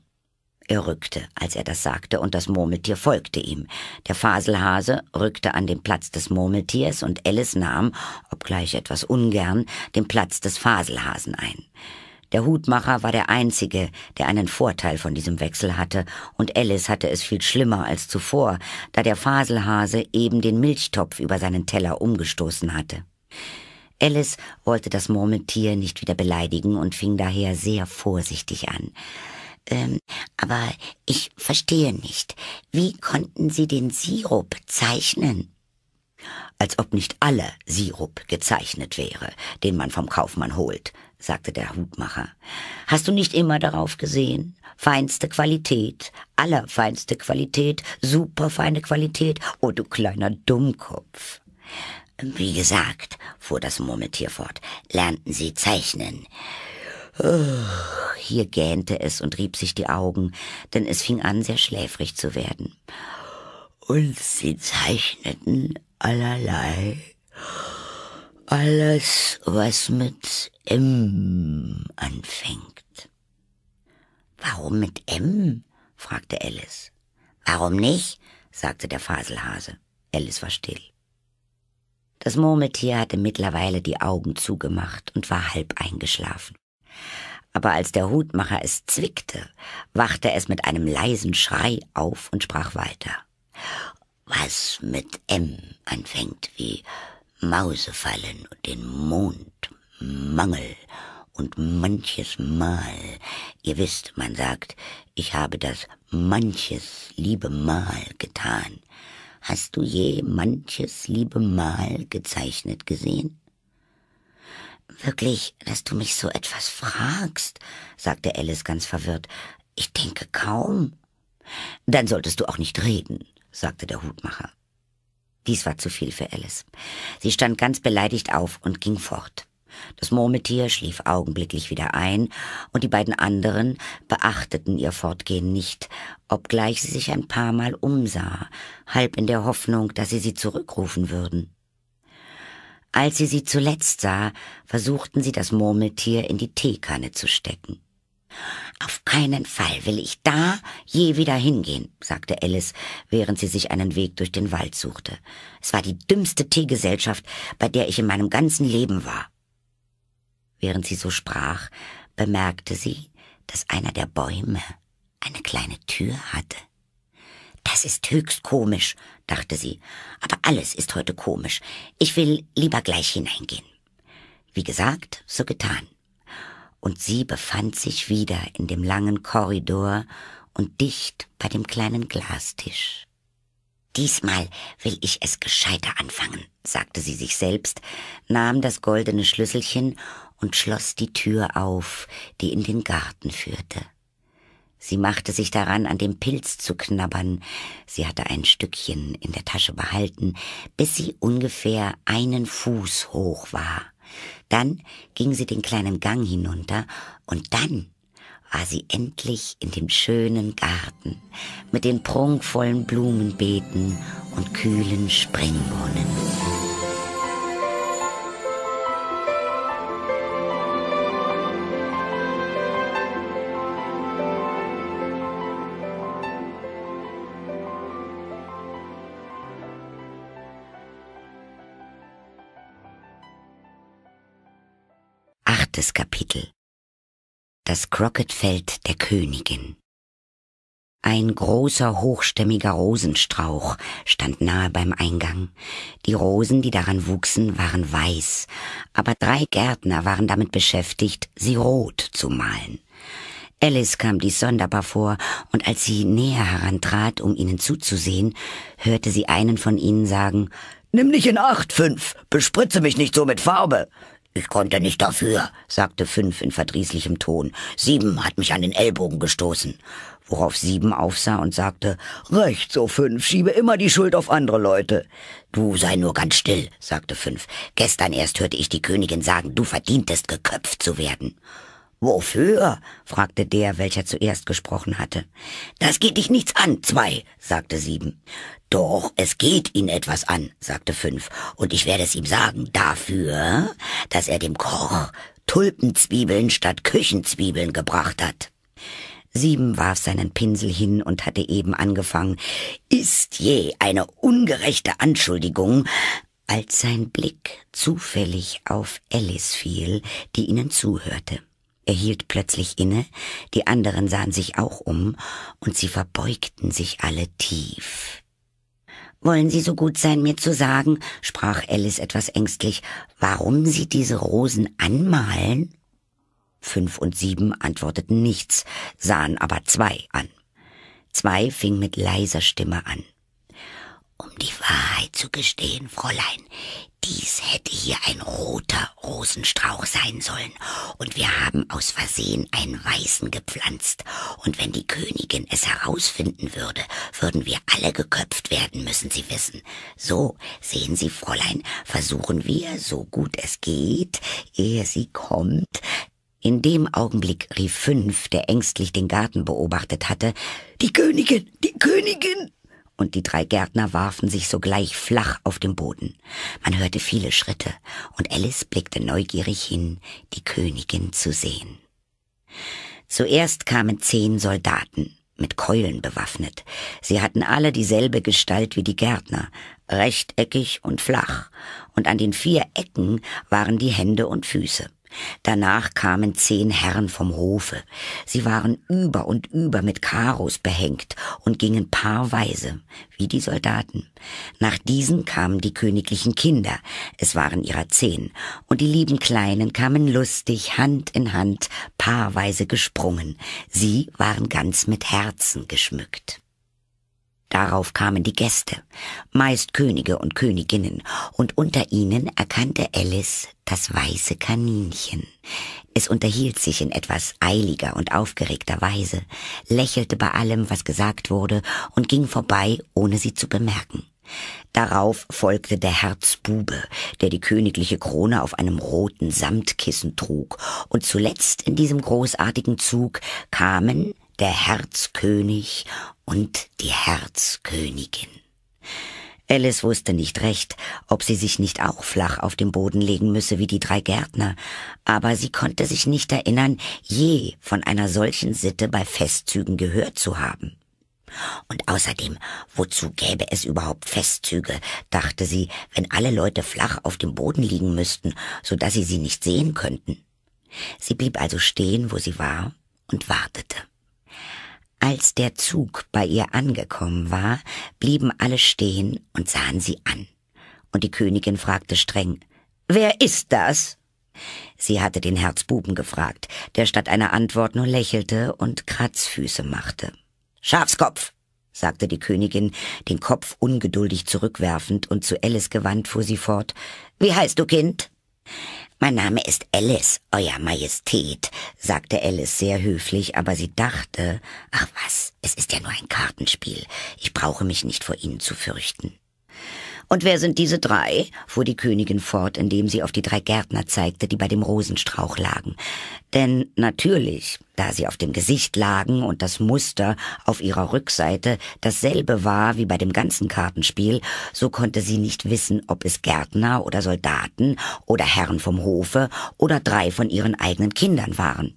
Er rückte, als er das sagte, und das Murmeltier folgte ihm. Der Faselhase rückte an den Platz des Murmeltiers, und Alice nahm, obgleich etwas ungern, den Platz des Faselhasen ein. Der Hutmacher war der Einzige, der einen Vorteil von diesem Wechsel hatte, und Alice hatte es viel schlimmer als zuvor, da der Faselhase eben den Milchtopf über seinen Teller umgestoßen hatte. Alice wollte das Murmeltier nicht wieder beleidigen und fing daher sehr vorsichtig an. Ähm, aber ich verstehe nicht. Wie konnten Sie den Sirup zeichnen? Als ob nicht aller Sirup gezeichnet wäre, den man vom Kaufmann holt, sagte der Hutmacher. Hast du nicht immer darauf gesehen? Feinste Qualität, allerfeinste Qualität, superfeine Qualität, oh du kleiner Dummkopf. Wie gesagt, fuhr das Murmeltier fort, lernten sie zeichnen. Oh, hier gähnte es und rieb sich die Augen, denn es fing an, sehr schläfrig zu werden. Und sie zeichneten allerlei alles, was mit M anfängt. Warum mit M? fragte Alice. Warum nicht? sagte der Faselhase. Alice war still. Das Murmeltier hatte mittlerweile die Augen zugemacht und war halb eingeschlafen. Aber als der Hutmacher es zwickte, wachte es mit einem leisen Schrei auf und sprach weiter. Was mit M anfängt wie Mausefallen und den Mond, Mangel und manches Mal. Ihr wisst, man sagt, ich habe das manches liebe Mal getan. Hast du je manches liebe Mal gezeichnet gesehen? Wirklich, dass du mich so etwas fragst, sagte Alice ganz verwirrt. Ich denke kaum. Dann solltest du auch nicht reden, sagte der Hutmacher. Dies war zu viel für Alice. Sie stand ganz beleidigt auf und ging fort. Das Murmeltier schlief augenblicklich wieder ein, und die beiden anderen beachteten ihr Fortgehen nicht, obgleich sie sich ein paar Mal umsah, halb in der Hoffnung, dass sie sie zurückrufen würden. Als sie sie zuletzt sah, versuchten sie das Murmeltier in die Teekanne zu stecken. Auf keinen Fall will ich da je wieder hingehen, sagte Alice, während sie sich einen Weg durch den Wald suchte. Es war die dümmste Teegesellschaft, bei der ich in meinem ganzen Leben war. Während sie so sprach, bemerkte sie, dass einer der Bäume eine kleine Tür hatte. Das ist höchst komisch, dachte sie, aber alles ist heute komisch. Ich will lieber gleich hineingehen. Wie gesagt, so getan und sie befand sich wieder in dem langen Korridor und dicht bei dem kleinen Glastisch. Diesmal will ich es gescheiter anfangen, sagte sie sich selbst, nahm das goldene Schlüsselchen und schloss die Tür auf, die in den Garten führte. Sie machte sich daran, an dem Pilz zu knabbern. Sie hatte ein Stückchen in der Tasche behalten, bis sie ungefähr einen Fuß hoch war. Dann ging sie den kleinen Gang hinunter und dann war sie endlich in dem schönen Garten mit den prunkvollen Blumenbeeten und kühlen Springbrunnen. Zweites Kapitel Das Crockettfeld der Königin Ein großer, hochstämmiger Rosenstrauch stand nahe beim Eingang. Die Rosen, die daran wuchsen, waren weiß, aber drei Gärtner waren damit beschäftigt, sie rot zu malen. Alice kam dies sonderbar vor, und als sie näher herantrat, um ihnen zuzusehen, hörte sie einen von ihnen sagen Nimm dich in Acht, Fünf, bespritze mich nicht so mit Farbe. Ich konnte nicht dafür, sagte Fünf in verdrießlichem Ton. Sieben hat mich an den Ellbogen gestoßen. Worauf Sieben aufsah und sagte, Recht so, Fünf, schiebe immer die Schuld auf andere Leute. Du sei nur ganz still, sagte Fünf. Gestern erst hörte ich die Königin sagen, du verdientest geköpft zu werden. Wofür? fragte der, welcher zuerst gesprochen hatte. Das geht dich nichts an, zwei, sagte sieben. Doch, es geht ihn etwas an, sagte fünf, und ich werde es ihm sagen, dafür, dass er dem Koch Tulpenzwiebeln statt Küchenzwiebeln gebracht hat. Sieben warf seinen Pinsel hin und hatte eben angefangen. Ist je eine ungerechte Anschuldigung, als sein Blick zufällig auf Alice fiel, die ihnen zuhörte. Er hielt plötzlich inne, die anderen sahen sich auch um, und sie verbeugten sich alle tief. Wollen Sie so gut sein, mir zu sagen, sprach Alice etwas ängstlich, warum Sie diese Rosen anmalen? Fünf und sieben antworteten nichts, sahen aber zwei an. Zwei fing mit leiser Stimme an. Um die Wahrheit zu gestehen, Fräulein, dies hätte hier ein roter Rosenstrauch sein sollen, und wir haben aus Versehen einen weißen gepflanzt, und wenn die Königin es herausfinden würde, würden wir alle geköpft werden, müssen Sie wissen. So, sehen Sie, Fräulein, versuchen wir, so gut es geht, ehe sie kommt. In dem Augenblick rief Fünf, der ängstlich den Garten beobachtet hatte, Die Königin, die Königin und die drei Gärtner warfen sich sogleich flach auf den Boden. Man hörte viele Schritte, und Alice blickte neugierig hin, die Königin zu sehen. Zuerst kamen zehn Soldaten, mit Keulen bewaffnet. Sie hatten alle dieselbe Gestalt wie die Gärtner, rechteckig und flach, und an den vier Ecken waren die Hände und Füße. Danach kamen zehn Herren vom Hofe. Sie waren über und über mit Karos behängt und gingen paarweise, wie die Soldaten. Nach diesen kamen die königlichen Kinder, es waren ihrer zehn, und die lieben Kleinen kamen lustig, Hand in Hand, paarweise gesprungen. Sie waren ganz mit Herzen geschmückt. Darauf kamen die Gäste, meist Könige und Königinnen, und unter ihnen erkannte Alice das weiße Kaninchen. Es unterhielt sich in etwas eiliger und aufgeregter Weise, lächelte bei allem, was gesagt wurde, und ging vorbei, ohne sie zu bemerken. Darauf folgte der Herzbube, der die königliche Krone auf einem roten Samtkissen trug, und zuletzt in diesem großartigen Zug kamen der Herzkönig und die Herzkönigin. Alice wusste nicht recht, ob sie sich nicht auch flach auf den Boden legen müsse wie die drei Gärtner, aber sie konnte sich nicht erinnern, je von einer solchen Sitte bei Festzügen gehört zu haben. Und außerdem, wozu gäbe es überhaupt Festzüge, dachte sie, wenn alle Leute flach auf dem Boden liegen müssten, so dass sie sie nicht sehen könnten. Sie blieb also stehen, wo sie war, und wartete. Als der Zug bei ihr angekommen war, blieben alle stehen und sahen sie an. Und die Königin fragte streng, Wer ist das? Sie hatte den Herzbuben gefragt, der statt einer Antwort nur lächelte und Kratzfüße machte. Schafskopf, sagte die Königin, den Kopf ungeduldig zurückwerfend, und zu Alice gewandt fuhr sie fort. Wie heißt du, Kind? Mein Name ist Alice, Euer Majestät, sagte Alice sehr höflich, aber sie dachte, ach was, es ist ja nur ein Kartenspiel, ich brauche mich nicht vor Ihnen zu fürchten. Und wer sind diese drei? fuhr die Königin fort, indem sie auf die drei Gärtner zeigte, die bei dem Rosenstrauch lagen. Denn natürlich, da sie auf dem Gesicht lagen und das Muster auf ihrer Rückseite dasselbe war wie bei dem ganzen Kartenspiel, so konnte sie nicht wissen, ob es Gärtner oder Soldaten oder Herren vom Hofe oder drei von ihren eigenen Kindern waren.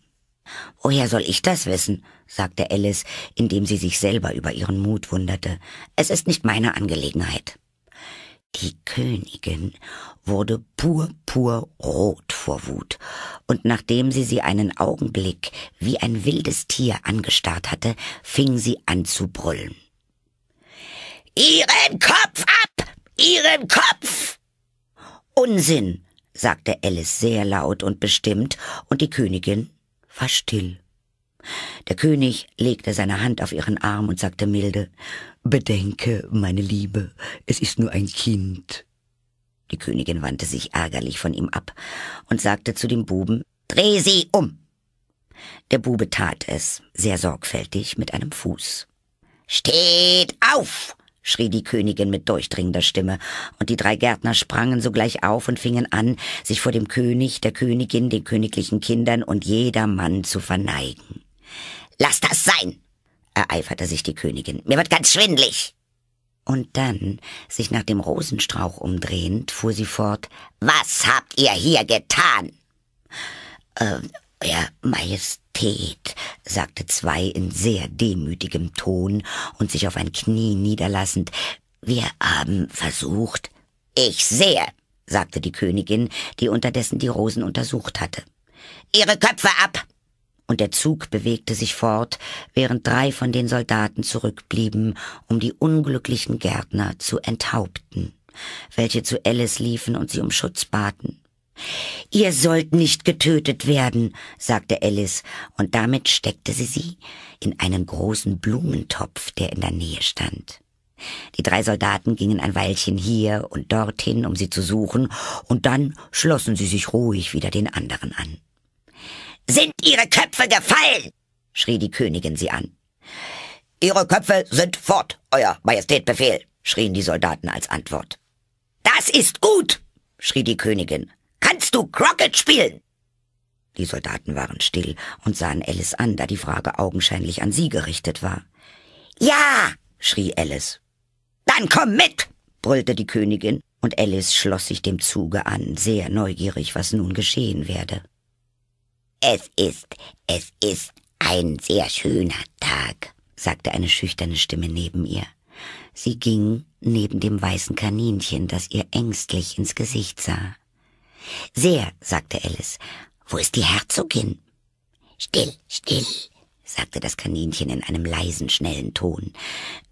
Woher soll ich das wissen? sagte Alice, indem sie sich selber über ihren Mut wunderte. Es ist nicht meine Angelegenheit. Die Königin wurde purpurrot vor Wut, und nachdem sie sie einen Augenblick wie ein wildes Tier angestarrt hatte, fing sie an zu brüllen. Ihren Kopf ab! Ihren Kopf! Unsinn, sagte Alice sehr laut und bestimmt, und die Königin war still. Der König legte seine Hand auf ihren Arm und sagte milde, Bedenke, meine Liebe, es ist nur ein Kind. Die Königin wandte sich ärgerlich von ihm ab und sagte zu dem Buben, Dreh sie um! Der Bube tat es, sehr sorgfältig, mit einem Fuß. Steht auf! schrie die Königin mit durchdringender Stimme, und die drei Gärtner sprangen sogleich auf und fingen an, sich vor dem König, der Königin, den königlichen Kindern und jedermann zu verneigen. Lass das sein, ereiferte sich die Königin. Mir wird ganz schwindlig. Und dann, sich nach dem Rosenstrauch umdrehend, fuhr sie fort. Was habt ihr hier getan? Äh, Euer Majestät, sagte zwei in sehr demütigem Ton und sich auf ein Knie niederlassend, wir haben versucht. Ich sehe, sagte die Königin, die unterdessen die Rosen untersucht hatte. Ihre Köpfe ab! und der Zug bewegte sich fort, während drei von den Soldaten zurückblieben, um die unglücklichen Gärtner zu enthaupten, welche zu Alice liefen und sie um Schutz baten. Ihr sollt nicht getötet werden, sagte Alice, und damit steckte sie sie in einen großen Blumentopf, der in der Nähe stand. Die drei Soldaten gingen ein Weilchen hier und dorthin, um sie zu suchen, und dann schlossen sie sich ruhig wieder den anderen an. Sind Ihre Köpfe gefallen? schrie die Königin sie an. Ihre Köpfe sind fort, Euer Majestätbefehl, schrien die Soldaten als Antwort. Das ist gut, schrie die Königin. Kannst du Crockett spielen? Die Soldaten waren still und sahen Alice an, da die Frage augenscheinlich an sie gerichtet war. Ja, schrie Alice. Dann komm mit, brüllte die Königin, und Alice schloss sich dem Zuge an, sehr neugierig, was nun geschehen werde. Es ist, es ist ein sehr schöner Tag, sagte eine schüchterne Stimme neben ihr. Sie ging neben dem weißen Kaninchen, das ihr ängstlich ins Gesicht sah. Sehr, sagte Alice. Wo ist die Herzogin? Still, still, sagte das Kaninchen in einem leisen, schnellen Ton.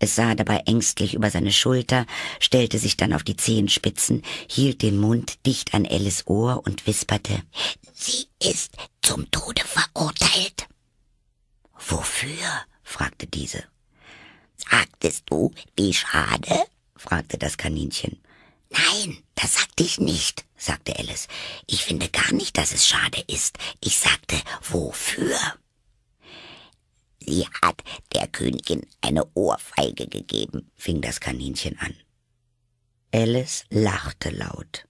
Es sah dabei ängstlich über seine Schulter, stellte sich dann auf die Zehenspitzen, hielt den Mund dicht an Alice Ohr und wisperte, Sie ist zum Tode verurteilt. Wofür? fragte diese. Sagtest du, wie schade? fragte das Kaninchen. Nein, das sagte ich nicht, sagte Alice. Ich finde gar nicht, dass es schade ist. Ich sagte, wofür? Sie hat der Königin eine Ohrfeige gegeben, fing das Kaninchen an. Alice lachte laut.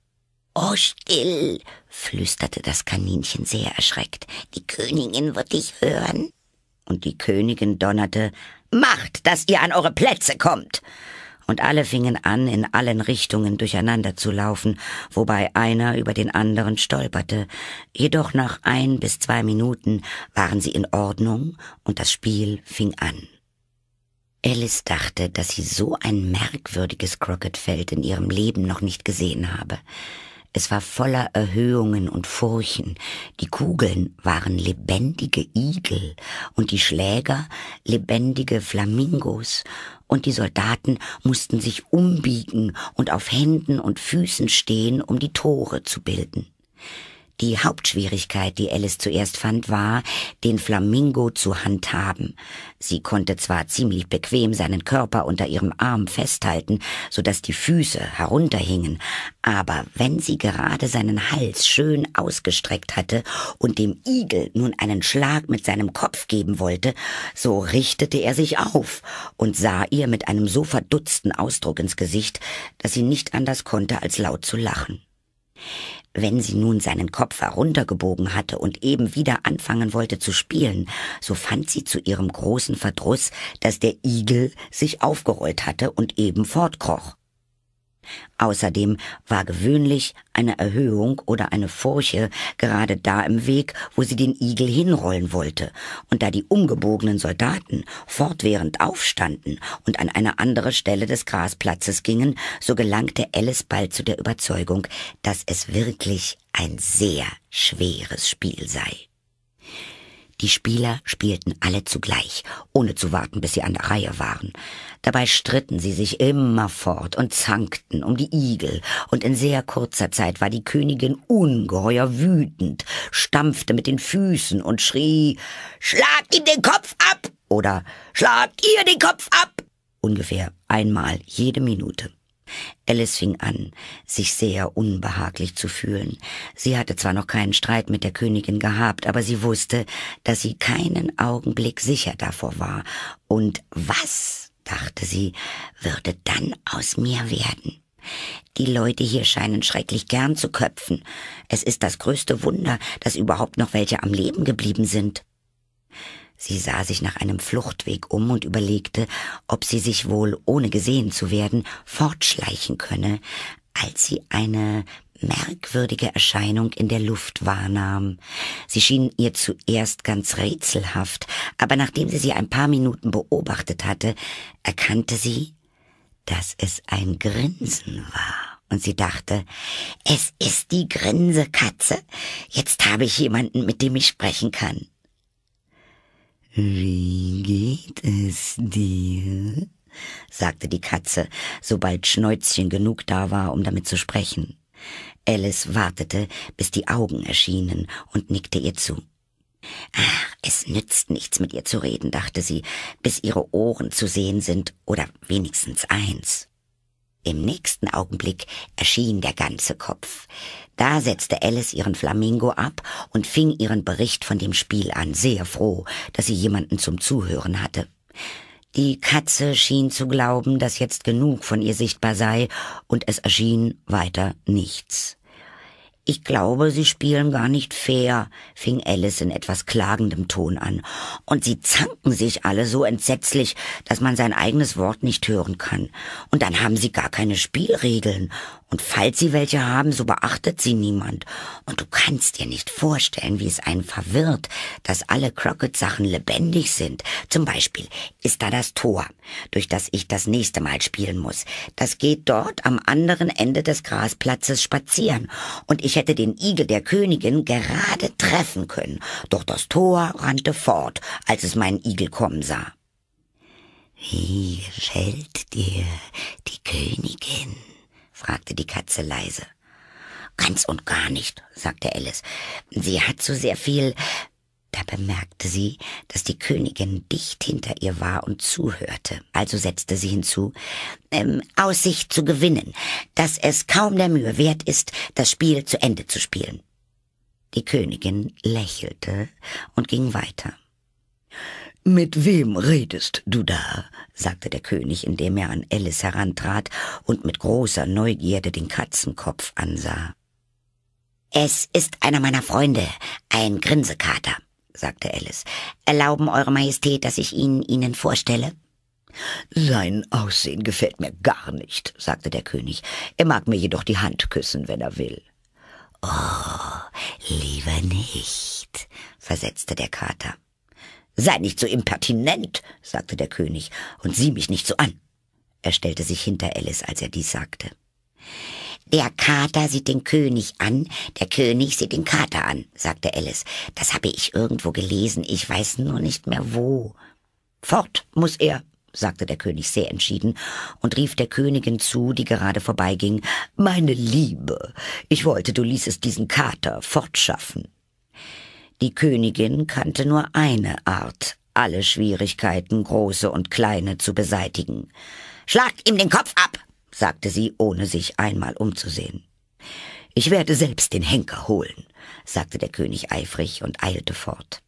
Oh, still, flüsterte das Kaninchen sehr erschreckt. Die Königin wird dich hören. Und die Königin donnerte, Macht, dass ihr an eure Plätze kommt und alle fingen an, in allen Richtungen durcheinander zu laufen, wobei einer über den anderen stolperte, jedoch nach ein bis zwei Minuten waren sie in Ordnung und das Spiel fing an. Alice dachte, dass sie so ein merkwürdiges Crockettfeld in ihrem Leben noch nicht gesehen habe. Es war voller Erhöhungen und Furchen, die Kugeln waren lebendige Igel und die Schläger lebendige Flamingos, und die Soldaten mussten sich umbiegen und auf Händen und Füßen stehen, um die Tore zu bilden. Die Hauptschwierigkeit, die Alice zuerst fand, war, den Flamingo zu handhaben. Sie konnte zwar ziemlich bequem seinen Körper unter ihrem Arm festhalten, so dass die Füße herunterhingen, aber wenn sie gerade seinen Hals schön ausgestreckt hatte und dem Igel nun einen Schlag mit seinem Kopf geben wollte, so richtete er sich auf und sah ihr mit einem so verdutzten Ausdruck ins Gesicht, dass sie nicht anders konnte, als laut zu lachen. Wenn sie nun seinen Kopf heruntergebogen hatte und eben wieder anfangen wollte zu spielen, so fand sie zu ihrem großen Verdruss, dass der Igel sich aufgerollt hatte und eben fortkroch. Außerdem war gewöhnlich eine Erhöhung oder eine Furche gerade da im Weg, wo sie den Igel hinrollen wollte, und da die umgebogenen Soldaten fortwährend aufstanden und an eine andere Stelle des Grasplatzes gingen, so gelangte Alice bald zu der Überzeugung, dass es wirklich ein sehr schweres Spiel sei. Die Spieler spielten alle zugleich, ohne zu warten, bis sie an der Reihe waren. Dabei stritten sie sich immerfort und zankten um die Igel, und in sehr kurzer Zeit war die Königin ungeheuer wütend, stampfte mit den Füßen und schrie Schlag ihm den Kopf ab oder Schlag ihr den Kopf ab ungefähr einmal jede Minute. Alice fing an, sich sehr unbehaglich zu fühlen. Sie hatte zwar noch keinen Streit mit der Königin gehabt, aber sie wusste, dass sie keinen Augenblick sicher davor war. Und was dachte sie, würde dann aus mir werden. Die Leute hier scheinen schrecklich gern zu köpfen. Es ist das größte Wunder, dass überhaupt noch welche am Leben geblieben sind. Sie sah sich nach einem Fluchtweg um und überlegte, ob sie sich wohl, ohne gesehen zu werden, fortschleichen könne, als sie eine merkwürdige Erscheinung in der Luft wahrnahm. Sie schien ihr zuerst ganz rätselhaft, aber nachdem sie sie ein paar Minuten beobachtet hatte, erkannte sie, dass es ein Grinsen war. Und sie dachte, es ist die Grinsekatze. Jetzt habe ich jemanden, mit dem ich sprechen kann. Wie geht es dir? sagte die Katze, sobald Schnäuzchen genug da war, um damit zu sprechen. Alice wartete, bis die Augen erschienen und nickte ihr zu. Ach, es nützt nichts, mit ihr zu reden, dachte sie, bis ihre Ohren zu sehen sind oder wenigstens eins. Im nächsten Augenblick erschien der ganze Kopf. Da setzte Alice ihren Flamingo ab und fing ihren Bericht von dem Spiel an, sehr froh, dass sie jemanden zum Zuhören hatte. Die Katze schien zu glauben, dass jetzt genug von ihr sichtbar sei, und es erschien weiter nichts. Ich glaube, Sie spielen gar nicht fair, fing Alice in etwas klagendem Ton an. Und Sie zanken sich alle so entsetzlich, dass man sein eigenes Wort nicht hören kann. Und dann haben Sie gar keine Spielregeln. Und falls sie welche haben, so beachtet sie niemand. Und du kannst dir nicht vorstellen, wie es einen verwirrt, dass alle Crockett-Sachen lebendig sind. Zum Beispiel ist da das Tor, durch das ich das nächste Mal spielen muss. Das geht dort am anderen Ende des Grasplatzes spazieren. Und ich hätte den Igel der Königin gerade treffen können. Doch das Tor rannte fort, als es meinen Igel kommen sah. Wie gefällt dir die Königin? fragte die Katze leise. Ganz und gar nicht, sagte Alice. Sie hat so sehr viel. Da bemerkte sie, dass die Königin dicht hinter ihr war und zuhörte. Also setzte sie hinzu, ähm, Aussicht zu gewinnen, dass es kaum der Mühe wert ist, das Spiel zu Ende zu spielen. Die Königin lächelte und ging weiter. Mit wem redest du da? sagte der König, indem er an Alice herantrat und mit großer Neugierde den Katzenkopf ansah. Es ist einer meiner Freunde, ein Grinsekater, sagte Alice. Erlauben Eure Majestät, dass ich ihn Ihnen vorstelle? Sein Aussehen gefällt mir gar nicht, sagte der König. Er mag mir jedoch die Hand küssen, wenn er will. Oh, lieber nicht, versetzte der Kater. Sei nicht so impertinent, sagte der König, und sieh mich nicht so an. Er stellte sich hinter Alice, als er dies sagte. Der Kater sieht den König an, der König sieht den Kater an, sagte Alice. Das habe ich irgendwo gelesen, ich weiß nur nicht mehr wo. Fort muss er, sagte der König sehr entschieden und rief der Königin zu, die gerade vorbeiging, Meine Liebe, ich wollte, du ließest diesen Kater fortschaffen. Die Königin kannte nur eine Art, alle Schwierigkeiten, große und kleine, zu beseitigen. Schlagt ihm den Kopf ab, sagte sie, ohne sich einmal umzusehen. Ich werde selbst den Henker holen, sagte der König eifrig und eilte fort.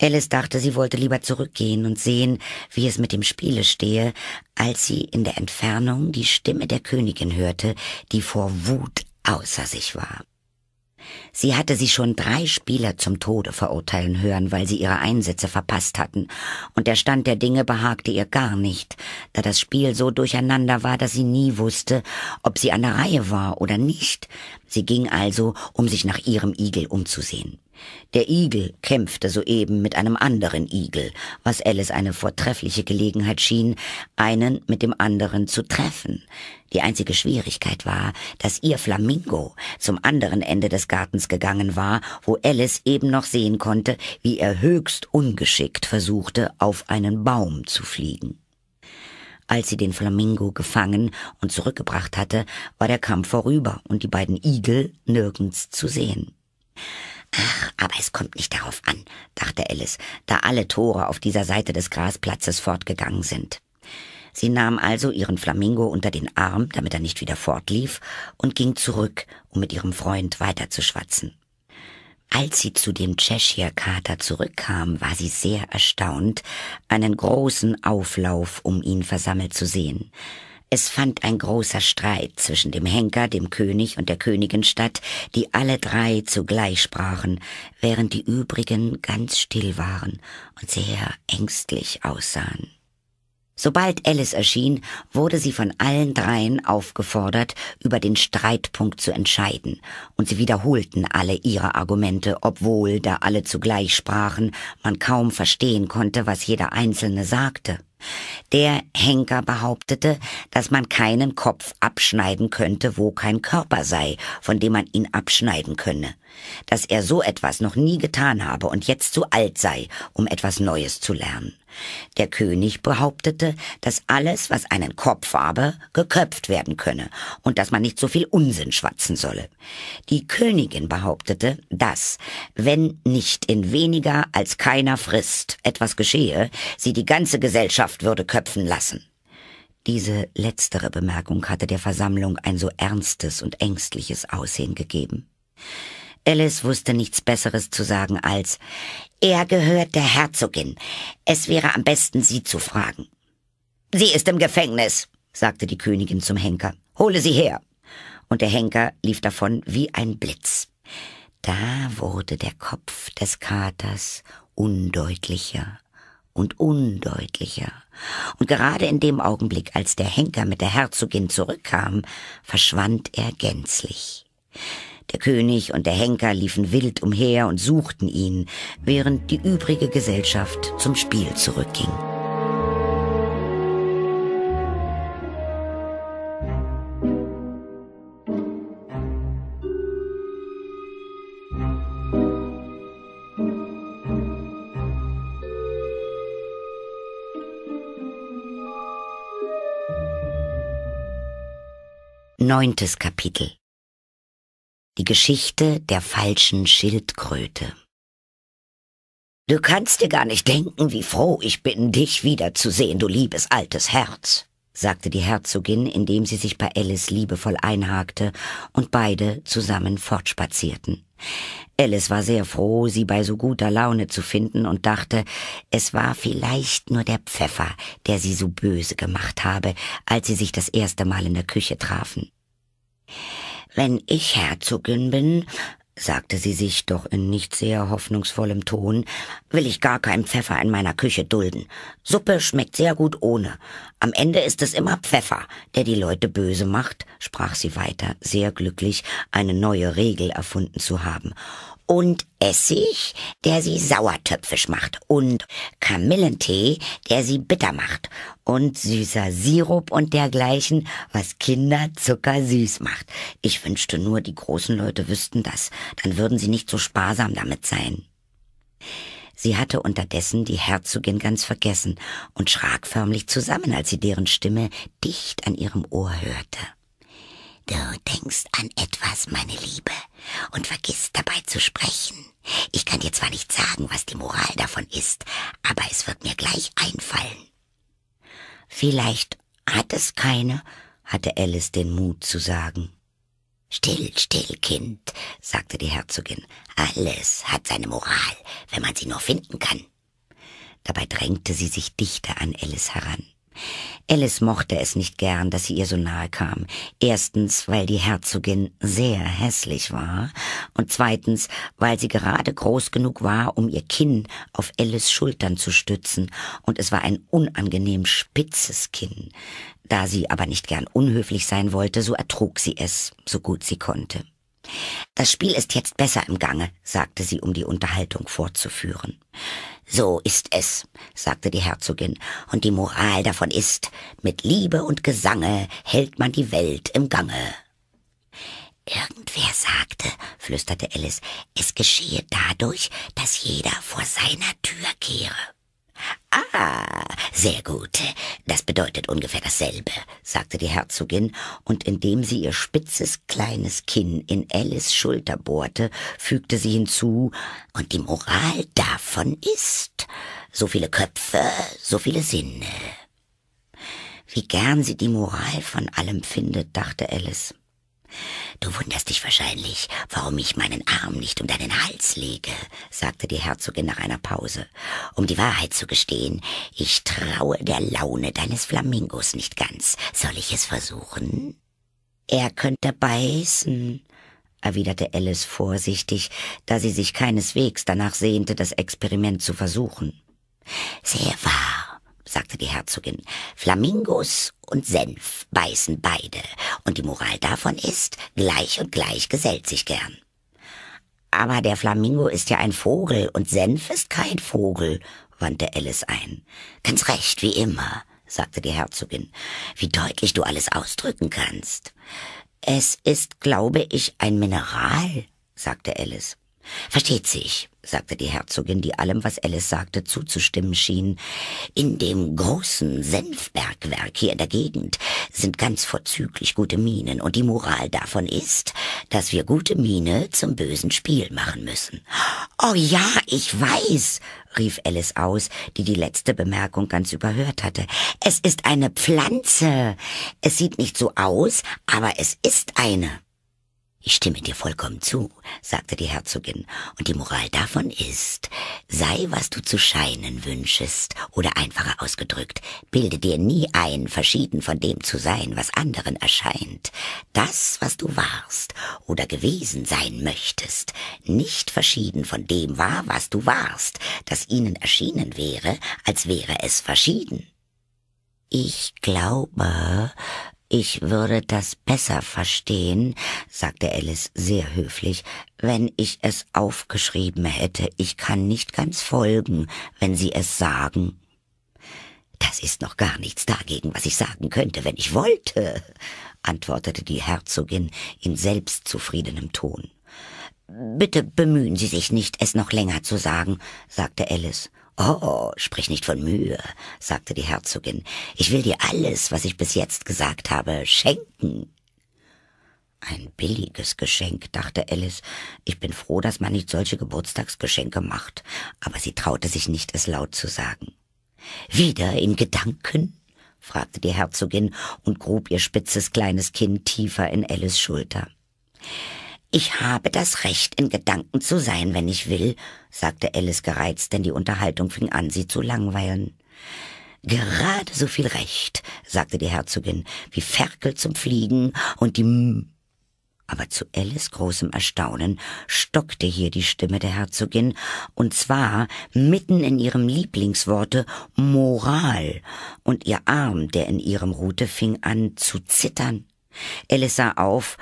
Alice dachte, sie wollte lieber zurückgehen und sehen, wie es mit dem Spiele stehe, als sie in der Entfernung die Stimme der Königin hörte, die vor Wut außer sich war. Sie hatte sie schon drei Spieler zum Tode verurteilen hören, weil sie ihre Einsätze verpasst hatten, und der Stand der Dinge behagte ihr gar nicht, da das Spiel so durcheinander war, dass sie nie wusste, ob sie an der Reihe war oder nicht. Sie ging also, um sich nach ihrem Igel umzusehen. Der Igel kämpfte soeben mit einem anderen Igel, was Alice eine vortreffliche Gelegenheit schien, einen mit dem anderen zu treffen. Die einzige Schwierigkeit war, dass ihr Flamingo zum anderen Ende des Gartens gegangen war, wo Alice eben noch sehen konnte, wie er höchst ungeschickt versuchte, auf einen Baum zu fliegen. Als sie den Flamingo gefangen und zurückgebracht hatte, war der Kampf vorüber und die beiden Igel nirgends zu sehen. Ach, aber es kommt nicht darauf an, dachte Alice, da alle Tore auf dieser Seite des Grasplatzes fortgegangen sind. Sie nahm also ihren Flamingo unter den Arm, damit er nicht wieder fortlief, und ging zurück, um mit ihrem Freund weiterzuschwatzen. Als sie zu dem Cheshire-Kater zurückkam, war sie sehr erstaunt, einen großen Auflauf um ihn versammelt zu sehen. Es fand ein großer Streit zwischen dem Henker, dem König und der Königin statt, die alle drei zugleich sprachen, während die übrigen ganz still waren und sehr ängstlich aussahen. Sobald Alice erschien, wurde sie von allen dreien aufgefordert, über den Streitpunkt zu entscheiden, und sie wiederholten alle ihre Argumente, obwohl, da alle zugleich sprachen, man kaum verstehen konnte, was jeder Einzelne sagte. Der Henker behauptete, dass man keinen Kopf abschneiden könnte, wo kein Körper sei, von dem man ihn abschneiden könne, dass er so etwas noch nie getan habe und jetzt zu alt sei, um etwas Neues zu lernen. Der König behauptete, dass alles, was einen Kopf habe, geköpft werden könne und dass man nicht so viel Unsinn schwatzen solle. Die Königin behauptete, dass, wenn nicht in weniger als keiner Frist etwas geschehe, sie die ganze Gesellschaft Gesellschaft würde köpfen lassen. Diese letztere Bemerkung hatte der Versammlung ein so ernstes und ängstliches Aussehen gegeben. Alice wusste nichts Besseres zu sagen als Er gehört der Herzogin. Es wäre am besten, sie zu fragen. Sie ist im Gefängnis, sagte die Königin zum Henker. Hole sie her. Und der Henker lief davon wie ein Blitz. Da wurde der Kopf des Katers undeutlicher und undeutlicher. Und gerade in dem Augenblick, als der Henker mit der Herzogin zurückkam, verschwand er gänzlich. Der König und der Henker liefen wild umher und suchten ihn, während die übrige Gesellschaft zum Spiel zurückging. Neuntes Kapitel Die Geschichte der falschen Schildkröte Du kannst dir gar nicht denken, wie froh ich bin, dich wiederzusehen, du liebes altes Herz, sagte die Herzogin, indem sie sich bei Alice liebevoll einhakte und beide zusammen fortspazierten. Alice war sehr froh, sie bei so guter Laune zu finden und dachte, es war vielleicht nur der Pfeffer, der sie so böse gemacht habe, als sie sich das erste Mal in der Küche trafen. Wenn ich Herzogin bin, sagte sie sich doch in nicht sehr hoffnungsvollem Ton, will ich gar keinen Pfeffer in meiner Küche dulden. Suppe schmeckt sehr gut ohne. Am Ende ist es immer Pfeffer, der die Leute böse macht, sprach sie weiter, sehr glücklich, eine neue Regel erfunden zu haben und Essig, der sie sauertöpfisch macht und Kamillentee, der sie bitter macht und süßer Sirup und dergleichen, was Kinder süß macht. Ich wünschte nur, die großen Leute wüssten das, dann würden sie nicht so sparsam damit sein. Sie hatte unterdessen die Herzogin ganz vergessen und schrak förmlich zusammen, als sie deren Stimme dicht an ihrem Ohr hörte. Du denkst an etwas, meine Liebe, und vergiss dabei zu sprechen. Ich kann dir zwar nicht sagen, was die Moral davon ist, aber es wird mir gleich einfallen. Vielleicht hat es keine, hatte Alice den Mut zu sagen. Still, still, Kind, sagte die Herzogin, alles hat seine Moral, wenn man sie nur finden kann. Dabei drängte sie sich dichter an Alice heran. Alice mochte es nicht gern, dass sie ihr so nahe kam. Erstens, weil die Herzogin sehr hässlich war und zweitens, weil sie gerade groß genug war, um ihr Kinn auf Alice Schultern zu stützen und es war ein unangenehm spitzes Kinn. Da sie aber nicht gern unhöflich sein wollte, so ertrug sie es, so gut sie konnte. Das Spiel ist jetzt besser im Gange, sagte sie, um die Unterhaltung fortzuführen. So ist es, sagte die Herzogin, und die Moral davon ist, mit Liebe und Gesange hält man die Welt im Gange. Irgendwer sagte, flüsterte Alice, es geschehe dadurch, dass jeder vor seiner Tür kehre. Ah, sehr gut. Das bedeutet ungefähr dasselbe, sagte die Herzogin, und indem sie ihr spitzes kleines Kinn in Alice Schulter bohrte, fügte sie hinzu, und die Moral davon ist, so viele Köpfe, so viele Sinne. Wie gern sie die Moral von allem findet, dachte Alice. Du wunderst dich wahrscheinlich, warum ich meinen Arm nicht um deinen Hals lege, sagte die Herzogin nach einer Pause. Um die Wahrheit zu gestehen, ich traue der Laune deines Flamingos nicht ganz. Soll ich es versuchen? Er könnte beißen, erwiderte Alice vorsichtig, da sie sich keineswegs danach sehnte, das Experiment zu versuchen. Sehr wahr, sagte die Herzogin, Flamingos und Senf beißen beide, und die Moral davon ist, gleich und gleich gesellt sich gern. Aber der Flamingo ist ja ein Vogel, und Senf ist kein Vogel, wandte Alice ein. Ganz recht, wie immer, sagte die Herzogin, wie deutlich du alles ausdrücken kannst. Es ist, glaube ich, ein Mineral, sagte Alice. Versteht sich, sagte die Herzogin, die allem, was Alice sagte, zuzustimmen schien. In dem großen Senfbergwerk hier in der Gegend sind ganz vorzüglich gute Minen, und die Moral davon ist, dass wir gute Mine zum bösen Spiel machen müssen. Oh ja, ich weiß, rief Alice aus, die die letzte Bemerkung ganz überhört hatte. Es ist eine Pflanze. Es sieht nicht so aus, aber es ist eine. Ich stimme dir vollkommen zu, sagte die Herzogin, und die Moral davon ist, sei, was du zu scheinen wünschest, oder einfacher ausgedrückt, bilde dir nie ein, verschieden von dem zu sein, was anderen erscheint. Das, was du warst oder gewesen sein möchtest, nicht verschieden von dem war, was du warst, das ihnen erschienen wäre, als wäre es verschieden. Ich glaube, ich würde das besser verstehen, sagte Alice sehr höflich, wenn ich es aufgeschrieben hätte. Ich kann nicht ganz folgen, wenn Sie es sagen. Das ist noch gar nichts dagegen, was ich sagen könnte, wenn ich wollte, antwortete die Herzogin in selbstzufriedenem Ton. Bitte bemühen Sie sich nicht, es noch länger zu sagen, sagte Alice. Oh, sprich nicht von Mühe, sagte die Herzogin. Ich will dir alles, was ich bis jetzt gesagt habe, schenken. Ein billiges Geschenk, dachte Alice. Ich bin froh, dass man nicht solche Geburtstagsgeschenke macht, aber sie traute sich nicht, es laut zu sagen. Wieder in Gedanken? fragte die Herzogin und grub ihr spitzes kleines Kinn tiefer in Alice Schulter. Ich habe das Recht, in Gedanken zu sein, wenn ich will, sagte Alice gereizt, denn die Unterhaltung fing an, sie zu langweilen. Gerade so viel Recht, sagte die Herzogin, wie Ferkel zum Fliegen und die M. Aber zu Alice großem Erstaunen stockte hier die Stimme der Herzogin, und zwar mitten in ihrem Lieblingsworte Moral, und ihr Arm, der in ihrem ruhte, fing an zu zittern. Alice sah auf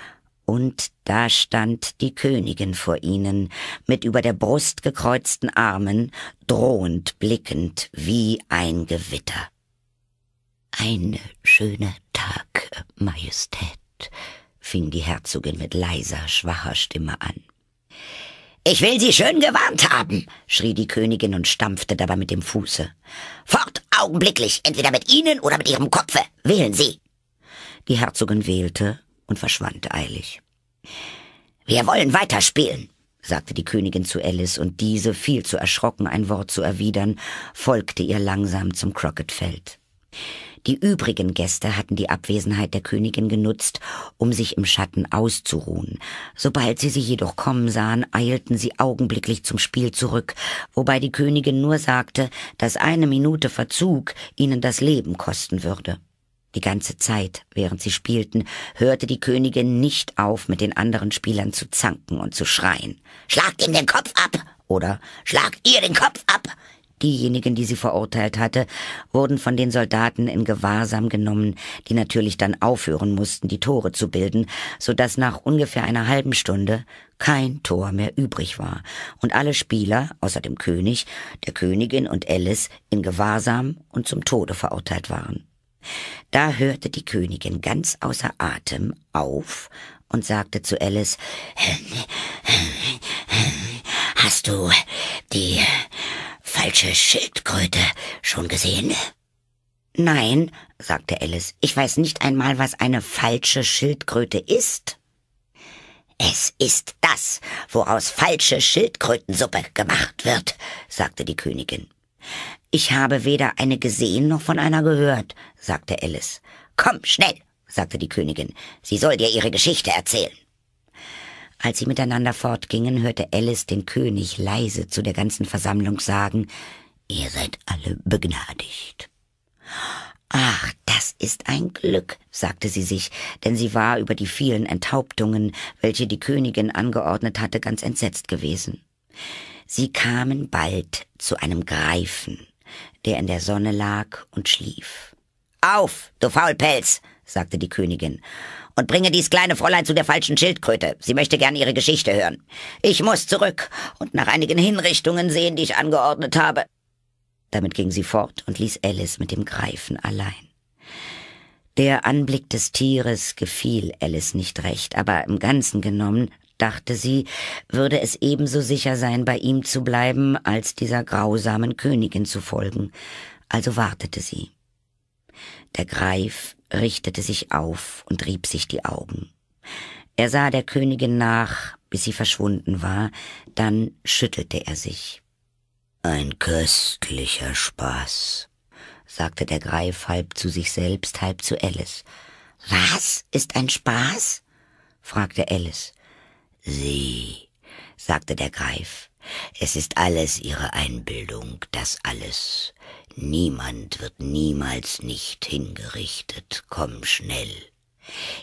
und da stand die Königin vor ihnen, mit über der Brust gekreuzten Armen, drohend blickend wie ein Gewitter. Ein schöner Tag, Majestät, fing die Herzogin mit leiser, schwacher Stimme an. Ich will Sie schön gewarnt haben, schrie die Königin und stampfte dabei mit dem Fuße. Fort augenblicklich, entweder mit Ihnen oder mit Ihrem Kopfe, wählen Sie. Die Herzogin wählte und verschwand eilig. Wir wollen weiterspielen, sagte die Königin zu Alice, und diese, viel zu erschrocken, ein Wort zu erwidern, folgte ihr langsam zum Crockettfeld. Die übrigen Gäste hatten die Abwesenheit der Königin genutzt, um sich im Schatten auszuruhen. Sobald sie sie jedoch kommen sahen, eilten sie augenblicklich zum Spiel zurück, wobei die Königin nur sagte, dass eine Minute Verzug ihnen das Leben kosten würde. Die ganze Zeit, während sie spielten, hörte die Königin nicht auf, mit den anderen Spielern zu zanken und zu schreien. Schlagt ihm den Kopf ab! Oder schlagt ihr den Kopf ab! Diejenigen, die sie verurteilt hatte, wurden von den Soldaten in Gewahrsam genommen, die natürlich dann aufhören mussten, die Tore zu bilden, so dass nach ungefähr einer halben Stunde kein Tor mehr übrig war und alle Spieler, außer dem König, der Königin und Alice, in Gewahrsam und zum Tode verurteilt waren. Da hörte die Königin ganz außer Atem auf und sagte zu Alice, Hast du die falsche Schildkröte schon gesehen? Nein, sagte Alice, ich weiß nicht einmal, was eine falsche Schildkröte ist. Es ist das, woraus falsche Schildkrötensuppe gemacht wird, sagte die Königin. Ich habe weder eine gesehen noch von einer gehört, sagte Alice. Komm, schnell, sagte die Königin, sie soll dir ihre Geschichte erzählen. Als sie miteinander fortgingen, hörte Alice den König leise zu der ganzen Versammlung sagen, Ihr seid alle begnadigt. Ach, das ist ein Glück, sagte sie sich, denn sie war über die vielen Enthauptungen, welche die Königin angeordnet hatte, ganz entsetzt gewesen. Sie kamen bald zu einem Greifen, der in der Sonne lag und schlief. Auf, du Faulpelz, sagte die Königin, und bringe dies kleine Fräulein zu der falschen Schildkröte. Sie möchte gern ihre Geschichte hören. Ich muss zurück und nach einigen Hinrichtungen sehen, die ich angeordnet habe. Damit ging sie fort und ließ Alice mit dem Greifen allein. Der Anblick des Tieres gefiel Alice nicht recht, aber im Ganzen genommen dachte sie, würde es ebenso sicher sein, bei ihm zu bleiben, als dieser grausamen Königin zu folgen. Also wartete sie. Der Greif richtete sich auf und rieb sich die Augen. Er sah der Königin nach, bis sie verschwunden war, dann schüttelte er sich. Ein köstlicher Spaß, sagte der Greif halb zu sich selbst, halb zu Alice. Was ist ein Spaß? fragte Alice. Sie, sagte der Greif, es ist alles ihre Einbildung, das alles. Niemand wird niemals nicht hingerichtet. Komm schnell.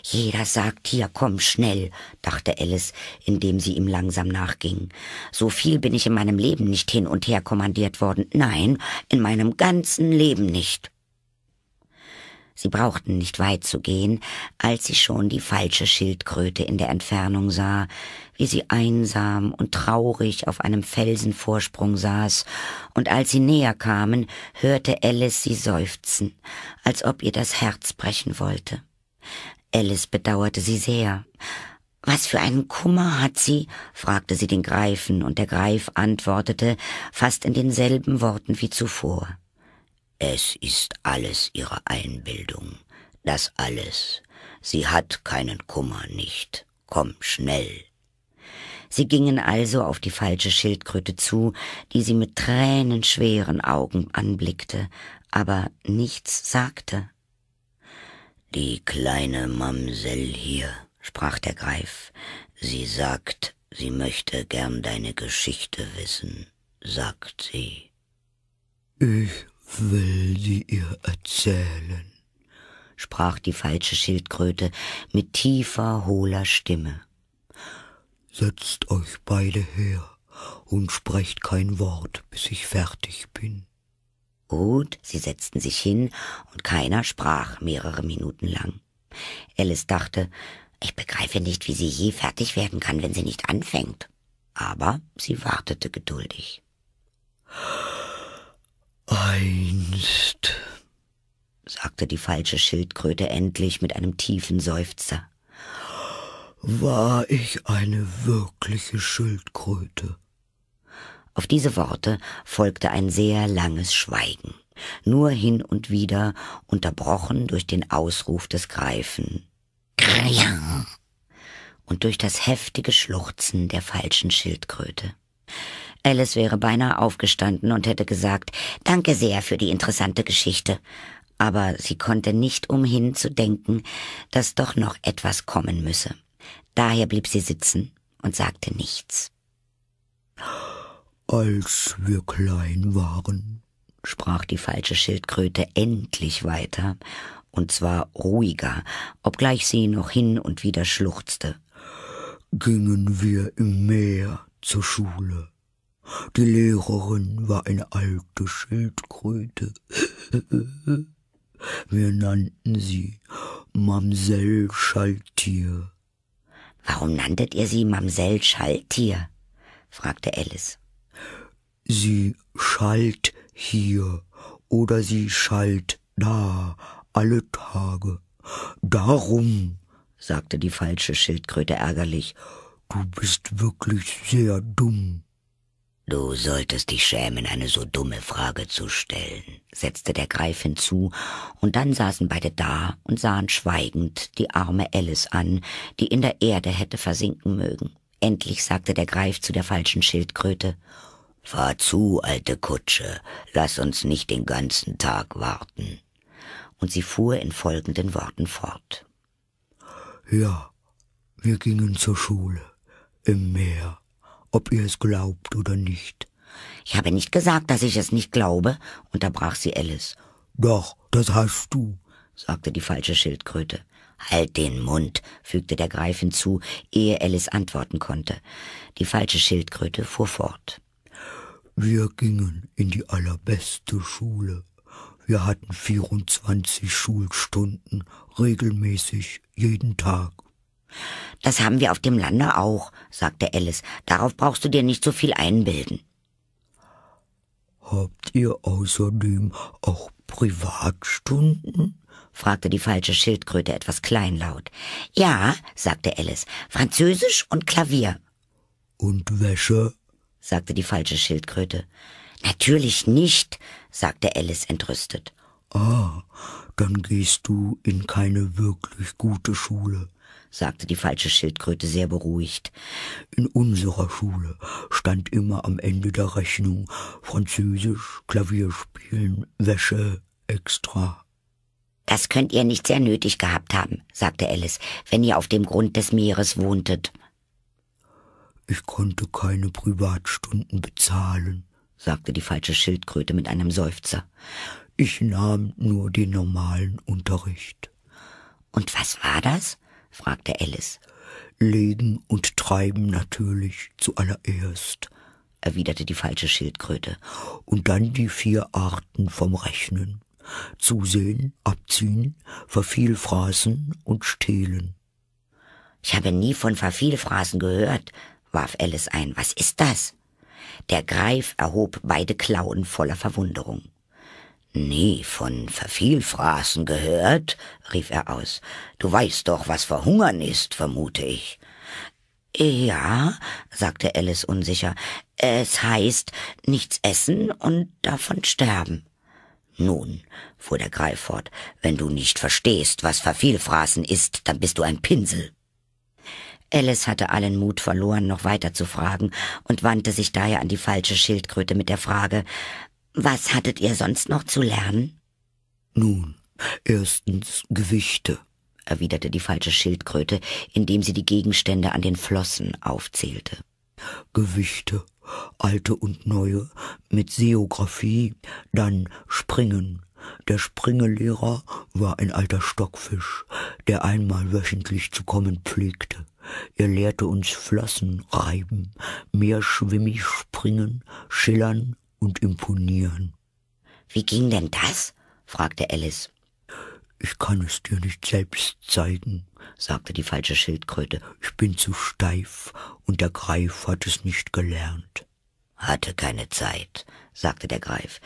Jeder sagt hier, komm schnell, dachte Alice, indem sie ihm langsam nachging. So viel bin ich in meinem Leben nicht hin und her kommandiert worden. Nein, in meinem ganzen Leben nicht. Sie brauchten nicht weit zu gehen, als sie schon die falsche Schildkröte in der Entfernung sah, wie sie einsam und traurig auf einem Felsenvorsprung saß, und als sie näher kamen, hörte Alice sie seufzen, als ob ihr das Herz brechen wollte. Alice bedauerte sie sehr. Was für einen Kummer hat sie? fragte sie den Greifen, und der Greif antwortete fast in denselben Worten wie zuvor. Es ist alles ihre Einbildung, das alles. Sie hat keinen Kummer nicht. Komm schnell. Sie gingen also auf die falsche Schildkröte zu, die sie mit tränenschweren Augen anblickte, aber nichts sagte. Die kleine Mamsell hier, sprach der Greif, sie sagt, sie möchte gern deine Geschichte wissen, sagt sie. Ich will sie ihr erzählen, sprach die falsche Schildkröte mit tiefer, hohler Stimme. Setzt euch beide her und sprecht kein Wort, bis ich fertig bin. Gut, sie setzten sich hin und keiner sprach mehrere Minuten lang. Alice dachte, ich begreife nicht, wie sie je fertig werden kann, wenn sie nicht anfängt. Aber sie wartete geduldig. Einst, sagte die falsche Schildkröte endlich mit einem tiefen Seufzer war ich eine wirkliche Schildkröte. Auf diese Worte folgte ein sehr langes Schweigen, nur hin und wieder unterbrochen durch den Ausruf des Greifen. Krajang! und durch das heftige Schluchzen der falschen Schildkröte. Alice wäre beinahe aufgestanden und hätte gesagt, Danke sehr für die interessante Geschichte. Aber sie konnte nicht umhin zu denken, dass doch noch etwas kommen müsse. Daher blieb sie sitzen und sagte nichts. Als wir klein waren, sprach die falsche Schildkröte endlich weiter, und zwar ruhiger, obgleich sie noch hin und wieder schluchzte. Gingen wir im Meer zur Schule. Die Lehrerin war eine alte Schildkröte. Wir nannten sie Mamsell Schaltier. Warum nanntet ihr sie Mamsell Schaltier? fragte Alice. Sie schalt hier oder sie schalt da alle Tage. Darum, sagte die falsche Schildkröte ärgerlich, du bist wirklich sehr dumm. Du solltest dich schämen, eine so dumme Frage zu stellen, setzte der Greif hinzu, und dann saßen beide da und sahen schweigend die arme Alice an, die in der Erde hätte versinken mögen. Endlich sagte der Greif zu der falschen Schildkröte Fahr zu, alte Kutsche, lass uns nicht den ganzen Tag warten. Und sie fuhr in folgenden Worten fort. Ja, wir gingen zur Schule, im Meer, ob ihr es glaubt oder nicht. Ich habe nicht gesagt, dass ich es nicht glaube, unterbrach sie Alice. Doch, das hast du, sagte die falsche Schildkröte. Halt den Mund, fügte der Greif hinzu, ehe Alice antworten konnte. Die falsche Schildkröte fuhr fort. Wir gingen in die allerbeste Schule. Wir hatten 24 Schulstunden, regelmäßig, jeden Tag. Das haben wir auf dem Lande auch, sagte Alice. Darauf brauchst du dir nicht so viel einbilden. Habt ihr außerdem auch Privatstunden? fragte die falsche Schildkröte etwas kleinlaut. Ja, sagte Alice, Französisch und Klavier. Und Wäsche? sagte die falsche Schildkröte. Natürlich nicht, sagte Alice entrüstet. Ah, dann gehst du in keine wirklich gute Schule sagte die falsche Schildkröte sehr beruhigt. In unserer Schule stand immer am Ende der Rechnung Französisch, Klavierspielen, Wäsche extra. Das könnt ihr nicht sehr nötig gehabt haben, sagte Alice, wenn ihr auf dem Grund des Meeres wohntet. Ich konnte keine Privatstunden bezahlen, sagte die falsche Schildkröte mit einem Seufzer. Ich nahm nur den normalen Unterricht. Und was war das? fragte Alice. Legen und treiben natürlich zuallererst, erwiderte die falsche Schildkröte, und dann die vier Arten vom Rechnen. Zusehen, abziehen, vervielfraßen und stehlen. Ich habe nie von Vervielfraßen gehört, warf Alice ein. Was ist das? Der Greif erhob beide Klauen voller Verwunderung. Nie von Vervielfraßen gehört, rief er aus. Du weißt doch, was Verhungern ist, vermute ich. Ja, sagte Alice unsicher. Es heißt nichts essen und davon sterben. Nun, fuhr der Greif fort, wenn du nicht verstehst, was Vervielfraßen ist, dann bist du ein Pinsel. Alice hatte allen Mut verloren, noch weiter zu fragen und wandte sich daher an die falsche Schildkröte mit der Frage, was hattet ihr sonst noch zu lernen? Nun, erstens Gewichte, erwiderte die falsche Schildkröte, indem sie die Gegenstände an den Flossen aufzählte. Gewichte, alte und neue, mit Seographie, dann Springen. Der Springelehrer war ein alter Stockfisch, der einmal wöchentlich zu kommen pflegte. Er lehrte uns Flossen reiben, mehr schwimmig springen, schillern und imponieren. Wie ging denn das? fragte Alice. Ich kann es dir nicht selbst zeigen, sagte die falsche Schildkröte. Ich bin zu steif und der Greif hat es nicht gelernt. Hatte keine Zeit, sagte der Greif.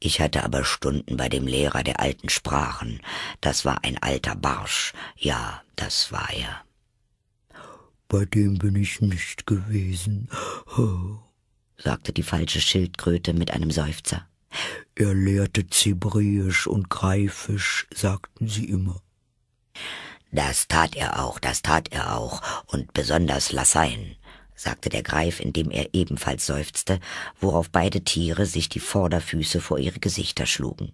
Ich hatte aber Stunden bei dem Lehrer der alten Sprachen. Das war ein alter Barsch. Ja, das war er. Bei dem bin ich nicht gewesen sagte die falsche Schildkröte mit einem Seufzer. Er lehrte Zebräisch und Greifisch, sagten sie immer. Das tat er auch, das tat er auch, und besonders Lassein, sagte der Greif, indem er ebenfalls seufzte, worauf beide Tiere sich die Vorderfüße vor ihre Gesichter schlugen.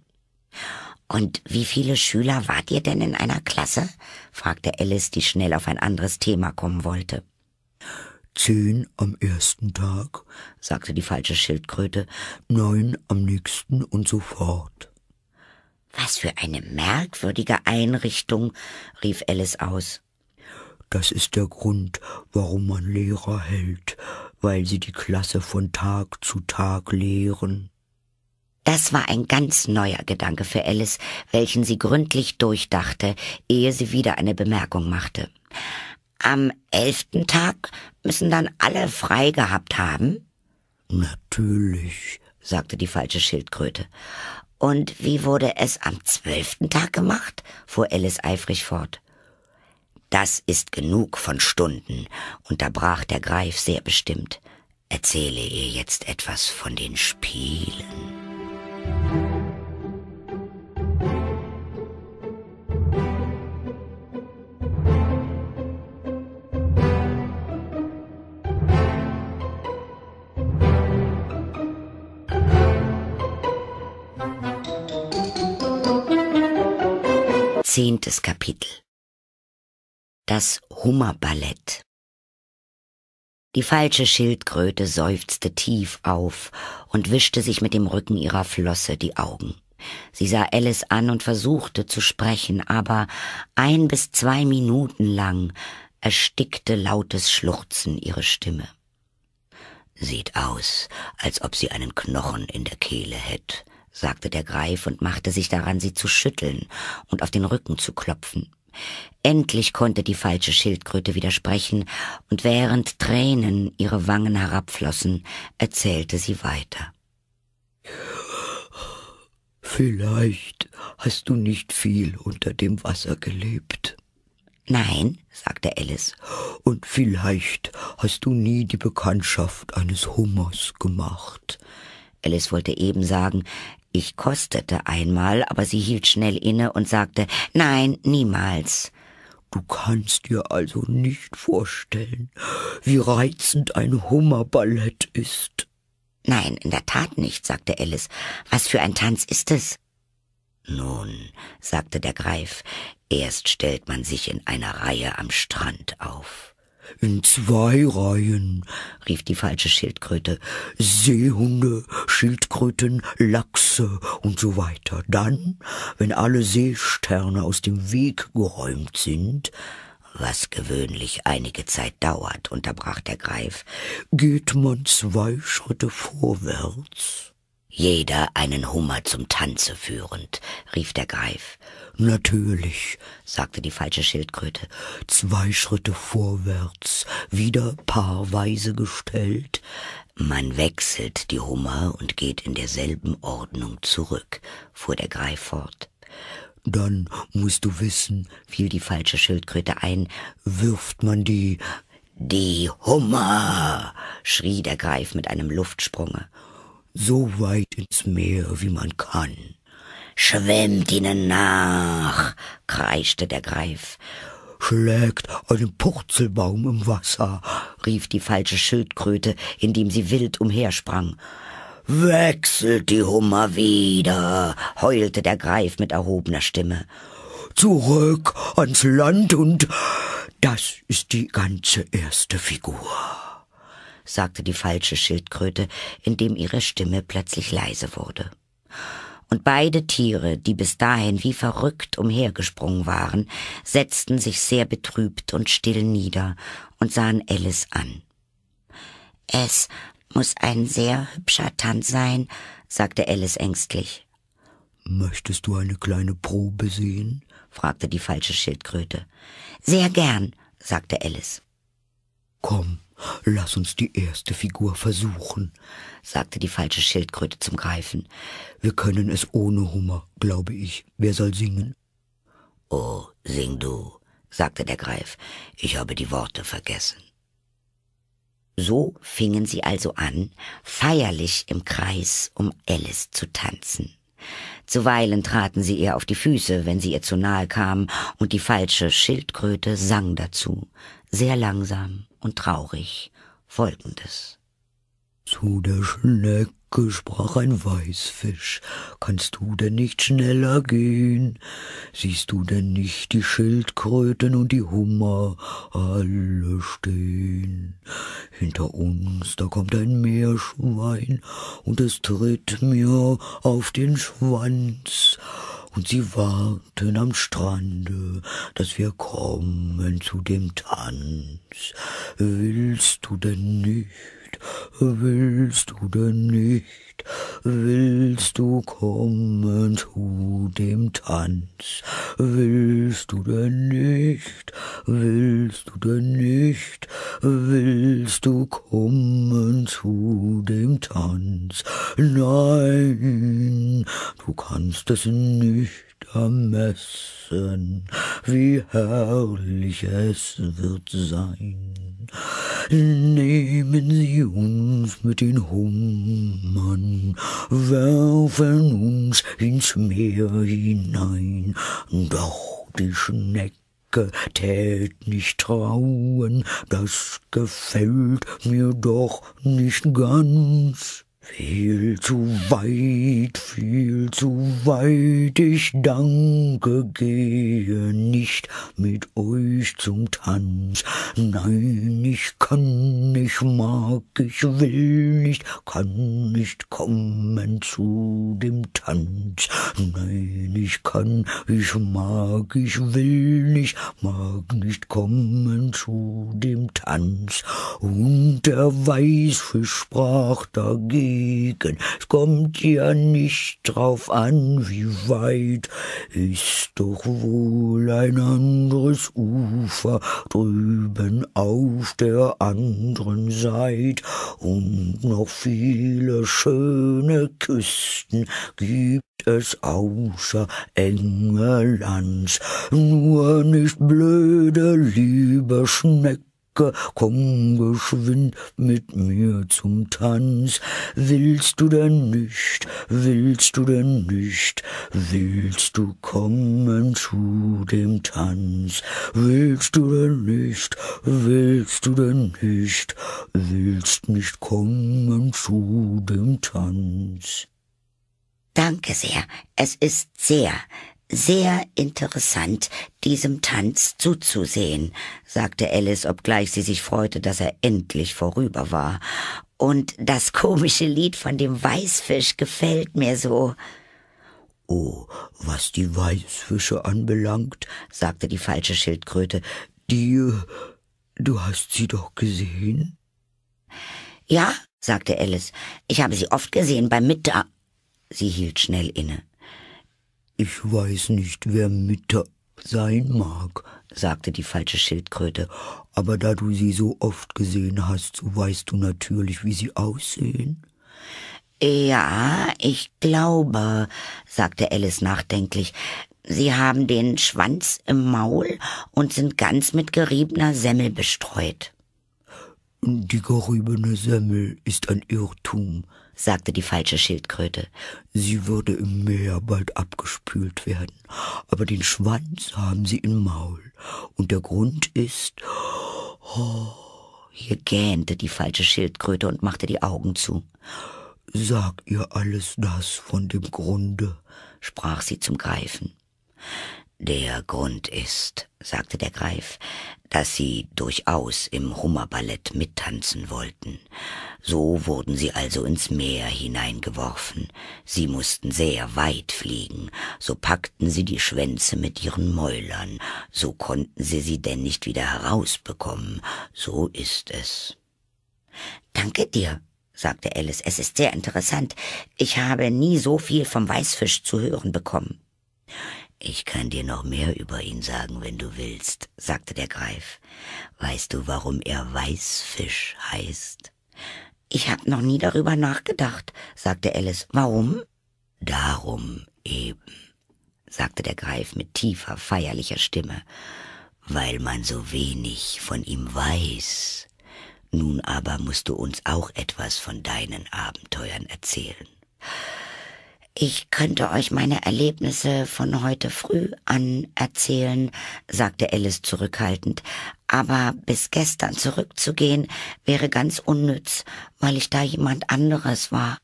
Und wie viele Schüler wart ihr denn in einer Klasse? fragte Alice, die schnell auf ein anderes Thema kommen wollte. Zehn am ersten Tag, sagte die falsche Schildkröte, neun am nächsten und so fort. Was für eine merkwürdige Einrichtung, rief Alice aus. Das ist der Grund, warum man Lehrer hält, weil sie die Klasse von Tag zu Tag lehren. Das war ein ganz neuer Gedanke für Alice, welchen sie gründlich durchdachte, ehe sie wieder eine Bemerkung machte. Am elften Tag müssen dann alle frei gehabt haben? Natürlich, sagte die falsche Schildkröte. Und wie wurde es am zwölften Tag gemacht? fuhr Alice eifrig fort. Das ist genug von Stunden, unterbrach der Greif sehr bestimmt. Erzähle ihr jetzt etwas von den Spielen. Zehntes Kapitel Das Hummerballett Die falsche Schildkröte seufzte tief auf und wischte sich mit dem Rücken ihrer Flosse die Augen. Sie sah Alice an und versuchte zu sprechen, aber ein bis zwei Minuten lang erstickte lautes Schluchzen ihre Stimme. Sieht aus, als ob sie einen Knochen in der Kehle hätte, sagte der Greif und machte sich daran, sie zu schütteln und auf den Rücken zu klopfen. Endlich konnte die falsche Schildkröte widersprechen, und während Tränen ihre Wangen herabflossen, erzählte sie weiter. Vielleicht hast du nicht viel unter dem Wasser gelebt. Nein, sagte Alice. Und vielleicht hast du nie die Bekanntschaft eines Hummers gemacht. Alice wollte eben sagen, ich kostete einmal, aber sie hielt schnell inne und sagte Nein, niemals. Du kannst dir also nicht vorstellen, wie reizend ein Hummerballett ist. Nein, in der Tat nicht, sagte Alice. Was für ein Tanz ist es? Nun, sagte der Greif, erst stellt man sich in einer Reihe am Strand auf. In zwei Reihen, rief die falsche Schildkröte. Seehunde, Schildkröten, Lachse und so weiter. Dann, wenn alle Seesterne aus dem Weg geräumt sind, was gewöhnlich einige Zeit dauert, unterbrach der Greif, geht man zwei Schritte vorwärts. Jeder einen Hummer zum Tanze führend, rief der Greif. Natürlich, sagte die falsche Schildkröte, zwei Schritte vorwärts, wieder paarweise gestellt. Man wechselt die Hummer und geht in derselben Ordnung zurück, fuhr der Greif fort. Dann musst du wissen, fiel die falsche Schildkröte ein, wirft man die die Hummer, schrie der Greif mit einem Luftsprunge, so weit ins Meer, wie man kann. Schwimmt ihnen nach, kreischte der Greif. Schlägt einen Purzelbaum im Wasser, rief die falsche Schildkröte, indem sie wild umhersprang. Wechselt die Hummer wieder, heulte der Greif mit erhobener Stimme. Zurück ans Land und das ist die ganze erste Figur, sagte die falsche Schildkröte, indem ihre Stimme plötzlich leise wurde und beide Tiere, die bis dahin wie verrückt umhergesprungen waren, setzten sich sehr betrübt und still nieder und sahen Alice an. Es muss ein sehr hübscher Tanz sein, sagte Alice ängstlich. Möchtest du eine kleine Probe sehen? fragte die falsche Schildkröte. Sehr gern, sagte Alice. Komm, Lass uns die erste Figur versuchen, sagte die falsche Schildkröte zum Greifen. Wir können es ohne Hummer, glaube ich. Wer soll singen? Oh, sing du, sagte der Greif. Ich habe die Worte vergessen. So fingen sie also an, feierlich im Kreis um Alice zu tanzen. Zuweilen traten sie ihr auf die Füße, wenn sie ihr zu nahe kamen, und die falsche Schildkröte sang dazu, sehr langsam und traurig folgendes. Zu der Schnecke sprach ein Weißfisch, kannst du denn nicht schneller gehen? Siehst du denn nicht die Schildkröten und die Hummer alle stehen? Hinter uns, da kommt ein Meerschwein und es tritt mir auf den Schwanz und sie warten am Strande, dass wir kommen zu dem Tanz. Willst du denn nicht, willst du denn nicht, Willst du kommen zu dem Tanz? Willst du denn nicht? Willst du denn nicht? Willst du kommen zu dem Tanz? Nein, du kannst es nicht ermessen, wie herrlich es wird sein. Nehmen Sie uns mit den Hummern, werfen uns ins Meer hinein, doch die Schnecke tät nicht trauen, das gefällt mir doch nicht ganz. Viel zu weit, viel zu weit, ich danke, gehe nicht mit euch zum Tanz. Nein, ich kann, ich mag, ich will nicht, kann nicht kommen zu dem Tanz. Nein, ich kann, ich mag, ich will nicht, mag nicht kommen zu dem Tanz. Und der Weißfisch sprach dagegen Regen. Es kommt ja nicht drauf an, wie weit. Ist doch wohl ein anderes Ufer drüben auf der anderen Seite und noch viele schöne Küsten gibt es außer Engelands. Nur nicht blöde, liebe Schnecken komm geschwind mit mir zum Tanz. Willst du denn nicht, willst du denn nicht, willst du kommen zu dem Tanz? Willst du denn nicht, willst du denn nicht, willst nicht kommen zu dem Tanz? Danke sehr, es ist sehr, sehr interessant, diesem Tanz zuzusehen, sagte Alice, obgleich sie sich freute, dass er endlich vorüber war. Und das komische Lied von dem Weißfisch gefällt mir so. Oh, was die Weißfische anbelangt, sagte die falsche Schildkröte, die, du hast sie doch gesehen? Ja, sagte Alice, ich habe sie oft gesehen beim Mittag. Sie hielt schnell inne. Ich weiß nicht, wer Mütter sein mag, sagte die falsche Schildkröte, aber da du sie so oft gesehen hast, so weißt du natürlich, wie sie aussehen. Ja, ich glaube, sagte Alice nachdenklich, sie haben den Schwanz im Maul und sind ganz mit geriebener Semmel bestreut. Die geriebene Semmel ist ein Irrtum, sagte die falsche Schildkröte. Sie würde im Meer bald abgespült werden, aber den Schwanz haben sie im Maul. Und der Grund ist. Oh, hier gähnte die falsche Schildkröte und machte die Augen zu. Sag ihr alles das von dem Grunde, sprach sie zum Greifen. Der Grund ist, sagte der Greif, dass sie durchaus im Hummerballett mittanzen wollten. So wurden sie also ins Meer hineingeworfen. Sie mussten sehr weit fliegen, so packten sie die Schwänze mit ihren Mäulern, so konnten sie sie denn nicht wieder herausbekommen. So ist es. Danke dir, sagte Alice, es ist sehr interessant. Ich habe nie so viel vom Weißfisch zu hören bekommen. Ich kann dir noch mehr über ihn sagen, wenn du willst, sagte der Greif. Weißt du, warum er Weißfisch heißt? Ich hab noch nie darüber nachgedacht, sagte Alice. Warum? Darum eben, sagte der Greif mit tiefer, feierlicher Stimme, weil man so wenig von ihm weiß. Nun aber musst du uns auch etwas von deinen Abenteuern erzählen. Ich könnte euch meine Erlebnisse von heute früh an erzählen, sagte Alice zurückhaltend, aber bis gestern zurückzugehen wäre ganz unnütz, weil ich da jemand anderes war.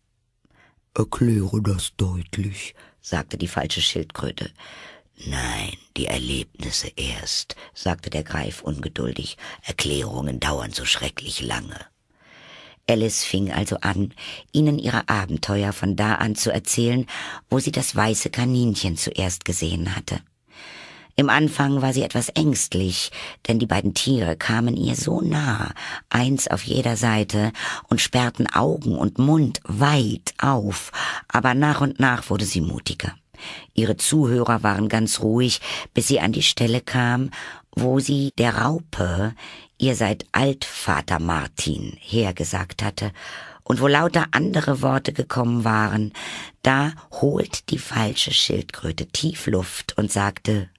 Erkläre das deutlich, sagte die falsche Schildkröte. Nein, die Erlebnisse erst, sagte der Greif ungeduldig. Erklärungen dauern so schrecklich lange. Alice fing also an, ihnen ihre Abenteuer von da an zu erzählen, wo sie das weiße Kaninchen zuerst gesehen hatte. Im Anfang war sie etwas ängstlich, denn die beiden Tiere kamen ihr so nah, eins auf jeder Seite, und sperrten Augen und Mund weit auf, aber nach und nach wurde sie mutiger. Ihre Zuhörer waren ganz ruhig, bis sie an die Stelle kam, wo sie der Raupe ihr seid Altvater Martin, hergesagt hatte, und wo lauter andere Worte gekommen waren, da holt die falsche Schildkröte tief Luft und sagte,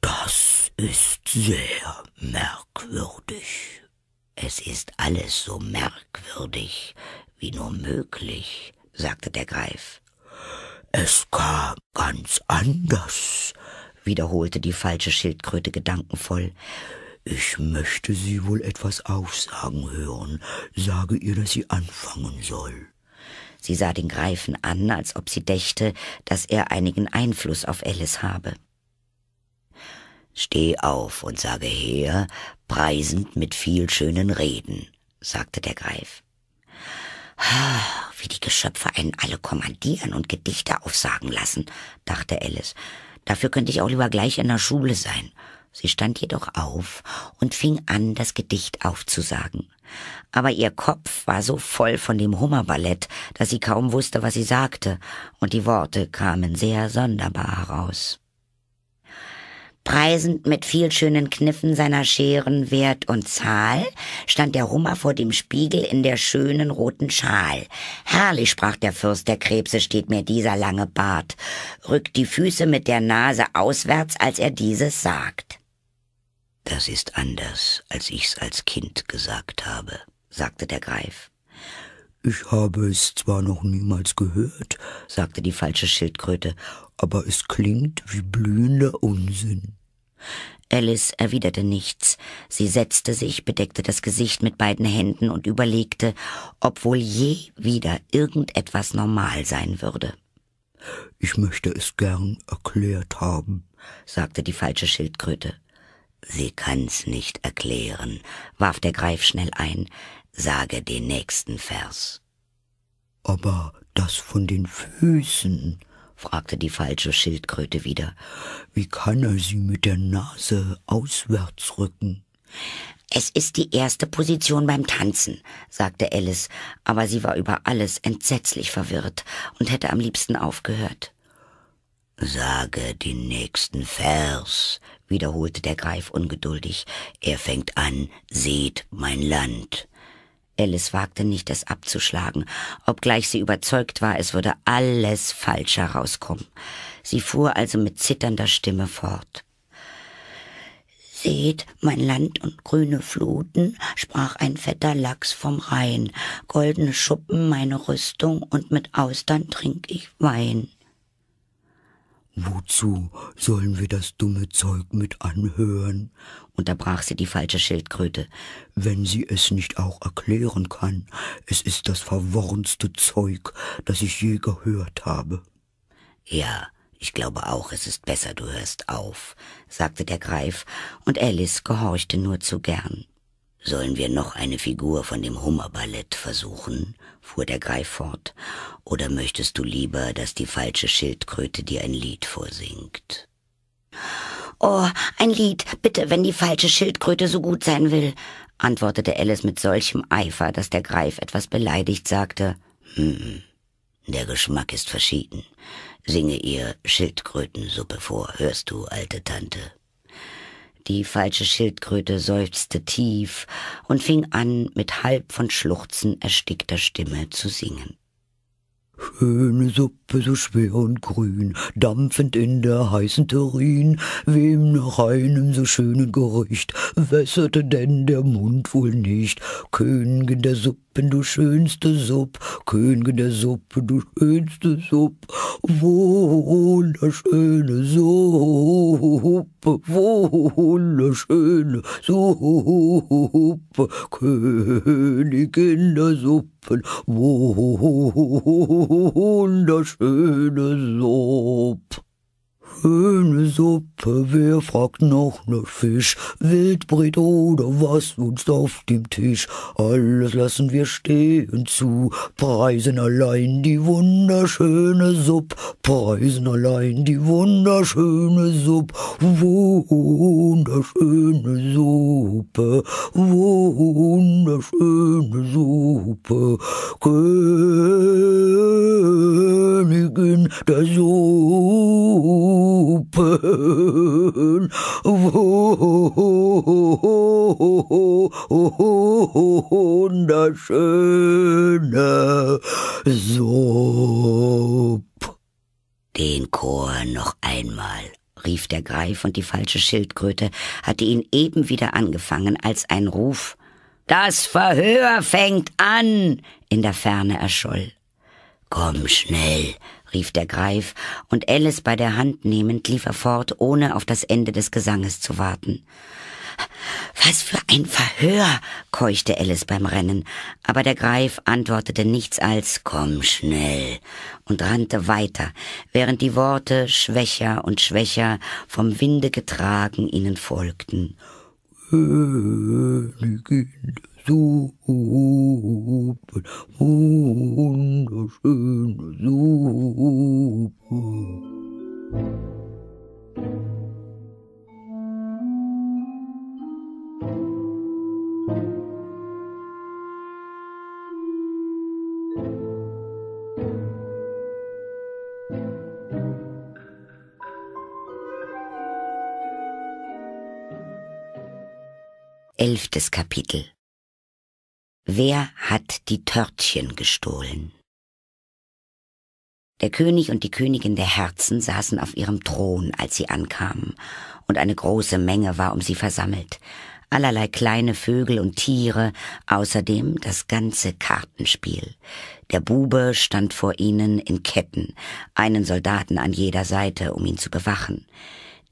Das ist sehr merkwürdig. Es ist alles so merkwürdig wie nur möglich, sagte der Greif. Es kam ganz anders, wiederholte die falsche Schildkröte gedankenvoll. Ich möchte Sie wohl etwas aufsagen hören. Sage ihr, dass sie anfangen soll. Sie sah den Greifen an, als ob sie dächte, dass er einigen Einfluss auf Alice habe. Steh auf und sage her, preisend mit viel schönen Reden, sagte der Greif. Ah, wie die Geschöpfe einen alle kommandieren und Gedichte aufsagen lassen, dachte Alice. Dafür könnte ich auch lieber gleich in der Schule sein. Sie stand jedoch auf und fing an, das Gedicht aufzusagen. Aber ihr Kopf war so voll von dem Hummerballett, dass sie kaum wusste, was sie sagte, und die Worte kamen sehr sonderbar heraus. Preisend mit viel schönen Kniffen seiner Scheren Wert und Zahl stand der Hummer vor dem Spiegel in der schönen roten Schal. Herrlich, sprach der Fürst der Krebse, steht mir dieser lange Bart, rückt die Füße mit der Nase auswärts, als er dieses sagt. Das ist anders, als ich's als Kind gesagt habe, sagte der Greif. Ich habe es zwar noch niemals gehört, sagte die falsche Schildkröte, aber es klingt wie blühender Unsinn. Alice erwiderte nichts. Sie setzte sich, bedeckte das Gesicht mit beiden Händen und überlegte, ob wohl je wieder irgendetwas normal sein würde. Ich möchte es gern erklärt haben, sagte die falsche Schildkröte. Sie kann's nicht erklären, warf der Greif schnell ein sage den nächsten Vers. Aber das von den Füßen, fragte die falsche Schildkröte wieder. Wie kann er sie mit der Nase auswärts rücken? Es ist die erste Position beim Tanzen, sagte Alice, aber sie war über alles entsetzlich verwirrt und hätte am liebsten aufgehört. Sage den nächsten Vers, wiederholte der Greif ungeduldig. Er fängt an, seht mein Land. Alice wagte nicht, es abzuschlagen, obgleich sie überzeugt war, es würde alles falsch herauskommen. Sie fuhr also mit zitternder Stimme fort. Seht mein Land und grüne Fluten, sprach ein fetter Lachs vom Rhein, goldene Schuppen meine Rüstung und mit Austern trink ich Wein. Wozu sollen wir das dumme Zeug mit anhören? unterbrach sie die falsche Schildkröte. Wenn sie es nicht auch erklären kann, es ist das verworrenste Zeug, das ich je gehört habe. Ja, ich glaube auch, es ist besser, du hörst auf, sagte der Greif, und Alice gehorchte nur zu gern. Sollen wir noch eine Figur von dem Hummerballett versuchen? fuhr der Greif fort. Oder möchtest du lieber, dass die falsche Schildkröte dir ein Lied vorsingt? Oh, ein Lied, bitte, wenn die falsche Schildkröte so gut sein will, antwortete Alice mit solchem Eifer, dass der Greif etwas beleidigt sagte. Hm, der Geschmack ist verschieden. Singe ihr Schildkrötensuppe vor, hörst du, alte Tante. Die falsche Schildkröte seufzte tief und fing an, mit halb von Schluchzen erstickter Stimme zu singen. Schöne Suppe so schwer und grün, dampfend in der heißen Terrin, wem nach einem so schönen Gericht wässerte denn der Mund wohl nicht, Königin der Suppe Suppen, du schönste Supp, Königin der Suppe, du schönste Supp, wunderschöne Suppe, wunderschöne Suppe, Königin der Suppen, wunderschöne Suppe. Eine Suppe, wer fragt noch ne Fisch? Wildbret oder was uns auf dem Tisch? Alles lassen wir stehen zu, preisen allein die wunderschöne Suppe. preisen allein die wunderschöne Suppe. wunderschöne Suppe, wunderschöne Suppe, Königin der Suppe. Pupen. Wunderschöne Supp. Den Chor noch einmal rief der Greif, und die falsche Schildkröte hatte ihn eben wieder angefangen, als ein Ruf Das Verhör fängt an in der Ferne erscholl. Komm schnell, rief der Greif, und Alice bei der Hand nehmend lief er fort, ohne auf das Ende des Gesanges zu warten. Was für ein Verhör, keuchte Alice beim Rennen, aber der Greif antwortete nichts als Komm schnell und rannte weiter, während die Worte schwächer und schwächer vom Winde getragen ihnen folgten so oh, oh, oh, wunderschöne Suppe. Elftes Kapitel Wer hat die Törtchen gestohlen? Der König und die Königin der Herzen saßen auf ihrem Thron, als sie ankamen, und eine große Menge war um sie versammelt, allerlei kleine Vögel und Tiere, außerdem das ganze Kartenspiel. Der Bube stand vor ihnen in Ketten, einen Soldaten an jeder Seite, um ihn zu bewachen.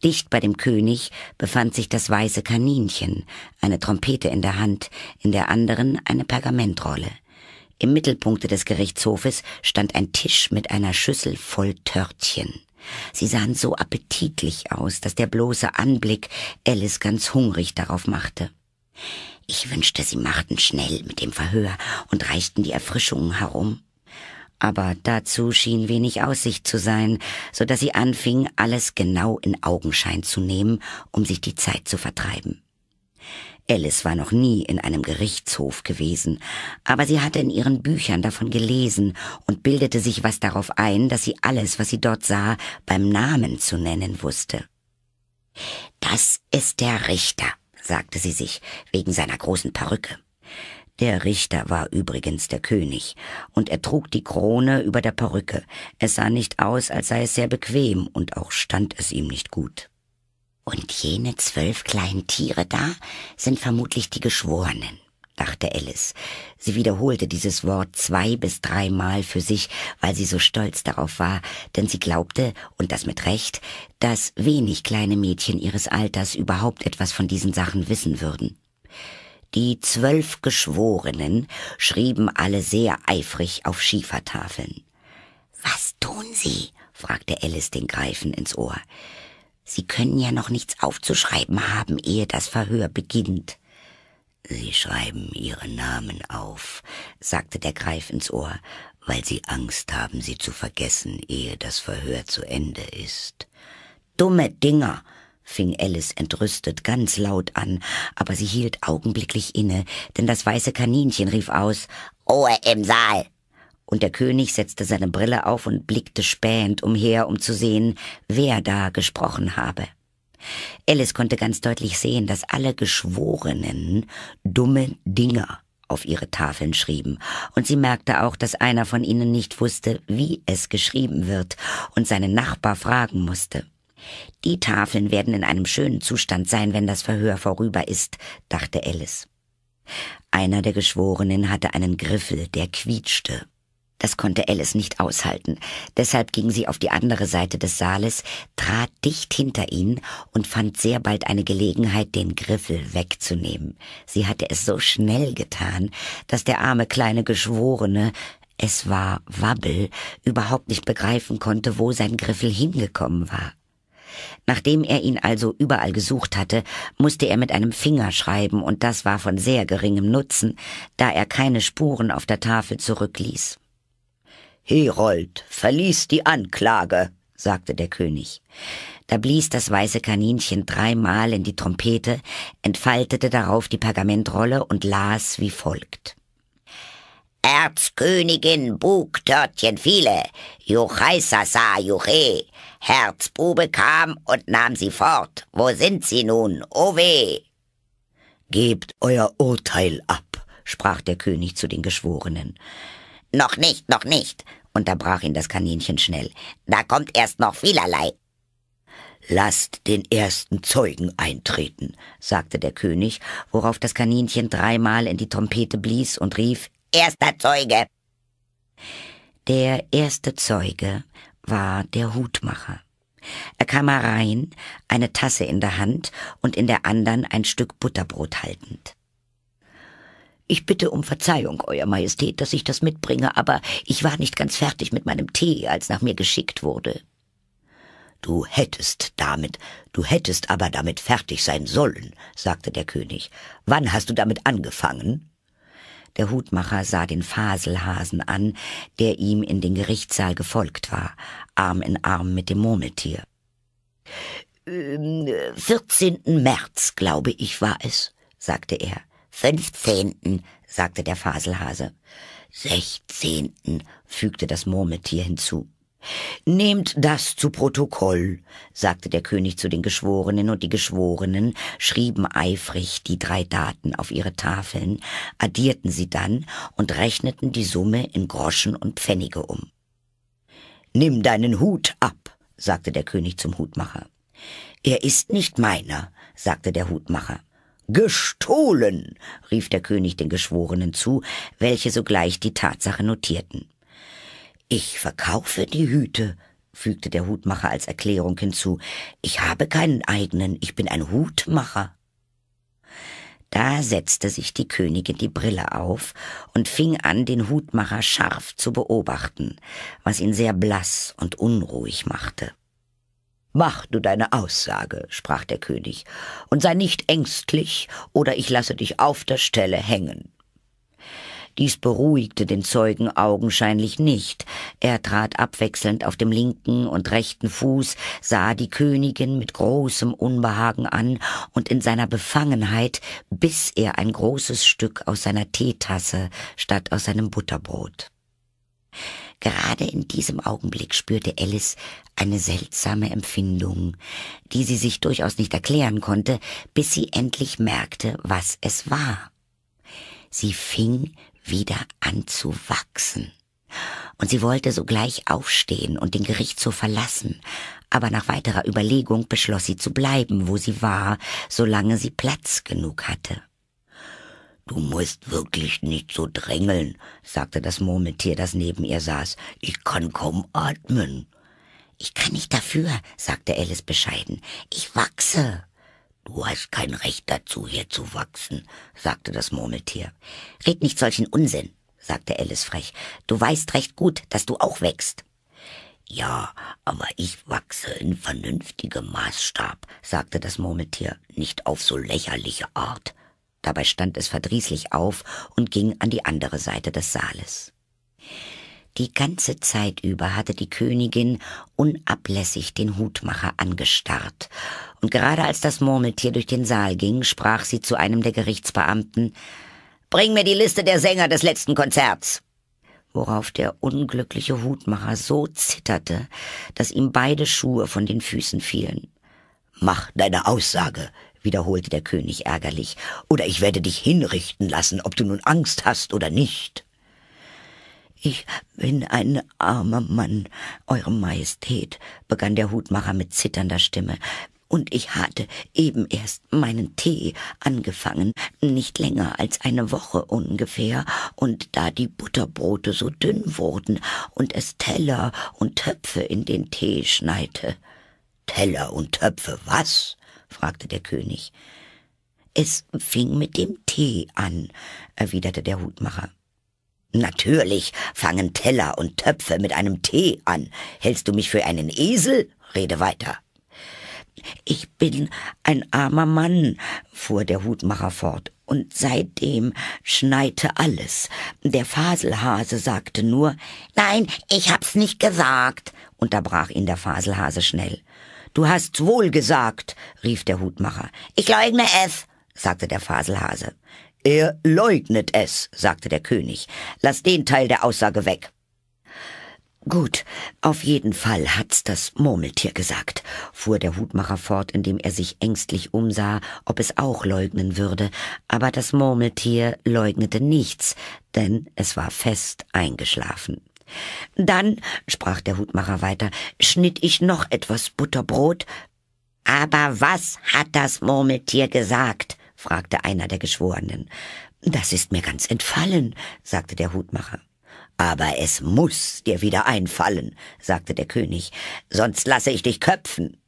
Dicht bei dem König befand sich das weiße Kaninchen, eine Trompete in der Hand, in der anderen eine Pergamentrolle. Im Mittelpunkte des Gerichtshofes stand ein Tisch mit einer Schüssel voll Törtchen. Sie sahen so appetitlich aus, dass der bloße Anblick Alice ganz hungrig darauf machte. Ich wünschte, sie machten schnell mit dem Verhör und reichten die Erfrischungen herum aber dazu schien wenig Aussicht zu sein, so dass sie anfing, alles genau in Augenschein zu nehmen, um sich die Zeit zu vertreiben. Alice war noch nie in einem Gerichtshof gewesen, aber sie hatte in ihren Büchern davon gelesen und bildete sich was darauf ein, dass sie alles, was sie dort sah, beim Namen zu nennen wusste. Das ist der Richter, sagte sie sich, wegen seiner großen Perücke. Der Richter war übrigens der König, und er trug die Krone über der Perücke. Es sah nicht aus, als sei es sehr bequem, und auch stand es ihm nicht gut. Und jene zwölf kleinen Tiere da sind vermutlich die Geschworenen, dachte Alice. Sie wiederholte dieses Wort zwei bis dreimal für sich, weil sie so stolz darauf war, denn sie glaubte, und das mit Recht, dass wenig kleine Mädchen ihres Alters überhaupt etwas von diesen Sachen wissen würden. Die zwölf Geschworenen schrieben alle sehr eifrig auf Schiefertafeln. Was tun Sie? fragte Alice den Greifen ins Ohr. Sie können ja noch nichts aufzuschreiben haben, ehe das Verhör beginnt. Sie schreiben Ihre Namen auf, sagte der Greif ins Ohr, weil Sie Angst haben, sie zu vergessen, ehe das Verhör zu Ende ist. Dumme Dinger, fing Alice entrüstet ganz laut an, aber sie hielt augenblicklich inne, denn das weiße Kaninchen rief aus Ruhe im Saal. Und der König setzte seine Brille auf und blickte spähend umher, um zu sehen, wer da gesprochen habe. Alice konnte ganz deutlich sehen, dass alle Geschworenen dumme Dinger auf ihre Tafeln schrieben, und sie merkte auch, dass einer von ihnen nicht wusste, wie es geschrieben wird und seinen Nachbar fragen musste. Die Tafeln werden in einem schönen Zustand sein, wenn das Verhör vorüber ist, dachte Alice. Einer der Geschworenen hatte einen Griffel, der quietschte. Das konnte Alice nicht aushalten. Deshalb ging sie auf die andere Seite des Saales, trat dicht hinter ihn und fand sehr bald eine Gelegenheit, den Griffel wegzunehmen. Sie hatte es so schnell getan, dass der arme kleine Geschworene, es war Wabbel, überhaupt nicht begreifen konnte, wo sein Griffel hingekommen war. Nachdem er ihn also überall gesucht hatte, musste er mit einem Finger schreiben, und das war von sehr geringem Nutzen, da er keine Spuren auf der Tafel zurückließ. Herold verließ die Anklage, sagte der König. Da blies das weiße Kaninchen dreimal in die Trompete, entfaltete darauf die Pergamentrolle und las wie folgt. Erzkönigin Bugtörtchen viele, Juchaisasa Juche, Herzbube kam und nahm sie fort. Wo sind sie nun? O weh! Gebt euer Urteil ab, sprach der König zu den Geschworenen. Noch nicht, noch nicht, unterbrach ihn das Kaninchen schnell. Da kommt erst noch vielerlei. Lasst den ersten Zeugen eintreten, sagte der König, worauf das Kaninchen dreimal in die Trompete blies und rief Erster Zeuge. Der erste Zeuge war der Hutmacher. Er kam herein, eine Tasse in der Hand und in der anderen ein Stück Butterbrot haltend. Ich bitte um Verzeihung, Euer Majestät, dass ich das mitbringe, aber ich war nicht ganz fertig mit meinem Tee, als nach mir geschickt wurde. Du hättest damit, du hättest aber damit fertig sein sollen, sagte der König. Wann hast du damit angefangen? Der Hutmacher sah den Faselhasen an, der ihm in den Gerichtssaal gefolgt war, Arm in Arm mit dem Murmeltier. 14. Ähm, März, glaube ich, war es, sagte er. 15., sagte der Faselhase. 16., fügte das Murmeltier hinzu. Nehmt das zu Protokoll, sagte der König zu den Geschworenen, und die Geschworenen schrieben eifrig die drei Daten auf ihre Tafeln, addierten sie dann und rechneten die Summe in Groschen und Pfennige um. Nimm deinen Hut ab, sagte der König zum Hutmacher. Er ist nicht meiner, sagte der Hutmacher. Gestohlen, rief der König den Geschworenen zu, welche sogleich die Tatsache notierten. Ich verkaufe die Hüte, fügte der Hutmacher als Erklärung hinzu. Ich habe keinen eigenen, ich bin ein Hutmacher. Da setzte sich die Königin die Brille auf und fing an, den Hutmacher scharf zu beobachten, was ihn sehr blass und unruhig machte. Mach du deine Aussage, sprach der König, und sei nicht ängstlich, oder ich lasse dich auf der Stelle hängen. Dies beruhigte den Zeugen augenscheinlich nicht. Er trat abwechselnd auf dem linken und rechten Fuß, sah die Königin mit großem Unbehagen an und in seiner Befangenheit biss er ein großes Stück aus seiner Teetasse statt aus seinem Butterbrot. Gerade in diesem Augenblick spürte Alice eine seltsame Empfindung, die sie sich durchaus nicht erklären konnte, bis sie endlich merkte, was es war. Sie fing wieder anzuwachsen. Und sie wollte sogleich aufstehen und den Gerichtshof verlassen, aber nach weiterer Überlegung beschloss sie zu bleiben, wo sie war, solange sie Platz genug hatte. Du musst wirklich nicht so drängeln, sagte das Murmeltier, das neben ihr saß. Ich kann kaum atmen. Ich kann nicht dafür, sagte Alice bescheiden. Ich wachse. Du hast kein Recht dazu, hier zu wachsen, sagte das Murmeltier. Red nicht solchen Unsinn, sagte Alice frech. Du weißt recht gut, dass du auch wächst. Ja, aber ich wachse in vernünftigem Maßstab, sagte das Murmeltier, nicht auf so lächerliche Art. Dabei stand es verdrießlich auf und ging an die andere Seite des Saales. Die ganze Zeit über hatte die Königin unablässig den Hutmacher angestarrt, und gerade als das Murmeltier durch den Saal ging, sprach sie zu einem der Gerichtsbeamten Bring mir die Liste der Sänger des letzten Konzerts. Worauf der unglückliche Hutmacher so zitterte, dass ihm beide Schuhe von den Füßen fielen. Mach deine Aussage, wiederholte der König ärgerlich, oder ich werde dich hinrichten lassen, ob du nun Angst hast oder nicht. Ich bin ein armer Mann, Eure Majestät, begann der Hutmacher mit zitternder Stimme, und ich hatte eben erst meinen Tee angefangen, nicht länger als eine Woche ungefähr, und da die Butterbrote so dünn wurden und es Teller und Töpfe in den Tee schneite. Teller und Töpfe was? fragte der König. Es fing mit dem Tee an, erwiderte der Hutmacher. Natürlich fangen Teller und Töpfe mit einem T an. Hältst du mich für einen Esel? Rede weiter. Ich bin ein armer Mann, fuhr der Hutmacher fort, und seitdem schneite alles. Der Faselhase sagte nur Nein, ich hab's nicht gesagt, unterbrach ihn der Faselhase schnell. Du hast's wohl gesagt, rief der Hutmacher. Ich leugne es, sagte der Faselhase. Er leugnet es, sagte der König. Lass den Teil der Aussage weg. Gut, auf jeden Fall hat's das Murmeltier gesagt, fuhr der Hutmacher fort, indem er sich ängstlich umsah, ob es auch leugnen würde, aber das Murmeltier leugnete nichts, denn es war fest eingeschlafen. Dann, sprach der Hutmacher weiter, schnitt ich noch etwas Butterbrot. Aber was hat das Murmeltier gesagt? fragte einer der Geschworenen. Das ist mir ganz entfallen, sagte der Hutmacher. Aber es muss dir wieder einfallen, sagte der König, sonst lasse ich dich köpfen.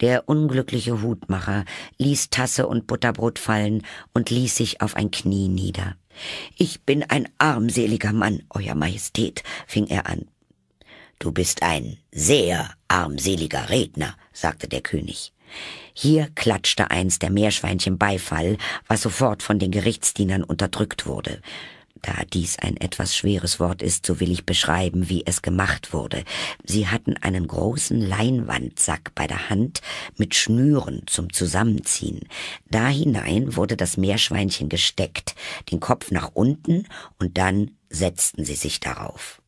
Der unglückliche Hutmacher ließ Tasse und Butterbrot fallen und ließ sich auf ein Knie nieder. Ich bin ein armseliger Mann, Euer Majestät, fing er an. Du bist ein sehr armseliger Redner, sagte der König. Hier klatschte eins der Meerschweinchen Beifall, was sofort von den Gerichtsdienern unterdrückt wurde. Da dies ein etwas schweres Wort ist, so will ich beschreiben, wie es gemacht wurde. Sie hatten einen großen Leinwandsack bei der Hand mit Schnüren zum Zusammenziehen. Da hinein wurde das Meerschweinchen gesteckt, den Kopf nach unten und dann setzten sie sich darauf.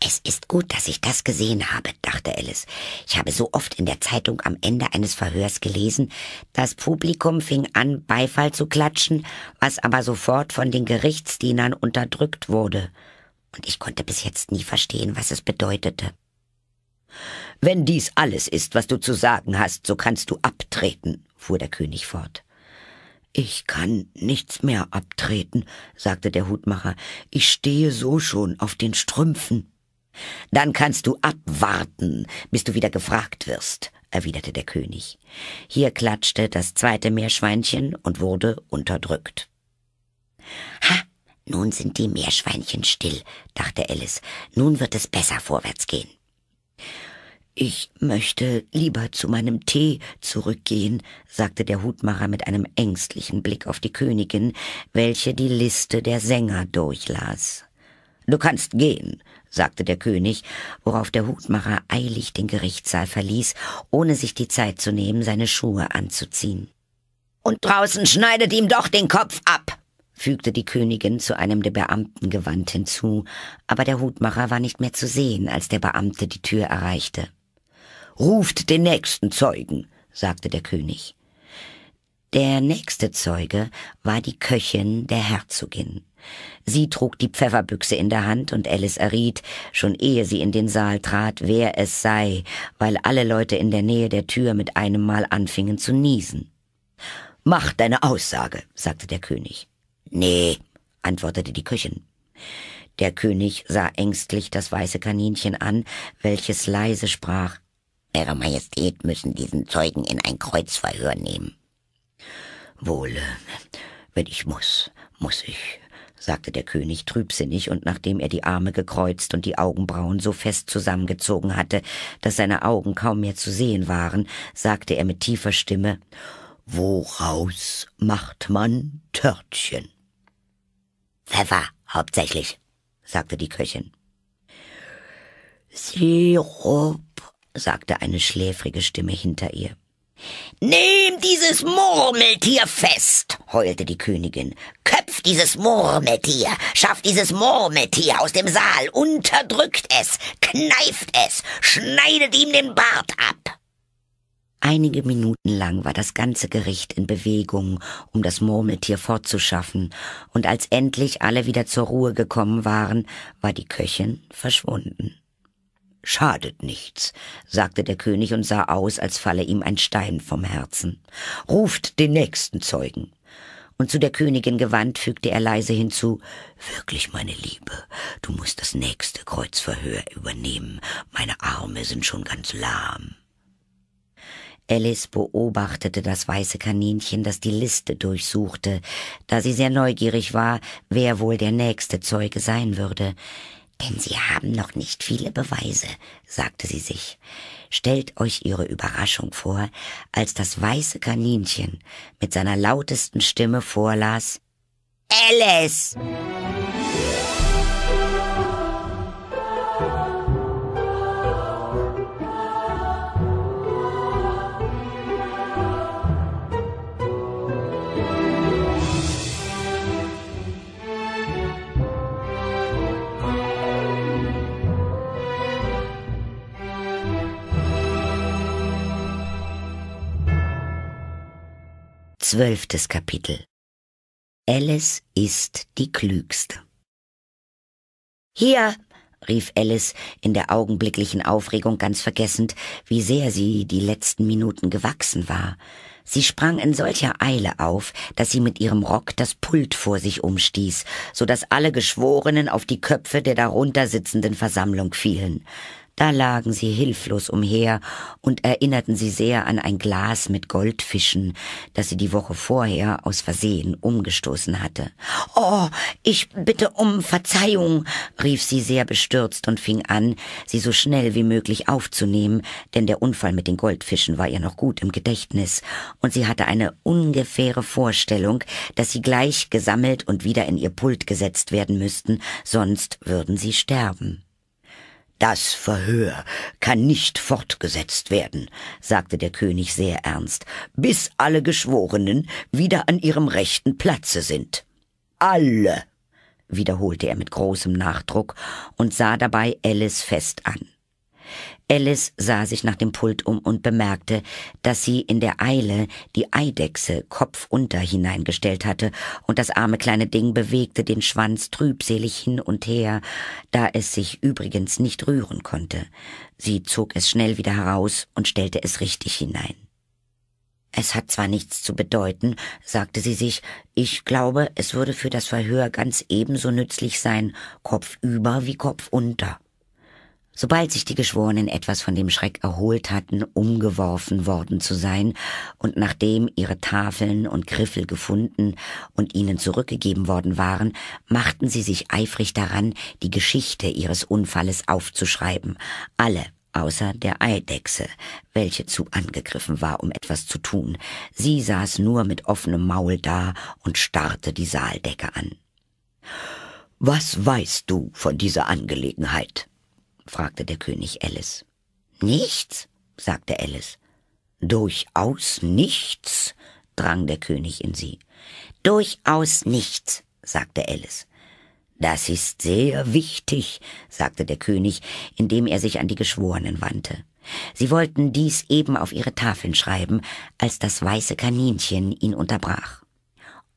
Es ist gut, dass ich das gesehen habe, dachte Alice. Ich habe so oft in der Zeitung am Ende eines Verhörs gelesen, das Publikum fing an, Beifall zu klatschen, was aber sofort von den Gerichtsdienern unterdrückt wurde. Und ich konnte bis jetzt nie verstehen, was es bedeutete. Wenn dies alles ist, was du zu sagen hast, so kannst du abtreten, fuhr der König fort. Ich kann nichts mehr abtreten, sagte der Hutmacher. Ich stehe so schon auf den Strümpfen. Dann kannst du abwarten, bis du wieder gefragt wirst, erwiderte der König. Hier klatschte das zweite Meerschweinchen und wurde unterdrückt. Ha, nun sind die Meerschweinchen still, dachte Alice. Nun wird es besser vorwärts gehen. Ich möchte lieber zu meinem Tee zurückgehen, sagte der Hutmacher mit einem ängstlichen Blick auf die Königin, welche die Liste der Sänger durchlas. Du kannst gehen, sagte der König, worauf der Hutmacher eilig den Gerichtssaal verließ, ohne sich die Zeit zu nehmen, seine Schuhe anzuziehen. Und draußen schneidet ihm doch den Kopf ab, fügte die Königin zu einem der Beamten gewandt hinzu, aber der Hutmacher war nicht mehr zu sehen, als der Beamte die Tür erreichte. Ruft den nächsten Zeugen, sagte der König. Der nächste Zeuge war die Köchin der Herzogin. Sie trug die Pfefferbüchse in der Hand und Alice erriet, schon ehe sie in den Saal trat, wer es sei, weil alle Leute in der Nähe der Tür mit einem Mal anfingen zu niesen. Mach deine Aussage, sagte der König. Nee, antwortete die Köchin. Der König sah ängstlich das weiße Kaninchen an, welches leise sprach. Eure Majestät müssen diesen Zeugen in ein Kreuzverhör nehmen. Wohl, wenn ich muss, muss ich, sagte der König trübsinnig, und nachdem er die Arme gekreuzt und die Augenbrauen so fest zusammengezogen hatte, dass seine Augen kaum mehr zu sehen waren, sagte er mit tiefer Stimme Woraus macht man Törtchen? Pfeffer hauptsächlich, sagte die Köchin. Sirup, sagte eine schläfrige Stimme hinter ihr. Nehmt dieses Murmeltier fest, heulte die Königin. Köpft dieses Murmeltier, schafft dieses Murmeltier aus dem Saal, unterdrückt es, kneift es, schneidet ihm den Bart ab. Einige Minuten lang war das ganze Gericht in Bewegung, um das Murmeltier fortzuschaffen, und als endlich alle wieder zur Ruhe gekommen waren, war die Köchin verschwunden. Schadet nichts, sagte der König und sah aus, als falle ihm ein Stein vom Herzen. Ruft den nächsten Zeugen. Und zu der Königin gewandt fügte er leise hinzu Wirklich, meine Liebe, du musst das nächste Kreuzverhör übernehmen, meine Arme sind schon ganz lahm. Alice beobachtete das weiße Kaninchen, das die Liste durchsuchte, da sie sehr neugierig war, wer wohl der nächste Zeuge sein würde. Denn Sie haben noch nicht viele Beweise, sagte sie sich. Stellt euch Ihre Überraschung vor, als das weiße Kaninchen mit seiner lautesten Stimme vorlas Alice! Zwölftes Kapitel Alice ist die Klügste. Hier, rief Alice, in der augenblicklichen Aufregung ganz vergessend, wie sehr sie die letzten Minuten gewachsen war. Sie sprang in solcher Eile auf, dass sie mit ihrem Rock das Pult vor sich umstieß, so dass alle Geschworenen auf die Köpfe der darunter sitzenden Versammlung fielen. Da lagen sie hilflos umher und erinnerten sie sehr an ein Glas mit Goldfischen, das sie die Woche vorher aus Versehen umgestoßen hatte. Oh, ich bitte um Verzeihung, rief sie sehr bestürzt und fing an, sie so schnell wie möglich aufzunehmen, denn der Unfall mit den Goldfischen war ihr noch gut im Gedächtnis, und sie hatte eine ungefähre Vorstellung, dass sie gleich gesammelt und wieder in ihr Pult gesetzt werden müssten, sonst würden sie sterben. Das Verhör kann nicht fortgesetzt werden, sagte der König sehr ernst, bis alle Geschworenen wieder an ihrem rechten Platze sind. Alle, wiederholte er mit großem Nachdruck und sah dabei Alice fest an. Alice sah sich nach dem Pult um und bemerkte, dass sie in der Eile die Eidechse kopfunter hineingestellt hatte, und das arme kleine Ding bewegte den Schwanz trübselig hin und her, da es sich übrigens nicht rühren konnte. Sie zog es schnell wieder heraus und stellte es richtig hinein. Es hat zwar nichts zu bedeuten, sagte sie sich, ich glaube, es würde für das Verhör ganz ebenso nützlich sein, kopfüber wie kopfunter. Sobald sich die Geschworenen etwas von dem Schreck erholt hatten, umgeworfen worden zu sein, und nachdem ihre Tafeln und Griffel gefunden und ihnen zurückgegeben worden waren, machten sie sich eifrig daran, die Geschichte ihres Unfalles aufzuschreiben, alle außer der Eidechse, welche zu angegriffen war, um etwas zu tun. Sie saß nur mit offenem Maul da und starrte die Saaldecke an. Was weißt du von dieser Angelegenheit? fragte der König Alice. Nichts, sagte Alice. Durchaus nichts, drang der König in sie. Durchaus nichts, sagte Alice. Das ist sehr wichtig, sagte der König, indem er sich an die Geschworenen wandte. Sie wollten dies eben auf ihre Tafeln schreiben, als das weiße Kaninchen ihn unterbrach.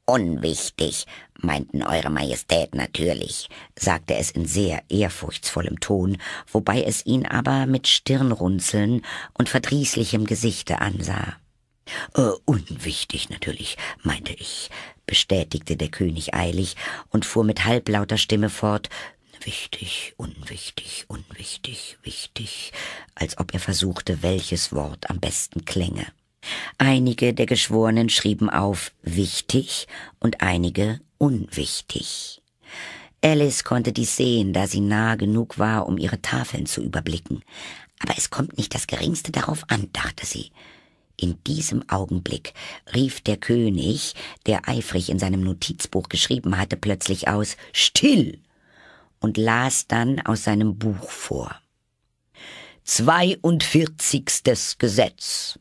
Unwichtig, meinten Eure Majestät natürlich, sagte es in sehr ehrfurchtsvollem Ton, wobei es ihn aber mit Stirnrunzeln und verdrießlichem Gesichte ansah. Äh, unwichtig natürlich, meinte ich, bestätigte der König eilig und fuhr mit halblauter Stimme fort, wichtig, unwichtig, unwichtig, wichtig, als ob er versuchte, welches Wort am besten klänge. Einige der Geschworenen schrieben auf wichtig und einige unwichtig. Alice konnte dies sehen, da sie nah genug war, um ihre Tafeln zu überblicken. Aber es kommt nicht das geringste darauf an, dachte sie. In diesem Augenblick rief der König, der eifrig in seinem Notizbuch geschrieben hatte, plötzlich aus Still und las dann aus seinem Buch vor. Zweiundvierzigstes Gesetz.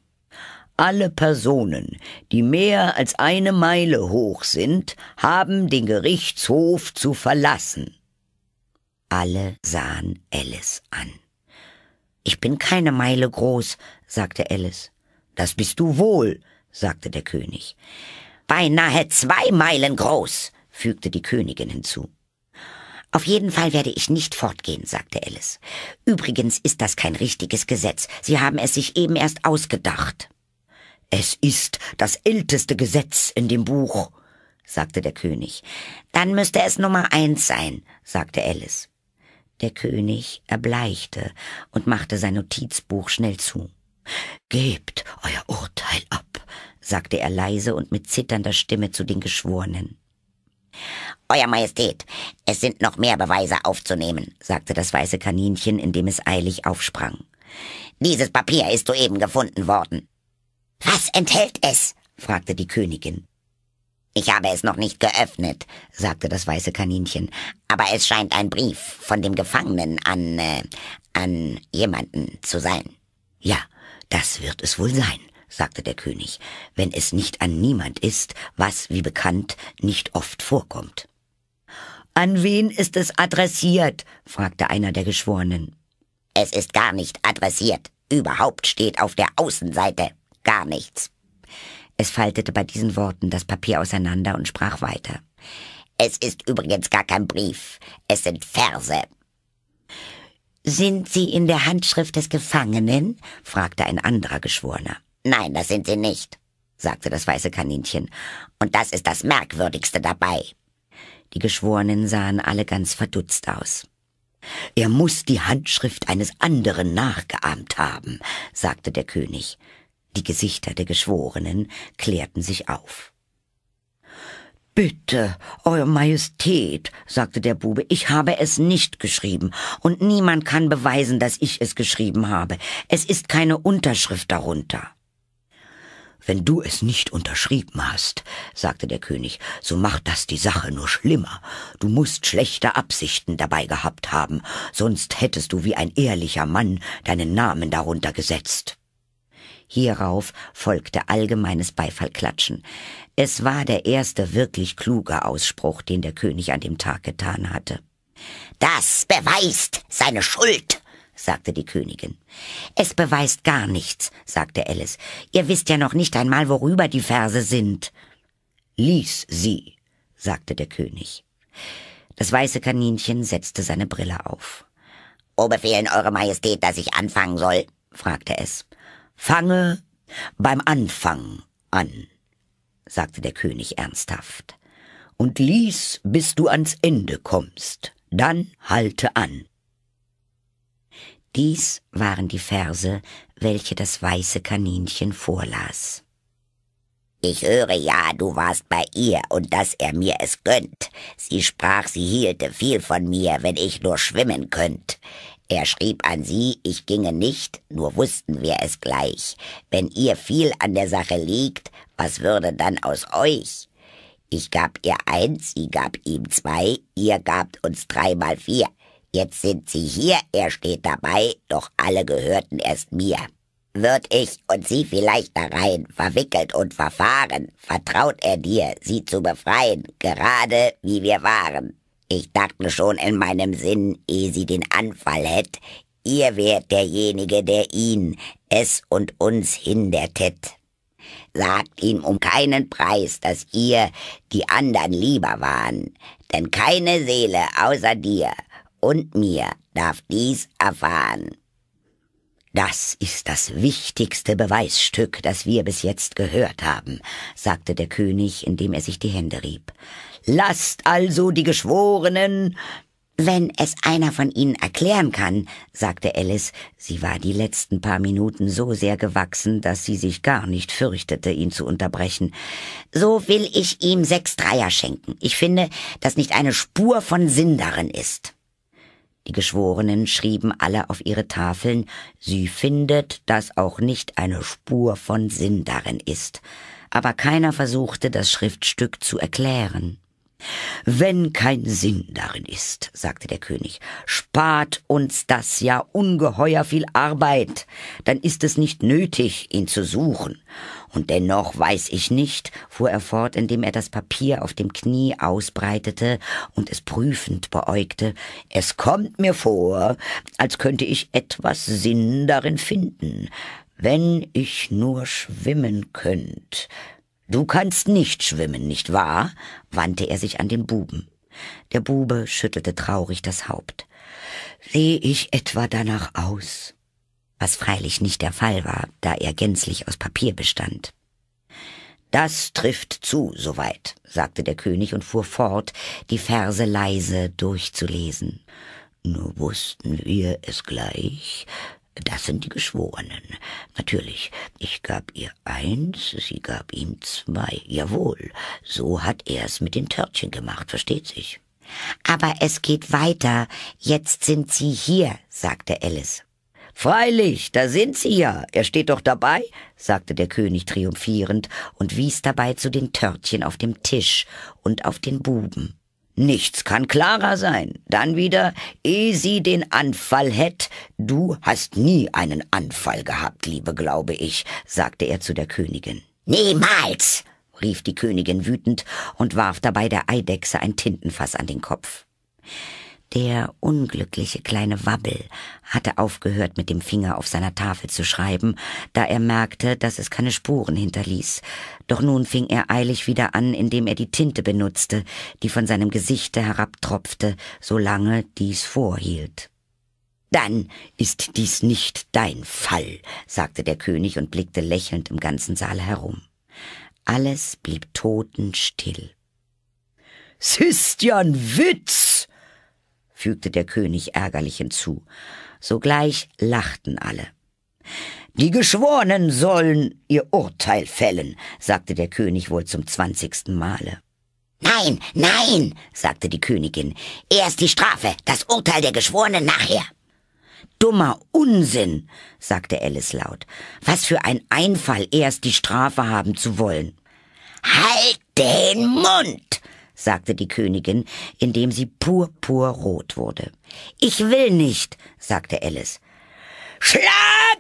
Alle Personen, die mehr als eine Meile hoch sind, haben den Gerichtshof zu verlassen. Alle sahen Alice an. Ich bin keine Meile groß, sagte Alice. Das bist du wohl, sagte der König. Beinahe zwei Meilen groß, fügte die Königin hinzu. Auf jeden Fall werde ich nicht fortgehen, sagte Alice. Übrigens ist das kein richtiges Gesetz. Sie haben es sich eben erst ausgedacht. Es ist das älteste Gesetz in dem Buch, sagte der König. Dann müsste es Nummer eins sein, sagte Alice. Der König erbleichte und machte sein Notizbuch schnell zu. Gebt euer Urteil ab, sagte er leise und mit zitternder Stimme zu den Geschworenen. Euer Majestät, es sind noch mehr Beweise aufzunehmen, sagte das weiße Kaninchen, indem es eilig aufsprang. Dieses Papier ist soeben gefunden worden. Was enthält es? fragte die Königin. Ich habe es noch nicht geöffnet, sagte das weiße Kaninchen, aber es scheint ein Brief von dem Gefangenen an äh, an jemanden zu sein. Ja, das wird es wohl sein, sagte der König, wenn es nicht an niemand ist, was, wie bekannt, nicht oft vorkommt. An wen ist es adressiert? fragte einer der Geschworenen. Es ist gar nicht adressiert, überhaupt steht auf der Außenseite, Gar nichts. Es faltete bei diesen Worten das Papier auseinander und sprach weiter. Es ist übrigens gar kein Brief, es sind Verse. Sind sie in der Handschrift des Gefangenen? fragte ein anderer Geschworener. Nein, das sind sie nicht, sagte das weiße Kaninchen. Und das ist das Merkwürdigste dabei. Die Geschworenen sahen alle ganz verdutzt aus. Er muss die Handschrift eines anderen nachgeahmt haben, sagte der König. Die Gesichter der Geschworenen klärten sich auf. Bitte, Euer Majestät, sagte der Bube, ich habe es nicht geschrieben, und niemand kann beweisen, dass ich es geschrieben habe. Es ist keine Unterschrift darunter. Wenn du es nicht unterschrieben hast, sagte der König, so macht das die Sache nur schlimmer. Du musst schlechte Absichten dabei gehabt haben, sonst hättest du wie ein ehrlicher Mann deinen Namen darunter gesetzt. Hierauf folgte allgemeines Beifallklatschen. Es war der erste wirklich kluge Ausspruch, den der König an dem Tag getan hatte. Das beweist seine Schuld, sagte die Königin. Es beweist gar nichts, sagte Alice. Ihr wisst ja noch nicht einmal, worüber die Verse sind. Lies sie, sagte der König. Das weiße Kaninchen setzte seine Brille auf. Wo befehlen Eure Majestät, dass ich anfangen soll? fragte es. Fange beim Anfang an, sagte der König ernsthaft, und lies, bis du ans Ende kommst, dann halte an. Dies waren die Verse, welche das weiße Kaninchen vorlas. Ich höre ja, du warst bei ihr und dass er mir es gönnt. Sie sprach, sie hielte viel von mir, wenn ich nur schwimmen könnt. Er schrieb an sie, ich ginge nicht, nur wussten wir es gleich. Wenn ihr viel an der Sache liegt, was würde dann aus euch? Ich gab ihr eins, sie gab ihm zwei, ihr gabt uns dreimal vier. Jetzt sind sie hier, er steht dabei, doch alle gehörten erst mir. Wird ich und sie vielleicht da rein, verwickelt und verfahren, vertraut er dir, sie zu befreien, gerade wie wir waren. Ich dachte schon in meinem Sinn, ehe sie den Anfall hätt, ihr wärt derjenige, der ihn, es und uns hindertet. Sagt ihm um keinen Preis, dass ihr die andern lieber waren, denn keine Seele außer dir und mir darf dies erfahren. Das ist das wichtigste Beweisstück, das wir bis jetzt gehört haben, sagte der König, indem er sich die Hände rieb. Lasst also die Geschworenen. Wenn es einer von Ihnen erklären kann, sagte Alice, sie war die letzten paar Minuten so sehr gewachsen, dass sie sich gar nicht fürchtete, ihn zu unterbrechen. So will ich ihm sechs Dreier schenken. Ich finde, dass nicht eine Spur von Sinn darin ist. Die Geschworenen schrieben alle auf ihre Tafeln, sie findet, dass auch nicht eine Spur von Sinn darin ist. Aber keiner versuchte, das Schriftstück zu erklären. Wenn kein Sinn darin ist, sagte der König, spart uns das ja ungeheuer viel Arbeit, dann ist es nicht nötig, ihn zu suchen. Und dennoch weiß ich nicht, fuhr er fort, indem er das Papier auf dem Knie ausbreitete und es prüfend beäugte, es kommt mir vor, als könnte ich etwas Sinn darin finden, wenn ich nur schwimmen könnt. Du kannst nicht schwimmen, nicht wahr? wandte er sich an den Buben. Der Bube schüttelte traurig das Haupt. Sehe ich etwa danach aus? Was freilich nicht der Fall war, da er gänzlich aus Papier bestand. Das trifft zu, soweit, sagte der König und fuhr fort, die Verse leise durchzulesen. Nur wussten wir es gleich, das sind die Geschworenen. Natürlich, ich gab ihr eins, sie gab ihm zwei. Jawohl, so hat er's mit den Törtchen gemacht, versteht sich. Aber es geht weiter. Jetzt sind sie hier, sagte Alice. Freilich, da sind sie ja. Er steht doch dabei, sagte der König triumphierend und wies dabei zu den Törtchen auf dem Tisch und auf den Buben. Nichts kann klarer sein. Dann wieder, eh sie den Anfall hätt. Du hast nie einen Anfall gehabt, liebe glaube ich, sagte er zu der Königin. Niemals! rief die Königin wütend und warf dabei der Eidechse ein Tintenfass an den Kopf. Der unglückliche kleine Wabbel hatte aufgehört, mit dem Finger auf seiner Tafel zu schreiben, da er merkte, dass es keine Spuren hinterließ. Doch nun fing er eilig wieder an, indem er die Tinte benutzte, die von seinem Gesichte herabtropfte, solange dies vorhielt. Dann ist dies nicht dein Fall, sagte der König und blickte lächelnd im ganzen Saal herum. Alles blieb totenstill. S ist ja ein Witz, fügte der König ärgerlich hinzu. Sogleich lachten alle. Die Geschworenen sollen ihr Urteil fällen, sagte der König wohl zum zwanzigsten Male. Nein, nein, sagte die Königin, erst die Strafe, das Urteil der Geschworenen nachher. Dummer Unsinn, sagte Alice laut. Was für ein Einfall, erst die Strafe haben zu wollen. Halt den Mund, sagte die Königin, indem sie purpurrot wurde. Ich will nicht, sagte Alice. Schlagt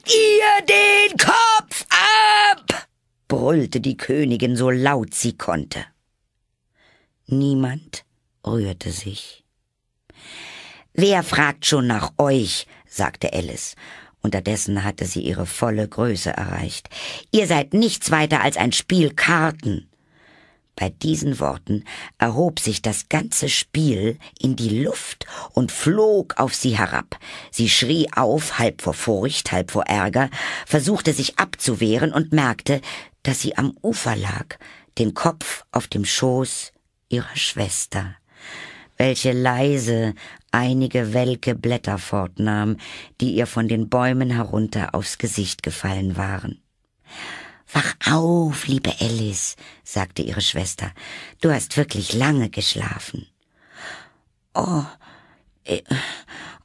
ihr den Kopf ab! brüllte die Königin so laut sie konnte. Niemand rührte sich. Wer fragt schon nach euch? sagte Alice. Unterdessen hatte sie ihre volle Größe erreicht. Ihr seid nichts weiter als ein Spiel Karten. Bei diesen Worten erhob sich das ganze Spiel in die Luft und flog auf sie herab. Sie schrie auf, halb vor Furcht, halb vor Ärger, versuchte sich abzuwehren und merkte, dass sie am Ufer lag, den Kopf auf dem Schoß ihrer Schwester, welche leise einige welke Blätter fortnahm, die ihr von den Bäumen herunter aufs Gesicht gefallen waren. Wach auf, liebe Alice, sagte ihre Schwester. Du hast wirklich lange geschlafen. Oh, äh,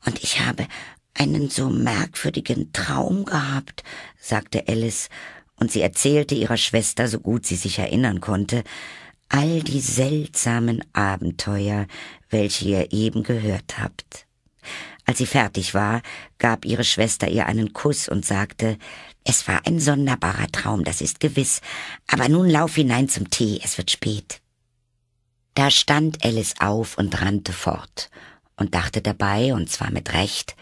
und ich habe einen so merkwürdigen Traum gehabt, sagte Alice, und sie erzählte ihrer Schwester, so gut sie sich erinnern konnte, all die seltsamen Abenteuer, welche ihr eben gehört habt. Als sie fertig war, gab ihre Schwester ihr einen Kuss und sagte, es war ein sonderbarer Traum, das ist gewiss, aber nun lauf hinein zum Tee, es wird spät. Da stand Alice auf und rannte fort und dachte dabei, und zwar mit Recht,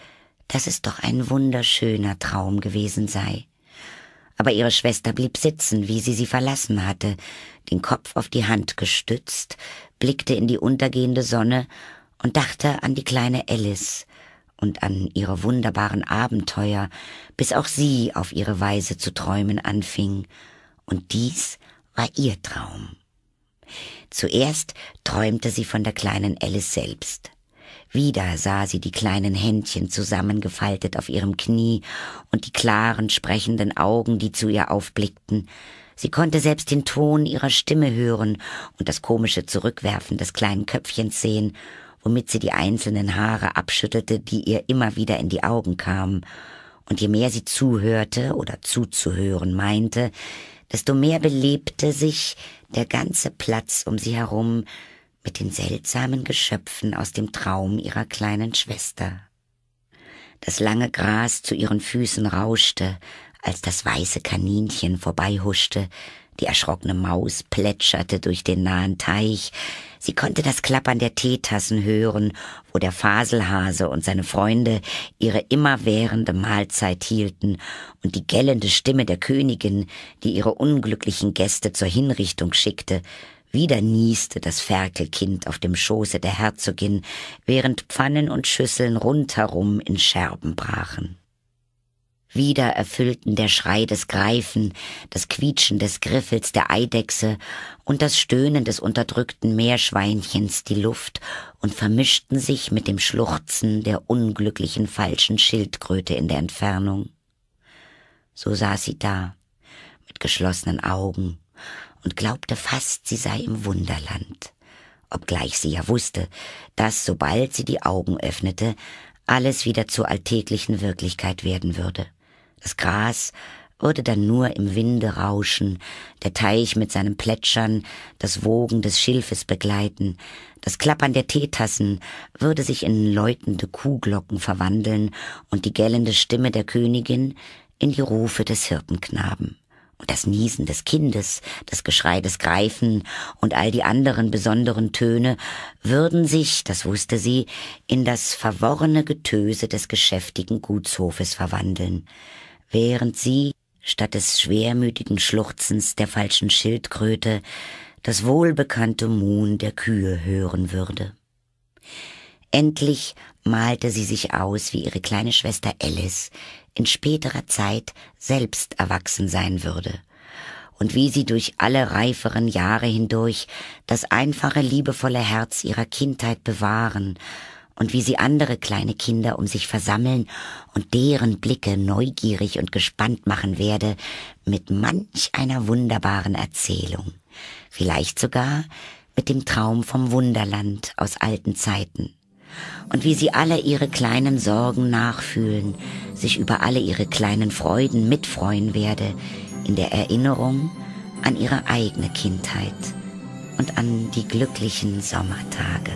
dass es doch ein wunderschöner Traum gewesen sei. Aber ihre Schwester blieb sitzen, wie sie sie verlassen hatte, den Kopf auf die Hand gestützt, blickte in die untergehende Sonne und dachte an die kleine Alice, und an ihre wunderbaren Abenteuer, bis auch sie auf ihre Weise zu träumen anfing, und dies war ihr Traum. Zuerst träumte sie von der kleinen Alice selbst. Wieder sah sie die kleinen Händchen zusammengefaltet auf ihrem Knie und die klaren, sprechenden Augen, die zu ihr aufblickten. Sie konnte selbst den Ton ihrer Stimme hören und das komische Zurückwerfen des kleinen Köpfchens sehen, womit sie die einzelnen Haare abschüttelte, die ihr immer wieder in die Augen kamen, und je mehr sie zuhörte oder zuzuhören meinte, desto mehr belebte sich der ganze Platz um sie herum mit den seltsamen Geschöpfen aus dem Traum ihrer kleinen Schwester. Das lange Gras zu ihren Füßen rauschte, als das weiße Kaninchen vorbeihuschte, die erschrockene Maus plätscherte durch den nahen Teich. Sie konnte das Klappern der Teetassen hören, wo der Faselhase und seine Freunde ihre immerwährende Mahlzeit hielten, und die gellende Stimme der Königin, die ihre unglücklichen Gäste zur Hinrichtung schickte, wieder nieste das Ferkelkind auf dem Schoße der Herzogin, während Pfannen und Schüsseln rundherum in Scherben brachen. Wieder erfüllten der Schrei des Greifen, das Quietschen des Griffels der Eidechse und das Stöhnen des unterdrückten Meerschweinchens die Luft und vermischten sich mit dem Schluchzen der unglücklichen falschen Schildkröte in der Entfernung. So saß sie da, mit geschlossenen Augen, und glaubte fast, sie sei im Wunderland, obgleich sie ja wusste, dass, sobald sie die Augen öffnete, alles wieder zur alltäglichen Wirklichkeit werden würde. Das Gras würde dann nur im Winde rauschen, der Teich mit seinem Plätschern, das Wogen des Schilfes begleiten, das Klappern der Teetassen würde sich in läutende Kuhglocken verwandeln und die gellende Stimme der Königin in die Rufe des Hirtenknaben. Und das Niesen des Kindes, das Geschrei des Greifen und all die anderen besonderen Töne würden sich, das wusste sie, in das verworrene Getöse des geschäftigen Gutshofes verwandeln während sie, statt des schwermütigen Schluchzens der falschen Schildkröte, das wohlbekannte Muhn der Kühe hören würde. Endlich malte sie sich aus, wie ihre kleine Schwester Alice in späterer Zeit selbst erwachsen sein würde und wie sie durch alle reiferen Jahre hindurch das einfache, liebevolle Herz ihrer Kindheit bewahren und wie sie andere kleine Kinder um sich versammeln und deren Blicke neugierig und gespannt machen werde mit manch einer wunderbaren Erzählung, vielleicht sogar mit dem Traum vom Wunderland aus alten Zeiten und wie sie alle ihre kleinen Sorgen nachfühlen, sich über alle ihre kleinen Freuden mitfreuen werde, in der Erinnerung an ihre eigene Kindheit und an die glücklichen Sommertage.